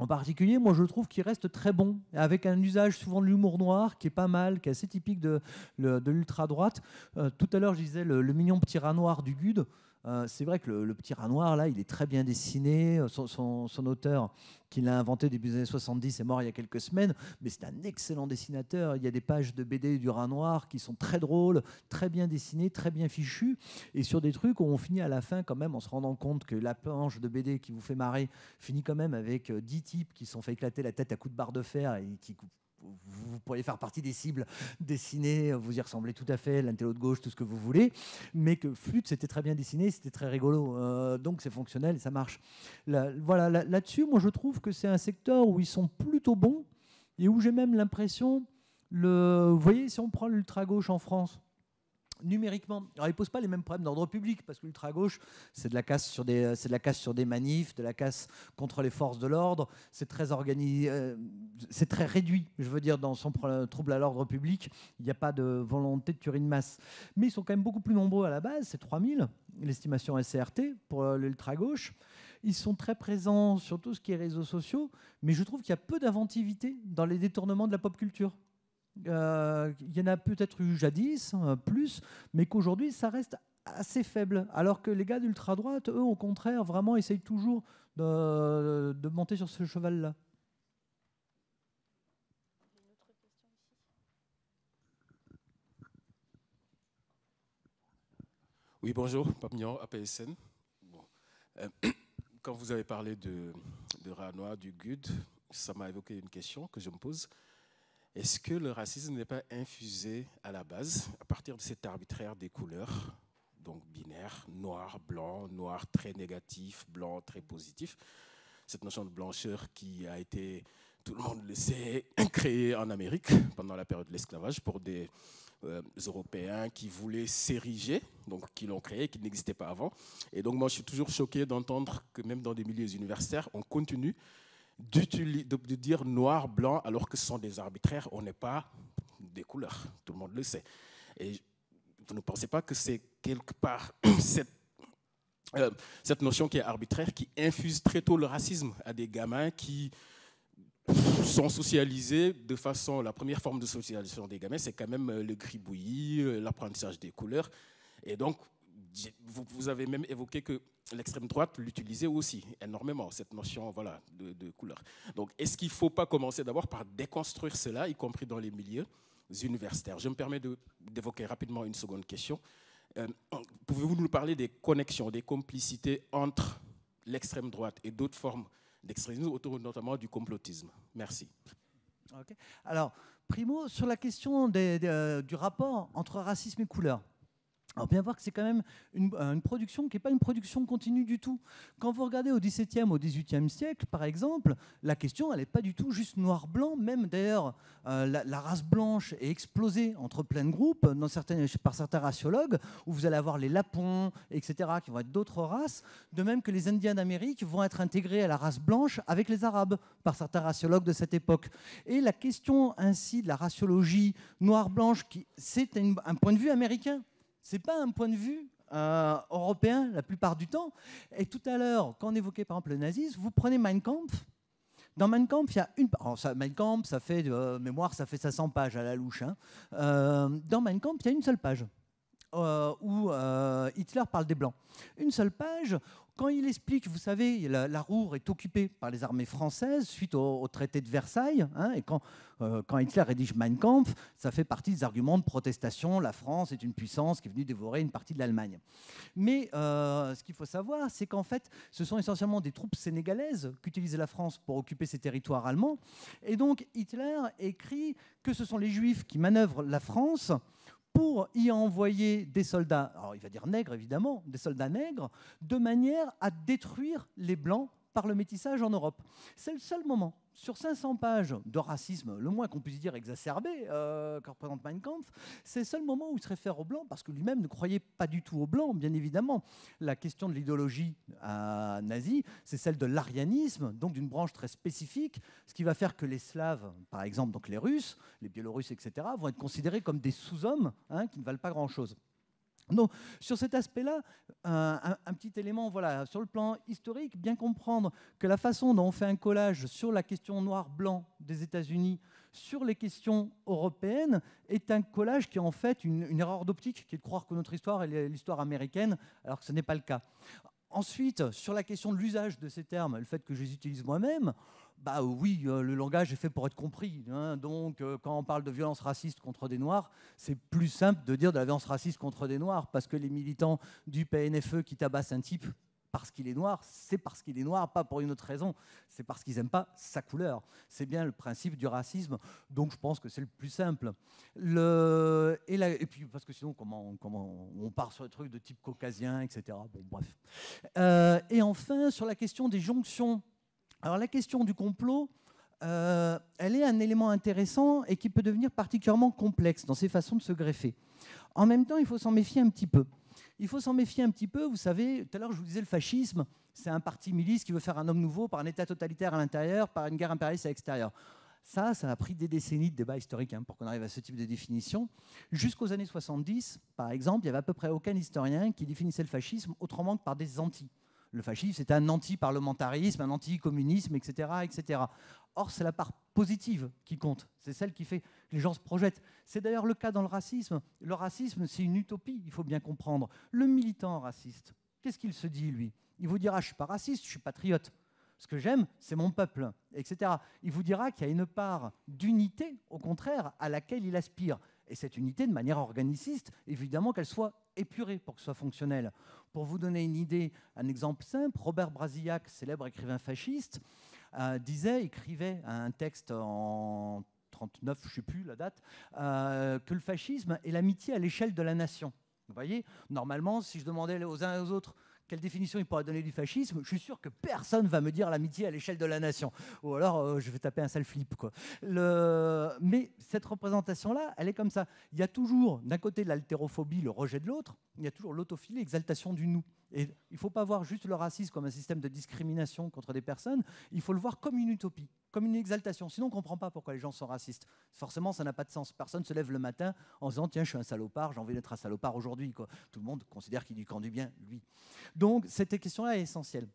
en particulier, moi je trouve qu'il reste très bon, avec un usage souvent de l'humour noir qui est pas mal, qui est assez typique de, l'ultra-droite. Euh, tout à l'heure, je disais le, le, mignon petit rat noir du Gude. Euh, c'est vrai que le, petit rat noir, là, il est très bien dessiné. Euh, son, auteur, qui l'a inventé début des années 70, est mort il y a quelques semaines, mais c'est un excellent dessinateur. Il y a des pages de BD du rat noir qui sont très drôles, très bien dessinées, très bien fichues, et sur des trucs où on finit à la fin quand même en se rendant compte que la planche de BD qui vous fait marrer finit quand même avec 10 euh, types qui sont fait éclater la tête à coups de barre de fer et qui coupent vous pourriez faire partie des cibles dessinées, vous y ressemblez tout à fait, l'intello de gauche, tout ce que vous voulez, mais que Flûte, c'était très bien dessiné, c'était très rigolo, euh, donc c'est fonctionnel ça marche. voilà, là-dessus, moi je trouve que c'est un secteur où ils sont plutôt bons et où j'ai même l'impression, le... vous voyez, si on prend l'ultra-gauche en France, numériquement. Alors, ils ne posent pas les mêmes problèmes d'ordre public, parce que l'ultra-gauche, c'est de, la casse sur des, de la casse sur des manifs, de la casse contre les forces de l'ordre. C'est très organisé, euh, c'est très réduit, je veux dire, dans son trouble à l'ordre public. Il n'y a pas de volonté de tuer une masse. Mais ils sont quand même beaucoup plus nombreux à la base, c'est 3000, l'estimation SCRT pour euh, l'ultra-gauche. Ils sont très présents sur tout ce qui est réseaux sociaux, mais je trouve qu'il y a peu d'inventivité dans les détournements de la pop culture. Euh, il y en a peut-être eu jadis, hein, plus, mais qu'aujourd'hui, ça reste assez faible. Alors que les gars d'ultra-droite, eux, au contraire, vraiment essayent toujours de, monter sur ce cheval-là. Oui, bonjour, Papignon, APSN. Bon. Euh, quand vous avez parlé de, de du GUD, ça m'a évoqué une question que je me pose. Est-ce que le racisme n'est pas infusé à la base, à partir de cet arbitraire des couleurs, donc binaire, noir, blanc, noir très négatif, blanc très positif Cette notion de blancheur qui a été, tout le monde le sait, créée en Amérique pendant la période de l'esclavage pour des euh, Européens qui voulaient s'ériger, donc qui l'ont créé, qui n'existait pas avant. Et donc moi, je suis toujours choqué d'entendre que même dans des milieux universitaires, on continue de dire noir, blanc, alors que ce sont des arbitraires, on n'est pas des couleurs, tout le monde le sait. Et vous ne pensez pas que c'est quelque part euh, cette, notion qui est arbitraire, qui infuse très tôt le racisme à des gamins qui sont socialisés de façon... La première forme de socialisation des gamins, c'est quand même euh, le gribouillis, euh, l'apprentissage des couleurs. Et donc, vous, avez même évoqué que l'extrême droite l'utilisait aussi énormément, cette notion voilà, de, couleur. Donc, est-ce qu'il ne faut pas commencer d'abord par déconstruire cela, y compris dans les milieux universitaires Je me permets d'évoquer rapidement une seconde question. Euh, pouvez-vous nous parler des connexions, des complicités entre l'extrême droite et d'autres formes d'extrémisme, autour notamment du complotisme Merci. Alors, primo, sur la question euh, du rapport entre racisme et couleur. Alors bien voir que c'est quand même une, euh, production qui n'est pas une production continue du tout. Quand vous regardez au XVIIe, au XVIIIe siècle, par exemple, la question, elle n'est pas du tout juste noir-blanc. Même d'ailleurs, euh, la, race blanche est explosée entre plein de groupes, par certains raciologues, où vous allez avoir les Lapons, etc., qui vont être d'autres races, de même que les Indiens d'Amérique vont être intégrés à la race blanche avec les Arabes, par certains raciologues de cette époque. Et la question ainsi de la raciologie noir-blanche, c'est un point de vue américain ce n'est pas un point de vue euh, européen la plupart du temps. Et tout à l'heure, quand on évoquait par exemple le nazisme, vous prenez Mein Kampf. Dans Mein Kampf, il y a une. Alors, ça, Mein Kampf, ça fait, euh, mémoire, ça fait 500 pages à la louche. Hein. Euh, dans Mein Kampf, il y a une seule page. où Hitler parle des Blancs. Une seule page quand il explique, vous savez, la, Roure est occupée par les armées françaises suite au, traité de Versailles, hein, et quand, euh, quand, Hitler rédige Mein Kampf, ça fait partie des arguments de protestation, la France est une puissance qui est venue dévorer une partie de l'Allemagne. Mais euh, ce qu'il faut savoir, c'est qu'en fait, ce sont essentiellement des troupes sénégalaises qu'utilise la France pour occuper ces territoires allemands, et donc Hitler écrit que ce sont les Juifs qui manœuvrent la France pour y envoyer des soldats, alors il va dire nègres évidemment, des soldats nègres, de manière à détruire les blancs par le métissage en Europe. C'est le seul moment sur 500 pages de racisme, le moins qu'on puisse dire exacerbé, euh, que représente Mein Kampf, c'est le seul moment où il se réfère aux Blancs, parce que lui-même ne croyait pas du tout aux Blancs, bien évidemment. La question de l'idéologie euh, nazie, c'est celle de l'arianisme, donc d'une branche très spécifique, ce qui va faire que les Slaves, par exemple, donc les Russes, les Biélorusses, etc., vont être considérés comme des sous-hommes hein, qui ne valent pas grand-chose. Donc, sur cet aspect-là, un, petit élément, voilà, sur le plan historique, bien comprendre que la façon dont on fait un collage sur la question noir-blanc des États-Unis, sur les questions européennes, est un collage qui est en fait une, une erreur d'optique, qui est de croire que notre histoire est l'histoire américaine, alors que ce n'est pas le cas. Ensuite, sur la question de l'usage de ces termes, le fait que je les utilise moi-même, bah oui, euh, le langage est fait pour être compris. Hein. donc, euh, quand on parle de violence raciste contre des Noirs, c'est plus simple de dire de la violence raciste contre des Noirs, parce que les militants du PNFE qui tabassent un type parce qu'il est noir, c'est parce qu'il est noir, pas pour une autre raison. C'est parce qu'ils n'aiment pas sa couleur. C'est bien le principe du racisme. Donc je pense que c'est le plus simple. Et, puis parce que sinon, comment, comment on part sur des trucs de type caucasien, etc. Bon, bref. Euh, et enfin, sur la question des jonctions. Alors la question du complot, euh, elle est un élément intéressant et qui peut devenir particulièrement complexe dans ses façons de se greffer. En même temps, il faut s'en méfier un petit peu. Il faut s'en méfier un petit peu, vous savez, tout à l'heure je vous disais le fascisme, c'est un parti milice qui veut faire un homme nouveau par un État totalitaire à l'intérieur, par une guerre impérialiste à l'extérieur. Ça, ça a pris des décennies de débats historiques hein, pour qu'on arrive à ce type de définition. Jusqu'aux années 70, par exemple, il n'y avait à peu près aucun historien qui définissait le fascisme autrement que par des anti le fascisme, c'est un anti-parlementarisme, un anti-communisme, etc., etc. Or, c'est la part positive qui compte. C'est celle qui fait que les gens se projettent. C'est d'ailleurs le cas dans le racisme. Le racisme, c'est une utopie, il faut bien comprendre. Le militant raciste, qu'est-ce qu'il se dit, lui Il vous dira, je ne suis pas raciste, je suis patriote. Ce que j'aime, c'est mon peuple, etc. Il vous dira qu'il y a une part d'unité, au contraire, à laquelle il aspire et cette unité, de manière organiciste, évidemment qu'elle soit épurée pour que ce soit fonctionnel. Pour vous donner une idée, un exemple simple, Robert Brasillac, célèbre écrivain fasciste, euh, disait, écrivait un texte en 39, je ne sais plus la date, euh, que le fascisme est l'amitié à l'échelle de la nation. Vous voyez, normalement, si je demandais aux uns et aux autres quelle définition il pourrait donner du fascisme, je suis sûr que personne va me dire l'amitié à l'échelle de la nation. Ou alors, euh, je vais taper un sale flip. Quoi. Mais cette représentation-là, elle est comme ça. Il y a toujours, d'un côté, l'altérophobie, le rejet de l'autre. Il y a toujours l'autophilie, l'exaltation du nous. Et il ne faut pas voir juste le racisme comme un système de discrimination contre des personnes, il faut le voir comme une utopie, comme une exaltation. Sinon, on ne comprend pas pourquoi les gens sont racistes. Forcément, ça n'a pas de sens. Personne se lève le matin en disant Tiens, je suis un salopard, j'ai envie d'être un salopard aujourd'hui. Tout le monde considère qu'il y du du bien, lui. Donc, cette question-là est essentielle.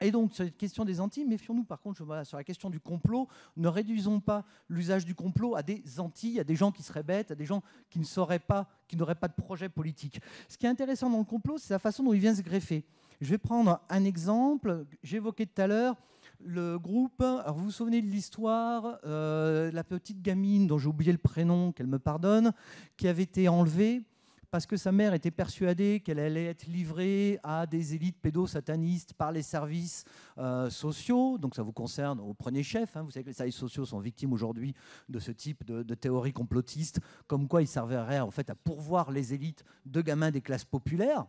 Et donc, sur cette question des Antilles, méfions-nous par contre sur la question du complot. Ne réduisons pas l'usage du complot à des Antilles, à des gens qui seraient bêtes, à des gens qui ne sauraient pas, qui n'auraient pas de projet politique. Ce qui est intéressant dans le complot, c'est la façon dont il vient se greffer. Je vais prendre un exemple. J'évoquais tout à l'heure le groupe. Alors vous vous souvenez de l'histoire, euh, la petite gamine dont j'ai oublié le prénom, qu'elle me pardonne, qui avait été enlevée parce que sa mère était persuadée qu'elle allait être livrée à des élites pédosatanistes par les services euh, sociaux. Donc ça vous concerne au premier chef. Hein. Vous savez que les services sociaux sont victimes aujourd'hui de ce type de, théories théorie comme quoi ils serviraient en fait à pourvoir les élites de gamins des classes populaires.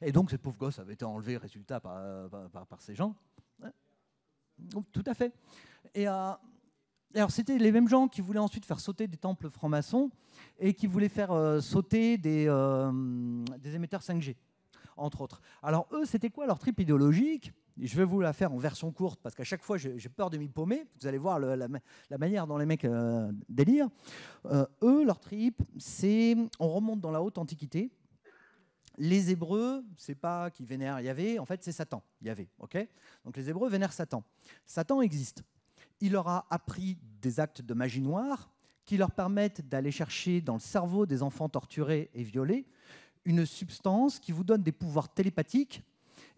Et donc cette pauvre gosse avait été enlevée, résultat, par, ces gens. Hein. tout à fait. Et à... Euh, alors c'était les mêmes gens qui voulaient ensuite faire sauter des temples francs-maçons et qui voulaient faire euh, sauter des, euh, émetteurs 5G, entre autres. Alors eux, c'était quoi leur trip idéologique Je vais vous la faire en version courte parce qu'à chaque fois, j'ai peur de m'y paumer. Vous allez voir la, manière dont les mecs euh, délirent. eux, leur trip, c'est on remonte dans la haute antiquité. Les Hébreux, c'est pas qu'ils vénèrent Yahvé, en fait c'est Satan, Yahvé, ok Donc les Hébreux vénèrent Satan. Satan existe, il leur a appris des actes de magie noire qui leur permettent d'aller chercher dans le cerveau des enfants torturés et violés une substance qui vous donne des pouvoirs télépathiques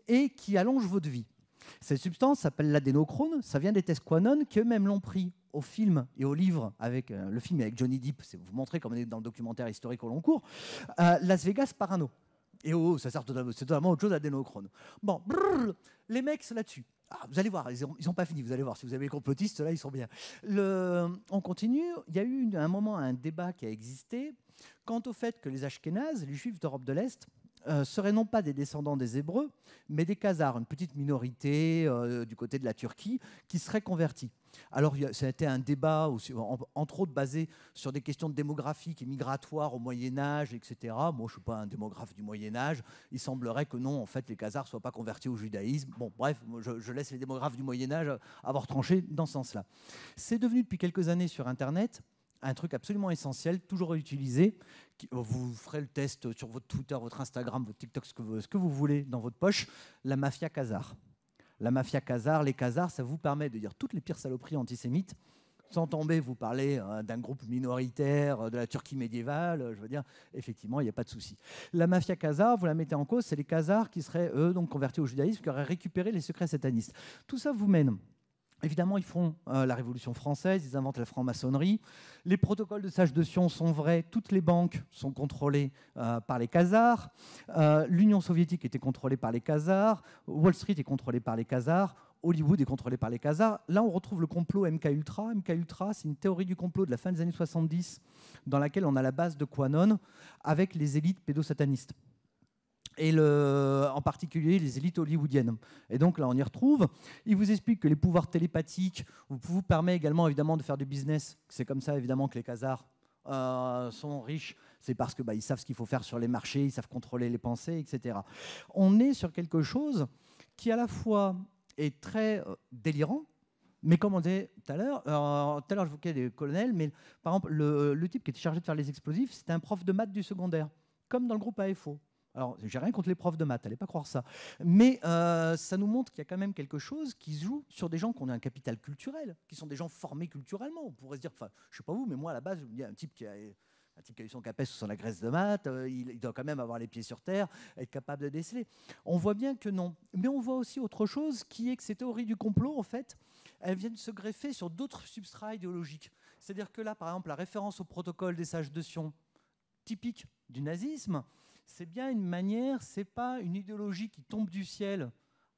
et qui allonge votre vie. Cette substance s'appelle l'adénochrone, ça vient des tests Quanon qui eux-mêmes l'ont pris au film et au livre, avec euh, le film avec Johnny Depp, c'est vous montrer comme on est dans le documentaire historique au long cours, euh, Las Vegas Parano. Et oh, ça sert totalement, c'est autre chose à Bon, les mecs là-dessus. Ah, vous allez voir, ils n'ont pas fini, vous allez voir. Si vous avez les complotistes, là, ils sont bien. on continue. Il y a eu un moment un débat qui a existé quant au fait que les Ashkénazes, les Juifs d'Europe de l'Est, euh, seraient non pas des descendants des Hébreux, mais des Khazars, une petite minorité euh, du côté de la Turquie, qui serait convertis. Alors, ça a été un débat, entre autres, basé sur des questions démographiques et migratoires au Moyen-Âge, etc. Moi, je ne suis pas un démographe du Moyen-Âge. Il semblerait que non, en fait, les Khazars ne soient pas convertis au judaïsme. Bon, bref, je, laisse les démographes du Moyen-Âge avoir tranché dans ce sens-là. C'est devenu depuis quelques années sur Internet un truc absolument essentiel, toujours utilisé. Euh, vous ferez le test sur votre Twitter, votre Instagram, votre TikTok, ce que vous, ce que vous voulez dans votre poche, la mafia khazar la mafia khazar, les khazars, ça vous permet de dire toutes les pires saloperies antisémites sans tomber vous parlez euh, d'un groupe minoritaire, euh, de la Turquie médiévale, euh, je veux dire, effectivement, il n'y a pas de souci. La mafia khazar, vous la mettez en cause, c'est les khazars qui seraient, eux, donc convertis au judaïsme, qui auraient récupéré les secrets satanistes. Tout ça vous mène Évidemment, ils font euh, la Révolution française, ils inventent la franc-maçonnerie. Les protocoles de Sage de Sion sont vrais, toutes les banques sont contrôlées euh, par les Khazars. Euh, L'Union soviétique était contrôlée par les Khazars, Wall Street est contrôlée par les Khazars. Hollywood est contrôlé par les Khazars. Là, on retrouve le complot MK Ultra. MK Ultra, c'est une théorie du complot de la fin des années 70, dans laquelle on a la base de Quanon avec les élites pédosatanistes et en particulier les élites hollywoodiennes. Et donc là, on y retrouve. Il vous explique que les pouvoirs télépathiques vous permettent également évidemment de faire du business. C'est comme ça évidemment que les casards euh, sont riches. C'est parce qu'ils bah, savent ce qu'il faut faire sur les marchés, ils savent contrôler les pensées, etc. On est sur quelque chose qui à la fois est très euh, délirant, mais comme on disait tout à l'heure, euh, tout à l'heure je vous vous des colonels, mais par exemple le, le type qui était chargé de faire les explosifs, c'était un prof de maths du secondaire, comme dans le groupe AFO. Alors, j'ai rien contre les profs de maths, allez pas croire ça. Mais euh, ça nous montre qu'il y a quand même quelque chose qui se joue sur des gens qui ont un capital culturel, qui sont des gens formés culturellement. On pourrait se dire, enfin, je sais pas vous, mais moi, à la base, il y a un type qui a un type qui eu son capes sur la graisse de maths, euh, il, doit quand même avoir les pieds sur terre, être capable de déceler. On voit bien que non. Mais on voit aussi autre chose qui est que ces théories du complot, en fait, elles viennent se greffer sur d'autres substrats idéologiques. C'est-à-dire que là, par exemple, la référence au protocole des sages de Sion, typique du nazisme, c'est bien une manière, c'est pas une idéologie qui tombe du ciel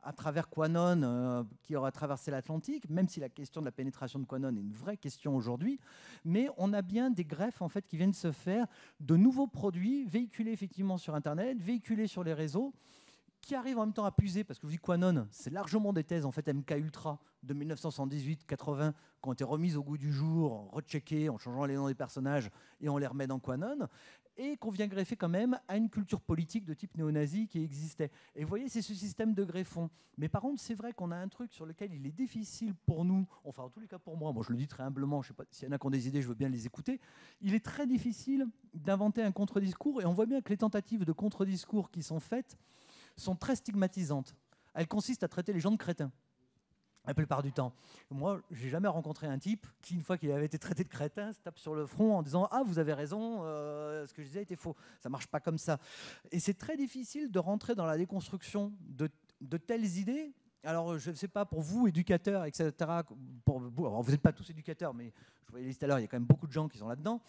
à travers Quanon, euh, qui aura traversé l'Atlantique, même si la question de la pénétration de Quanon est une vraie question aujourd'hui, mais on a bien des greffes en fait qui viennent se faire de nouveaux produits véhiculés effectivement sur Internet, véhiculés sur les réseaux, qui arrivent en même temps à puiser, parce que vous Quanon, c'est largement des thèses en fait MK Ultra de 1978-80 qui ont été remises au goût du jour, recheckées en changeant les noms des personnages et on les remet dans Quanon et qu'on vient greffer quand même à une culture politique de type néo-nazi qui existait. Et vous voyez, c'est ce système de greffon. Mais par contre, c'est vrai qu'on a un truc sur lequel il est difficile pour nous, enfin en tous les cas pour moi, moi je le dis très humblement, je sais pas s'il y en a qui ont des idées, je veux bien les écouter, il est très difficile d'inventer un contre-discours et on voit bien que les tentatives de contre-discours qui sont faites sont très stigmatisantes. Elles consistent à traiter les gens de crétins la plupart du temps. Moi, j'ai jamais rencontré un type qui, une fois qu'il avait été traité de crétin, se tape sur le front en disant Ah, vous avez raison, euh, ce que je disais était faux. Ça marche pas comme ça. Et c'est très difficile de rentrer dans la déconstruction de, telles idées. Alors, je ne sais pas, pour vous, éducateurs, etc., vous n'êtes pas tous éducateurs, mais je voyais les à l'heure, il y a quand même beaucoup de gens qui sont là-dedans.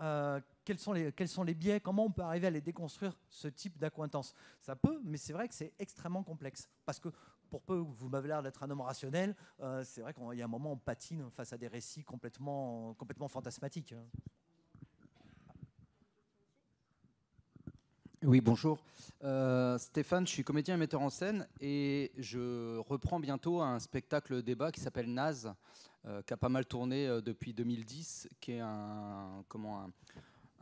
Euh, quels, sont les, quels sont les biais Comment on peut arriver à les déconstruire, ce type d'acquaintance Ça peut, mais c'est vrai que c'est extrêmement complexe. Parce que pour peu vous m'avez l'air d'être un homme rationnel, euh, c'est vrai qu'il y a un moment, on patine face à des récits complètement, complètement fantasmatiques. Oui, bonjour. Euh, Stéphane, je suis comédien et metteur en scène et je reprends bientôt un spectacle débat qui s'appelle Naz, euh, qui a pas mal tourné depuis 2010, qui est un, comment, un,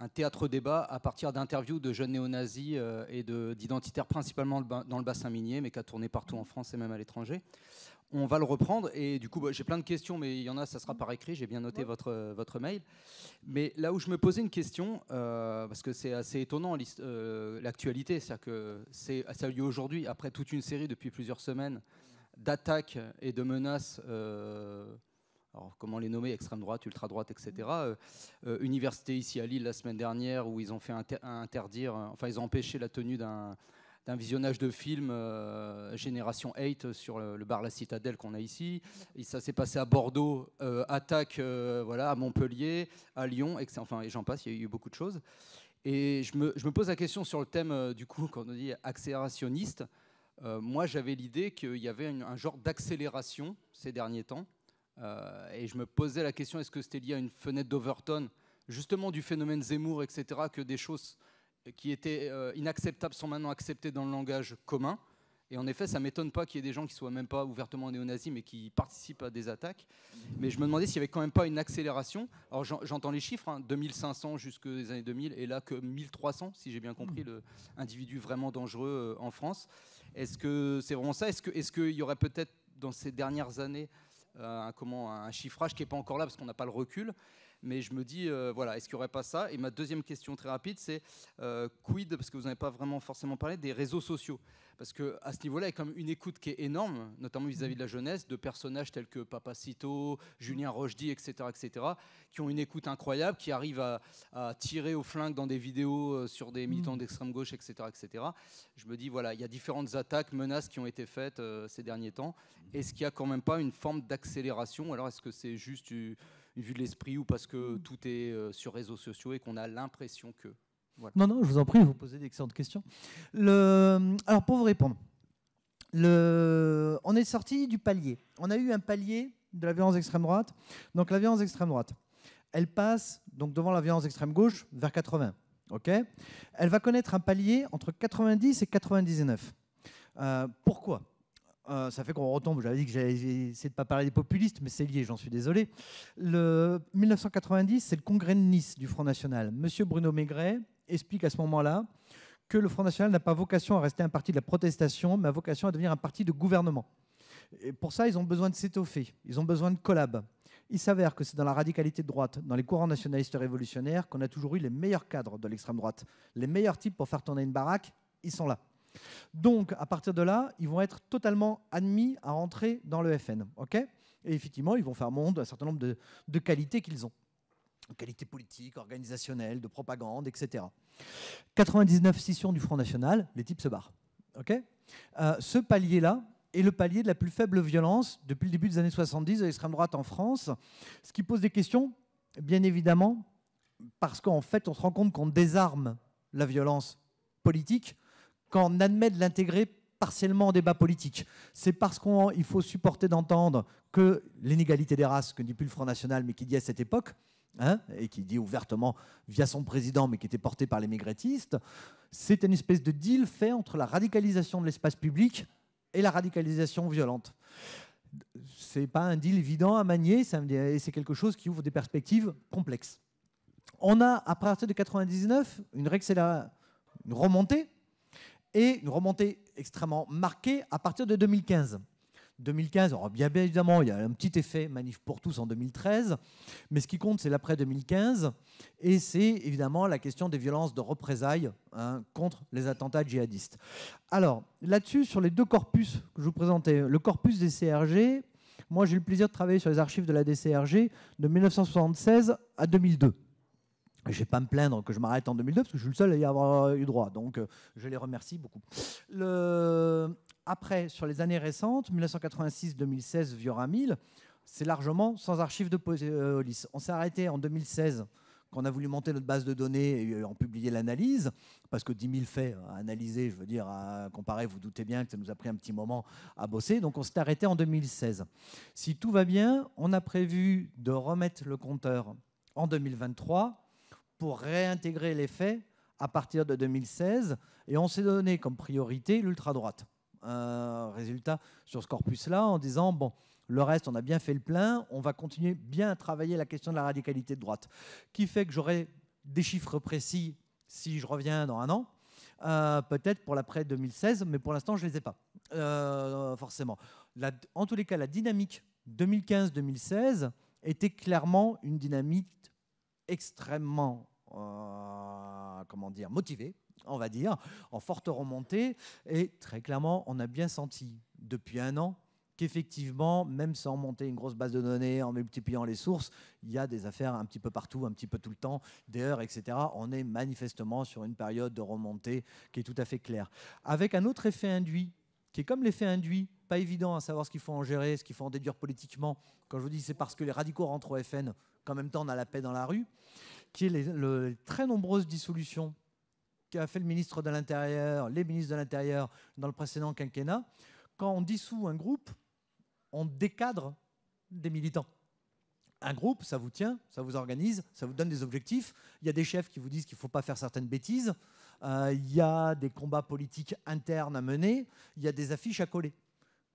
un théâtre débat à partir d'interviews de jeunes néo-nazis euh, et d'identitaires principalement dans le bassin minier, mais qui a tourné partout en France et même à l'étranger. On va le reprendre et du coup, bah, j'ai plein de questions, mais il y en a, ça sera par écrit. J'ai bien noté votre, euh, votre mail. Mais là où je me posais une question, euh, parce que c'est assez étonnant l'actualité, c'est-à-dire que ça a lieu aujourd'hui, après toute une série depuis plusieurs semaines d'attaques et de menaces comment les nommer, extrême droite, ultra droite, etc. Euh, euh, université ici à Lille la semaine dernière où ils ont fait interdire, euh, enfin ils ont empêché la tenue d'un visionnage de film Génération 8 sur le, bar La Citadelle qu'on a ici. Et ça s'est passé à Bordeaux, attaque voilà, à Montpellier, à Lyon, et enfin, j'en passe, il y a eu beaucoup de choses. Et je me, pose la question sur le thème, du coup, quand on dit accélérationniste, moi j'avais l'idée qu'il y avait un genre d'accélération ces derniers temps, euh, et je me posais la question, est-ce que c'était lié à une fenêtre d'Overton, justement du phénomène Zemmour, etc., que des choses qui étaient euh, inacceptables sont maintenant acceptées dans le langage commun. Et en effet, ça m'étonne pas qu'il y ait des gens qui soient même pas ouvertement néo-nazis, mais qui participent à des attaques. Mais je me demandais s'il n'y avait quand même pas une accélération. Alors j'entends les chiffres, 2500 hein, jusque les années 2000, et là que 1300, si j'ai bien compris, l'individu vraiment dangereux euh, en France. Est-ce que c'est vraiment ça Est-ce qu'il est y aurait peut-être dans ces dernières années euh, un, comment, un chiffrage qui n'est pas encore là parce qu'on n'a pas le recul. Mais je me dis, euh, voilà, est-ce qu'il n'y aurait pas ça Et ma deuxième question très rapide, c'est euh, quid, parce que vous n'avez pas vraiment forcément parlé, des réseaux sociaux parce qu'à ce niveau-là, il y a quand même une écoute qui est énorme, notamment vis-à-vis de la jeunesse, de personnages tels que Papacito, Julien Rochdy, etc., etc., qui ont une écoute incroyable, qui arrivent à, tirer au flingue dans des vidéos euh, sur des militants mm. d'extrême gauche, etc., etc. Je me dis, voilà, il y a différentes attaques, menaces qui ont été faites ces derniers temps. Mm. Est-ce qu'il n'y a quand même pas une forme d'accélération Alors, est-ce que c'est juste... Du Vu de l'esprit ou parce que mm. tout est euh, sur réseaux sociaux et qu'on a l'impression que. Voilà. Non, non, je vous en prie, vous posez d'excellentes questions. Alors, pour vous répondre, on est sorti du palier. On a eu un palier de la violence extrême droite. Donc, la violence extrême droite, elle passe donc devant la violence extrême gauche vers 80. ok elle va connaître un palier entre 90 et 99. Euh, pourquoi euh, ça fait qu'on retombe. J'avais dit que j'allais essayer de ne pas parler des populistes, mais c'est lié, j'en suis désolé. Le 1990, c'est le congrès de Nice du Front National. Monsieur Bruno Maigret explique à ce moment-là que le Front National n'a pas vocation à rester un parti de la protestation, mais a vocation à devenir un parti de gouvernement. Et pour ça, ils ont besoin de s'étoffer, ils ont besoin de collab. Il s'avère que c'est dans la radicalité de droite, dans les courants nationalistes révolutionnaires, qu'on a toujours eu les meilleurs cadres de l'extrême droite. Les meilleurs types pour faire tourner une baraque, ils sont là. Donc, à partir de là, ils vont être totalement admis à rentrer dans le FN. ok et effectivement, ils vont faire à un certain nombre de, qualités qu'ils ont Qualités politiques, organisationnelles, de propagande, etc. 99 scissions du Front National, les types se barrent. ok euh, ce palier-là est le palier de la plus faible violence depuis le début des années 70 à l'extrême droite en France, ce qui pose des questions, bien évidemment, parce qu'en fait, on se rend compte qu'on désarme la violence politique quand on admet de l'intégrer partiellement au débat politique. C'est parce qu'il faut supporter d'entendre que l'inégalité des races, que dit plus le Front National, mais qui dit à cette époque, hein, et qui dit ouvertement via son président, mais qui était porté par les migrétistes, c'est une espèce de deal fait entre la radicalisation de l'espace public et la radicalisation violente. C'est pas un deal évident à manier, et c'est quelque chose qui ouvre des perspectives complexes. On a, à partir de 99, une, une remontée et une remontée extrêmement marquée à partir de 2015. 2015, bien, évidemment, il y a un petit effet manif pour tous en 2013, mais ce qui compte, c'est l'après 2015, et c'est évidemment la question des violences de représailles hein, contre les attentats djihadistes. Alors, là-dessus, sur les deux corpus que je vous présentais, le corpus des CRG, moi j'ai eu le plaisir de travailler sur les archives de la DCRG de 1976 à 2002. Je ne vais pas me plaindre que je m'arrête en 2002, parce que je suis le seul à y avoir euh, eu droit. Donc, euh, je les remercie beaucoup. Le... Après, sur les années récentes, 1986-2016, Viora 1000, c'est largement sans archives de police. Euh, on s'est arrêté en 2016 quand on a voulu monter notre base de données et en publier l'analyse, parce que 10 000 faits à analyser, je veux dire, à comparer, vous doutez bien que ça nous a pris un petit moment à bosser, donc on s'est arrêté en 2016. Si tout va bien, on a prévu de remettre le compteur en 2023 pour réintégrer les faits à partir de 2016. Et on s'est donné comme priorité l'ultra-droite. résultat sur ce corpus-là en disant, bon, le reste, on a bien fait le plein, on va continuer bien à travailler la question de la radicalité de droite. Qui fait que j'aurai des chiffres précis si je reviens dans un an. Euh, peut-être pour l'après 2016, mais pour l'instant, je ne les ai pas, euh, forcément. en tous les cas, la dynamique 2015-2016 était clairement une dynamique extrêmement euh, comment dire, motivés, on va dire, en forte remontée. Et très clairement, on a bien senti depuis un an qu'effectivement, même sans monter une grosse base de données, en multipliant les sources, il y a des affaires un petit peu partout, un petit peu tout le temps, des heures, etc. On est manifestement sur une période de remontée qui est tout à fait claire. Avec un autre effet induit, qui est comme l'effet induit, pas évident à savoir ce qu'il faut en gérer, ce qu'il faut en déduire politiquement. Quand je vous dis c'est parce que les radicaux rentrent au FN qu'en même temps on a la paix dans la rue qui est les, très nombreuses dissolutions qu'a fait le ministre de l'Intérieur, les ministres de l'Intérieur dans le précédent quinquennat, quand on dissout un groupe, on décadre des militants. Un groupe, ça vous tient, ça vous organise, ça vous donne des objectifs. Il y a des chefs qui vous disent qu'il ne faut pas faire certaines bêtises. Euh, il y a des combats politiques internes à mener. Il y a des affiches à coller.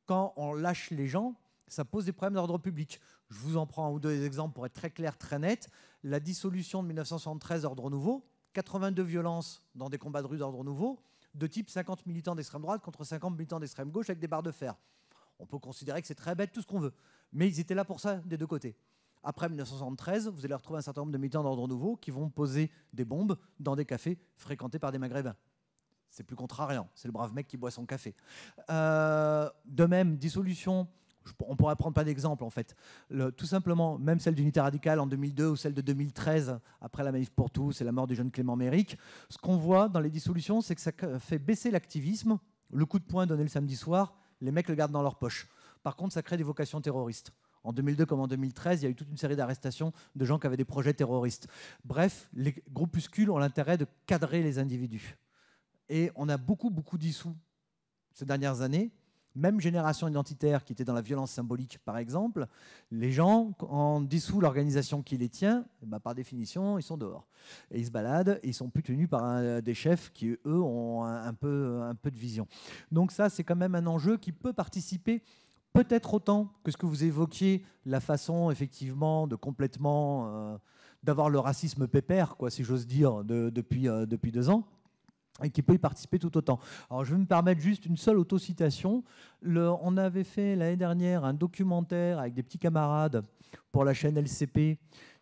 Quand on lâche les gens, ça pose des problèmes d'ordre public. Je vous en prends un ou deux exemples pour être très clair, très net la dissolution de 1973 Ordre Nouveau, 82 violences dans des combats de rue d'ordre nouveau, de type 50 militants d'extrême droite contre 50 militants d'extrême gauche avec des barres de fer. On peut considérer que c'est très bête, tout ce qu'on veut. Mais ils étaient là pour ça des deux côtés. Après 1973, vous allez retrouver un certain nombre de militants d'ordre nouveau qui vont poser des bombes dans des cafés fréquentés par des maghrébins. C'est plus contrariant, c'est le brave mec qui boit son café. Euh, de même, dissolution on pourrait prendre pas d'exemple en fait. tout simplement, même celle d'unité radicale en 2002 ou celle de 2013 après la manif pour tous et la mort du jeune Clément Méric, ce qu'on voit dans les dissolutions, c'est que ça fait baisser l'activisme. Le coup de poing donné le samedi soir, les mecs le gardent dans leur poche. Par contre, ça crée des vocations terroristes. En 2002 comme en 2013, il y a eu toute une série d'arrestations de gens qui avaient des projets terroristes. Bref, les groupuscules ont l'intérêt de cadrer les individus. Et on a beaucoup, beaucoup dissous ces dernières années même génération identitaire qui était dans la violence symbolique, par exemple, les gens, en dissout l'organisation qui les tient, eh ben, par définition, ils sont dehors. ils se baladent, et ils sont plus tenus par euh, des chefs qui, eux, ont un, peu, euh, un peu de vision. Donc ça, c'est quand même un enjeu qui peut participer peut-être autant que ce que vous évoquiez, la façon, effectivement, de complètement... Euh, d'avoir le racisme pépère, quoi, si j'ose dire, depuis, depuis deux ans et qui peut y participer tout autant. Alors je vais me permettre juste une seule autocitation. Le, on avait fait l'année dernière un documentaire avec des petits camarades pour la chaîne LCP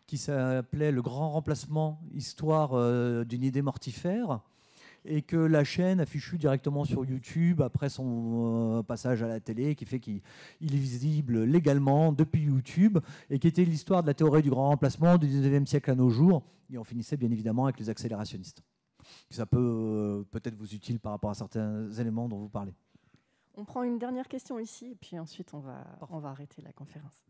qui s'appelait Le Grand Remplacement, histoire euh, d'une idée mortifère, et que la chaîne a fichu directement sur YouTube après son euh, passage à la télé, qui fait qu'il est visible légalement depuis YouTube, et qui était l'histoire de la théorie du grand remplacement du 19e siècle à nos jours, et on finissait bien évidemment avec les accélérationnistes ça peut euh, peut-être vous utile par rapport à certains éléments dont vous parlez. On prend une dernière question ici, et puis ensuite on va, on va arrêter la conférence.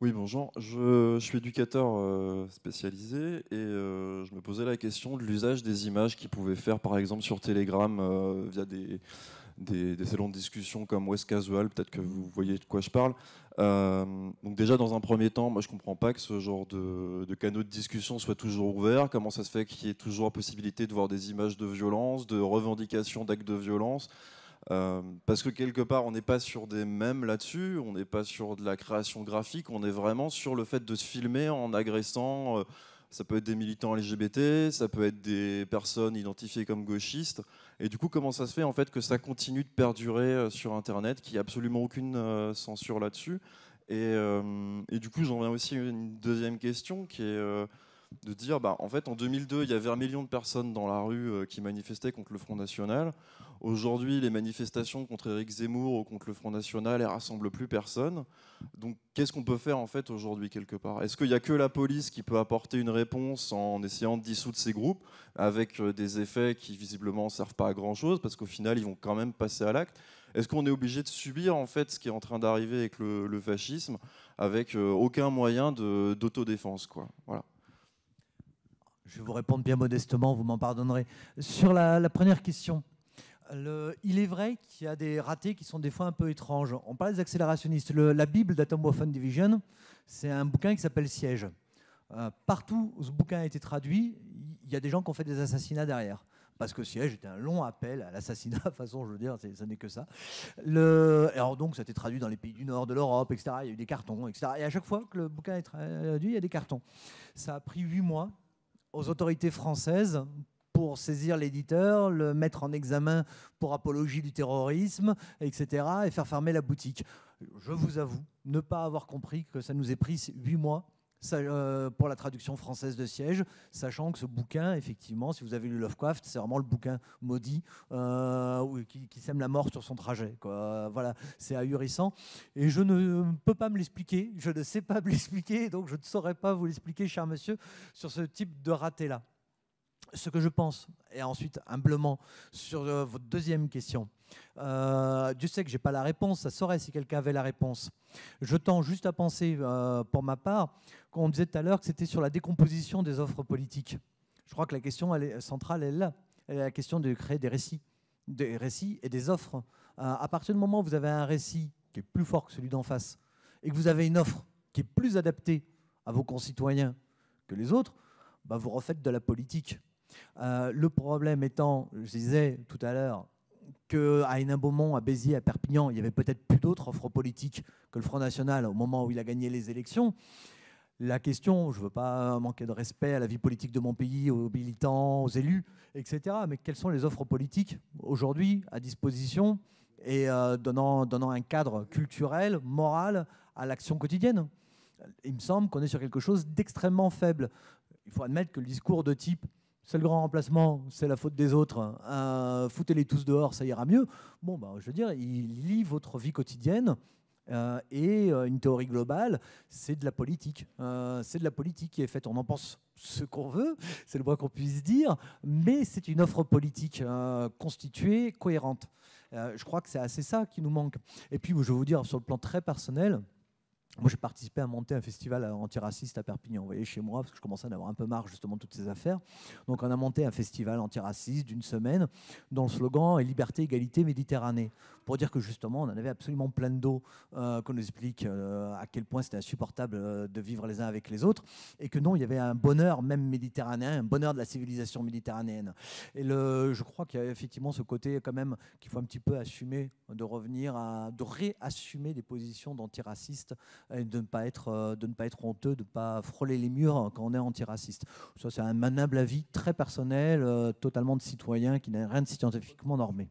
Oui, bonjour. Je, je, suis éducateur euh, spécialisé et euh, je me posais la question de l'usage des images qu'ils pouvaient faire, par exemple, sur Telegram via des, des, des salons de discussion comme West Casual, peut-être que vous voyez de quoi je parle. Euh, donc déjà, dans un premier temps, moi je comprends pas que ce genre de, canaux de discussion soit toujours ouvert. Comment ça se fait qu'il y ait toujours possibilité de voir des images de violence, de revendications d'actes de violence euh, parce que quelque part, on n'est pas sur des mèmes là-dessus, on n'est pas sur de la création graphique, on est vraiment sur le fait de se filmer en agressant euh, ça peut être des militants LGBT, ça peut être des personnes identifiées comme gauchistes. Et du coup, comment ça se fait en fait que ça continue de perdurer euh, sur Internet, qu'il n'y a absolument aucune euh, censure là-dessus euh, et, du coup, j'en viens aussi à une deuxième question qui est de dire, bah, en fait, en 2002, il y avait un million de personnes dans la rue qui manifestaient contre le Front National. Aujourd'hui, les manifestations contre Éric Zemmour ou contre le Front National, elles rassemblent plus personne. Donc, qu'est-ce qu'on peut faire en fait aujourd'hui quelque part Est-ce qu'il n'y a que la police qui peut apporter une réponse en essayant de dissoudre ces groupes avec euh, des effets qui visiblement ne servent pas à grand-chose parce qu'au final, ils vont quand même passer à l'acte Est-ce qu'on est obligé de subir en fait ce qui est en train d'arriver avec le, fascisme avec euh, aucun moyen d'autodéfense Voilà. Je vais vous répondre bien modestement, vous m'en pardonnerez. Sur la, la première question, il est vrai qu'il y a des ratés qui sont des fois un peu étranges. On parle des accélérationnistes. la Bible d'Atom fun Division, c'est un bouquin qui s'appelle Siège. Euh, partout où ce bouquin a été traduit, il y a des gens qui ont fait des assassinats derrière. Parce que Siège était un long appel à l'assassinat, de toute façon, je veux dire, ça n'est que ça. Le, alors donc, ça a été traduit dans les pays du Nord, de l'Europe, etc. Il y a eu des cartons, etc. Et à chaque fois que le bouquin est traduit, il y a des cartons. Ça a pris huit mois aux autorités françaises pour saisir l'éditeur, le mettre en examen pour apologie du terrorisme, etc., et faire fermer la boutique. Je vous avoue ne pas avoir compris que ça nous ait pris huit mois euh, pour la traduction française de Siège, sachant que ce bouquin, effectivement, si vous avez lu Lovecraft, c'est vraiment le bouquin maudit euh, qui, sème la mort sur son trajet. Voilà, c'est ahurissant. Et je ne peux pas me l'expliquer, je ne sais pas me l'expliquer, donc je ne saurais pas vous l'expliquer, cher monsieur, sur ce type de raté-là ce que je pense, et ensuite humblement, sur euh, votre deuxième question. Euh, Dieu sait que je n'ai pas la réponse, ça saurait si quelqu'un avait la réponse. Je tends juste à penser, euh, pour ma part, qu'on disait tout à l'heure que c'était sur la décomposition des offres politiques. Je crois que la question centrale est là. Elle est la question de créer des récits, des récits et des offres. à partir du moment où vous avez un récit qui est plus fort que celui d'en face, et que vous avez une offre qui est plus adaptée à vos concitoyens que les autres, bah, vous refaites de la politique euh, le problème étant, je disais tout à l'heure, qu'à Hénin-Beaumont, à Béziers, à Perpignan, il y avait peut-être plus d'autres offres politiques que le Front National au moment où il a gagné les élections. La question, je ne veux pas manquer de respect à la vie politique de mon pays, aux militants, aux élus, etc. Mais quelles sont les offres politiques aujourd'hui à disposition et euh, donnant, donnant un cadre culturel, moral à l'action quotidienne Il me semble qu'on est sur quelque chose d'extrêmement faible. Il faut admettre que le discours de type c'est le grand remplacement, c'est la faute des autres, hein. euh, foutez-les tous dehors, ça ira mieux. Bon, bah, je veux dire, il lit votre vie quotidienne. Euh, et euh, une théorie globale, c'est de la politique. c'est de la politique qui est faite. On en pense ce qu'on veut, c'est le moins qu'on puisse dire, mais c'est une offre politique constituée, cohérente. je crois que c'est assez ça qui nous manque. Et puis, je vais vous dire, sur le plan très personnel, moi, j'ai participé à monter un festival antiraciste à Perpignan, vous voyez, chez moi, parce que je commençais à en avoir un peu marre, justement, de toutes ces affaires. Donc, on a monté un festival antiraciste d'une semaine, dont le slogan est Liberté, Égalité, Méditerranée. Pour dire que, justement, on en avait absolument plein d'eau, euh, qu'on nous explique euh, à quel point c'était insupportable euh, de vivre les uns avec les autres, et que non, il y avait un bonheur, même méditerranéen, un bonheur de la civilisation méditerranéenne. Et le, je crois qu'il y a effectivement ce côté, quand même, qu'il faut un petit peu assumer, de revenir à, de réassumer des positions d'antiracistes de ne pas être, euh, de ne pas être honteux, de ne pas frôler les murs hein, quand on est antiraciste. Ça, c'est un manable avis très personnel, euh, totalement de citoyen, qui n'a rien de scientifiquement normé.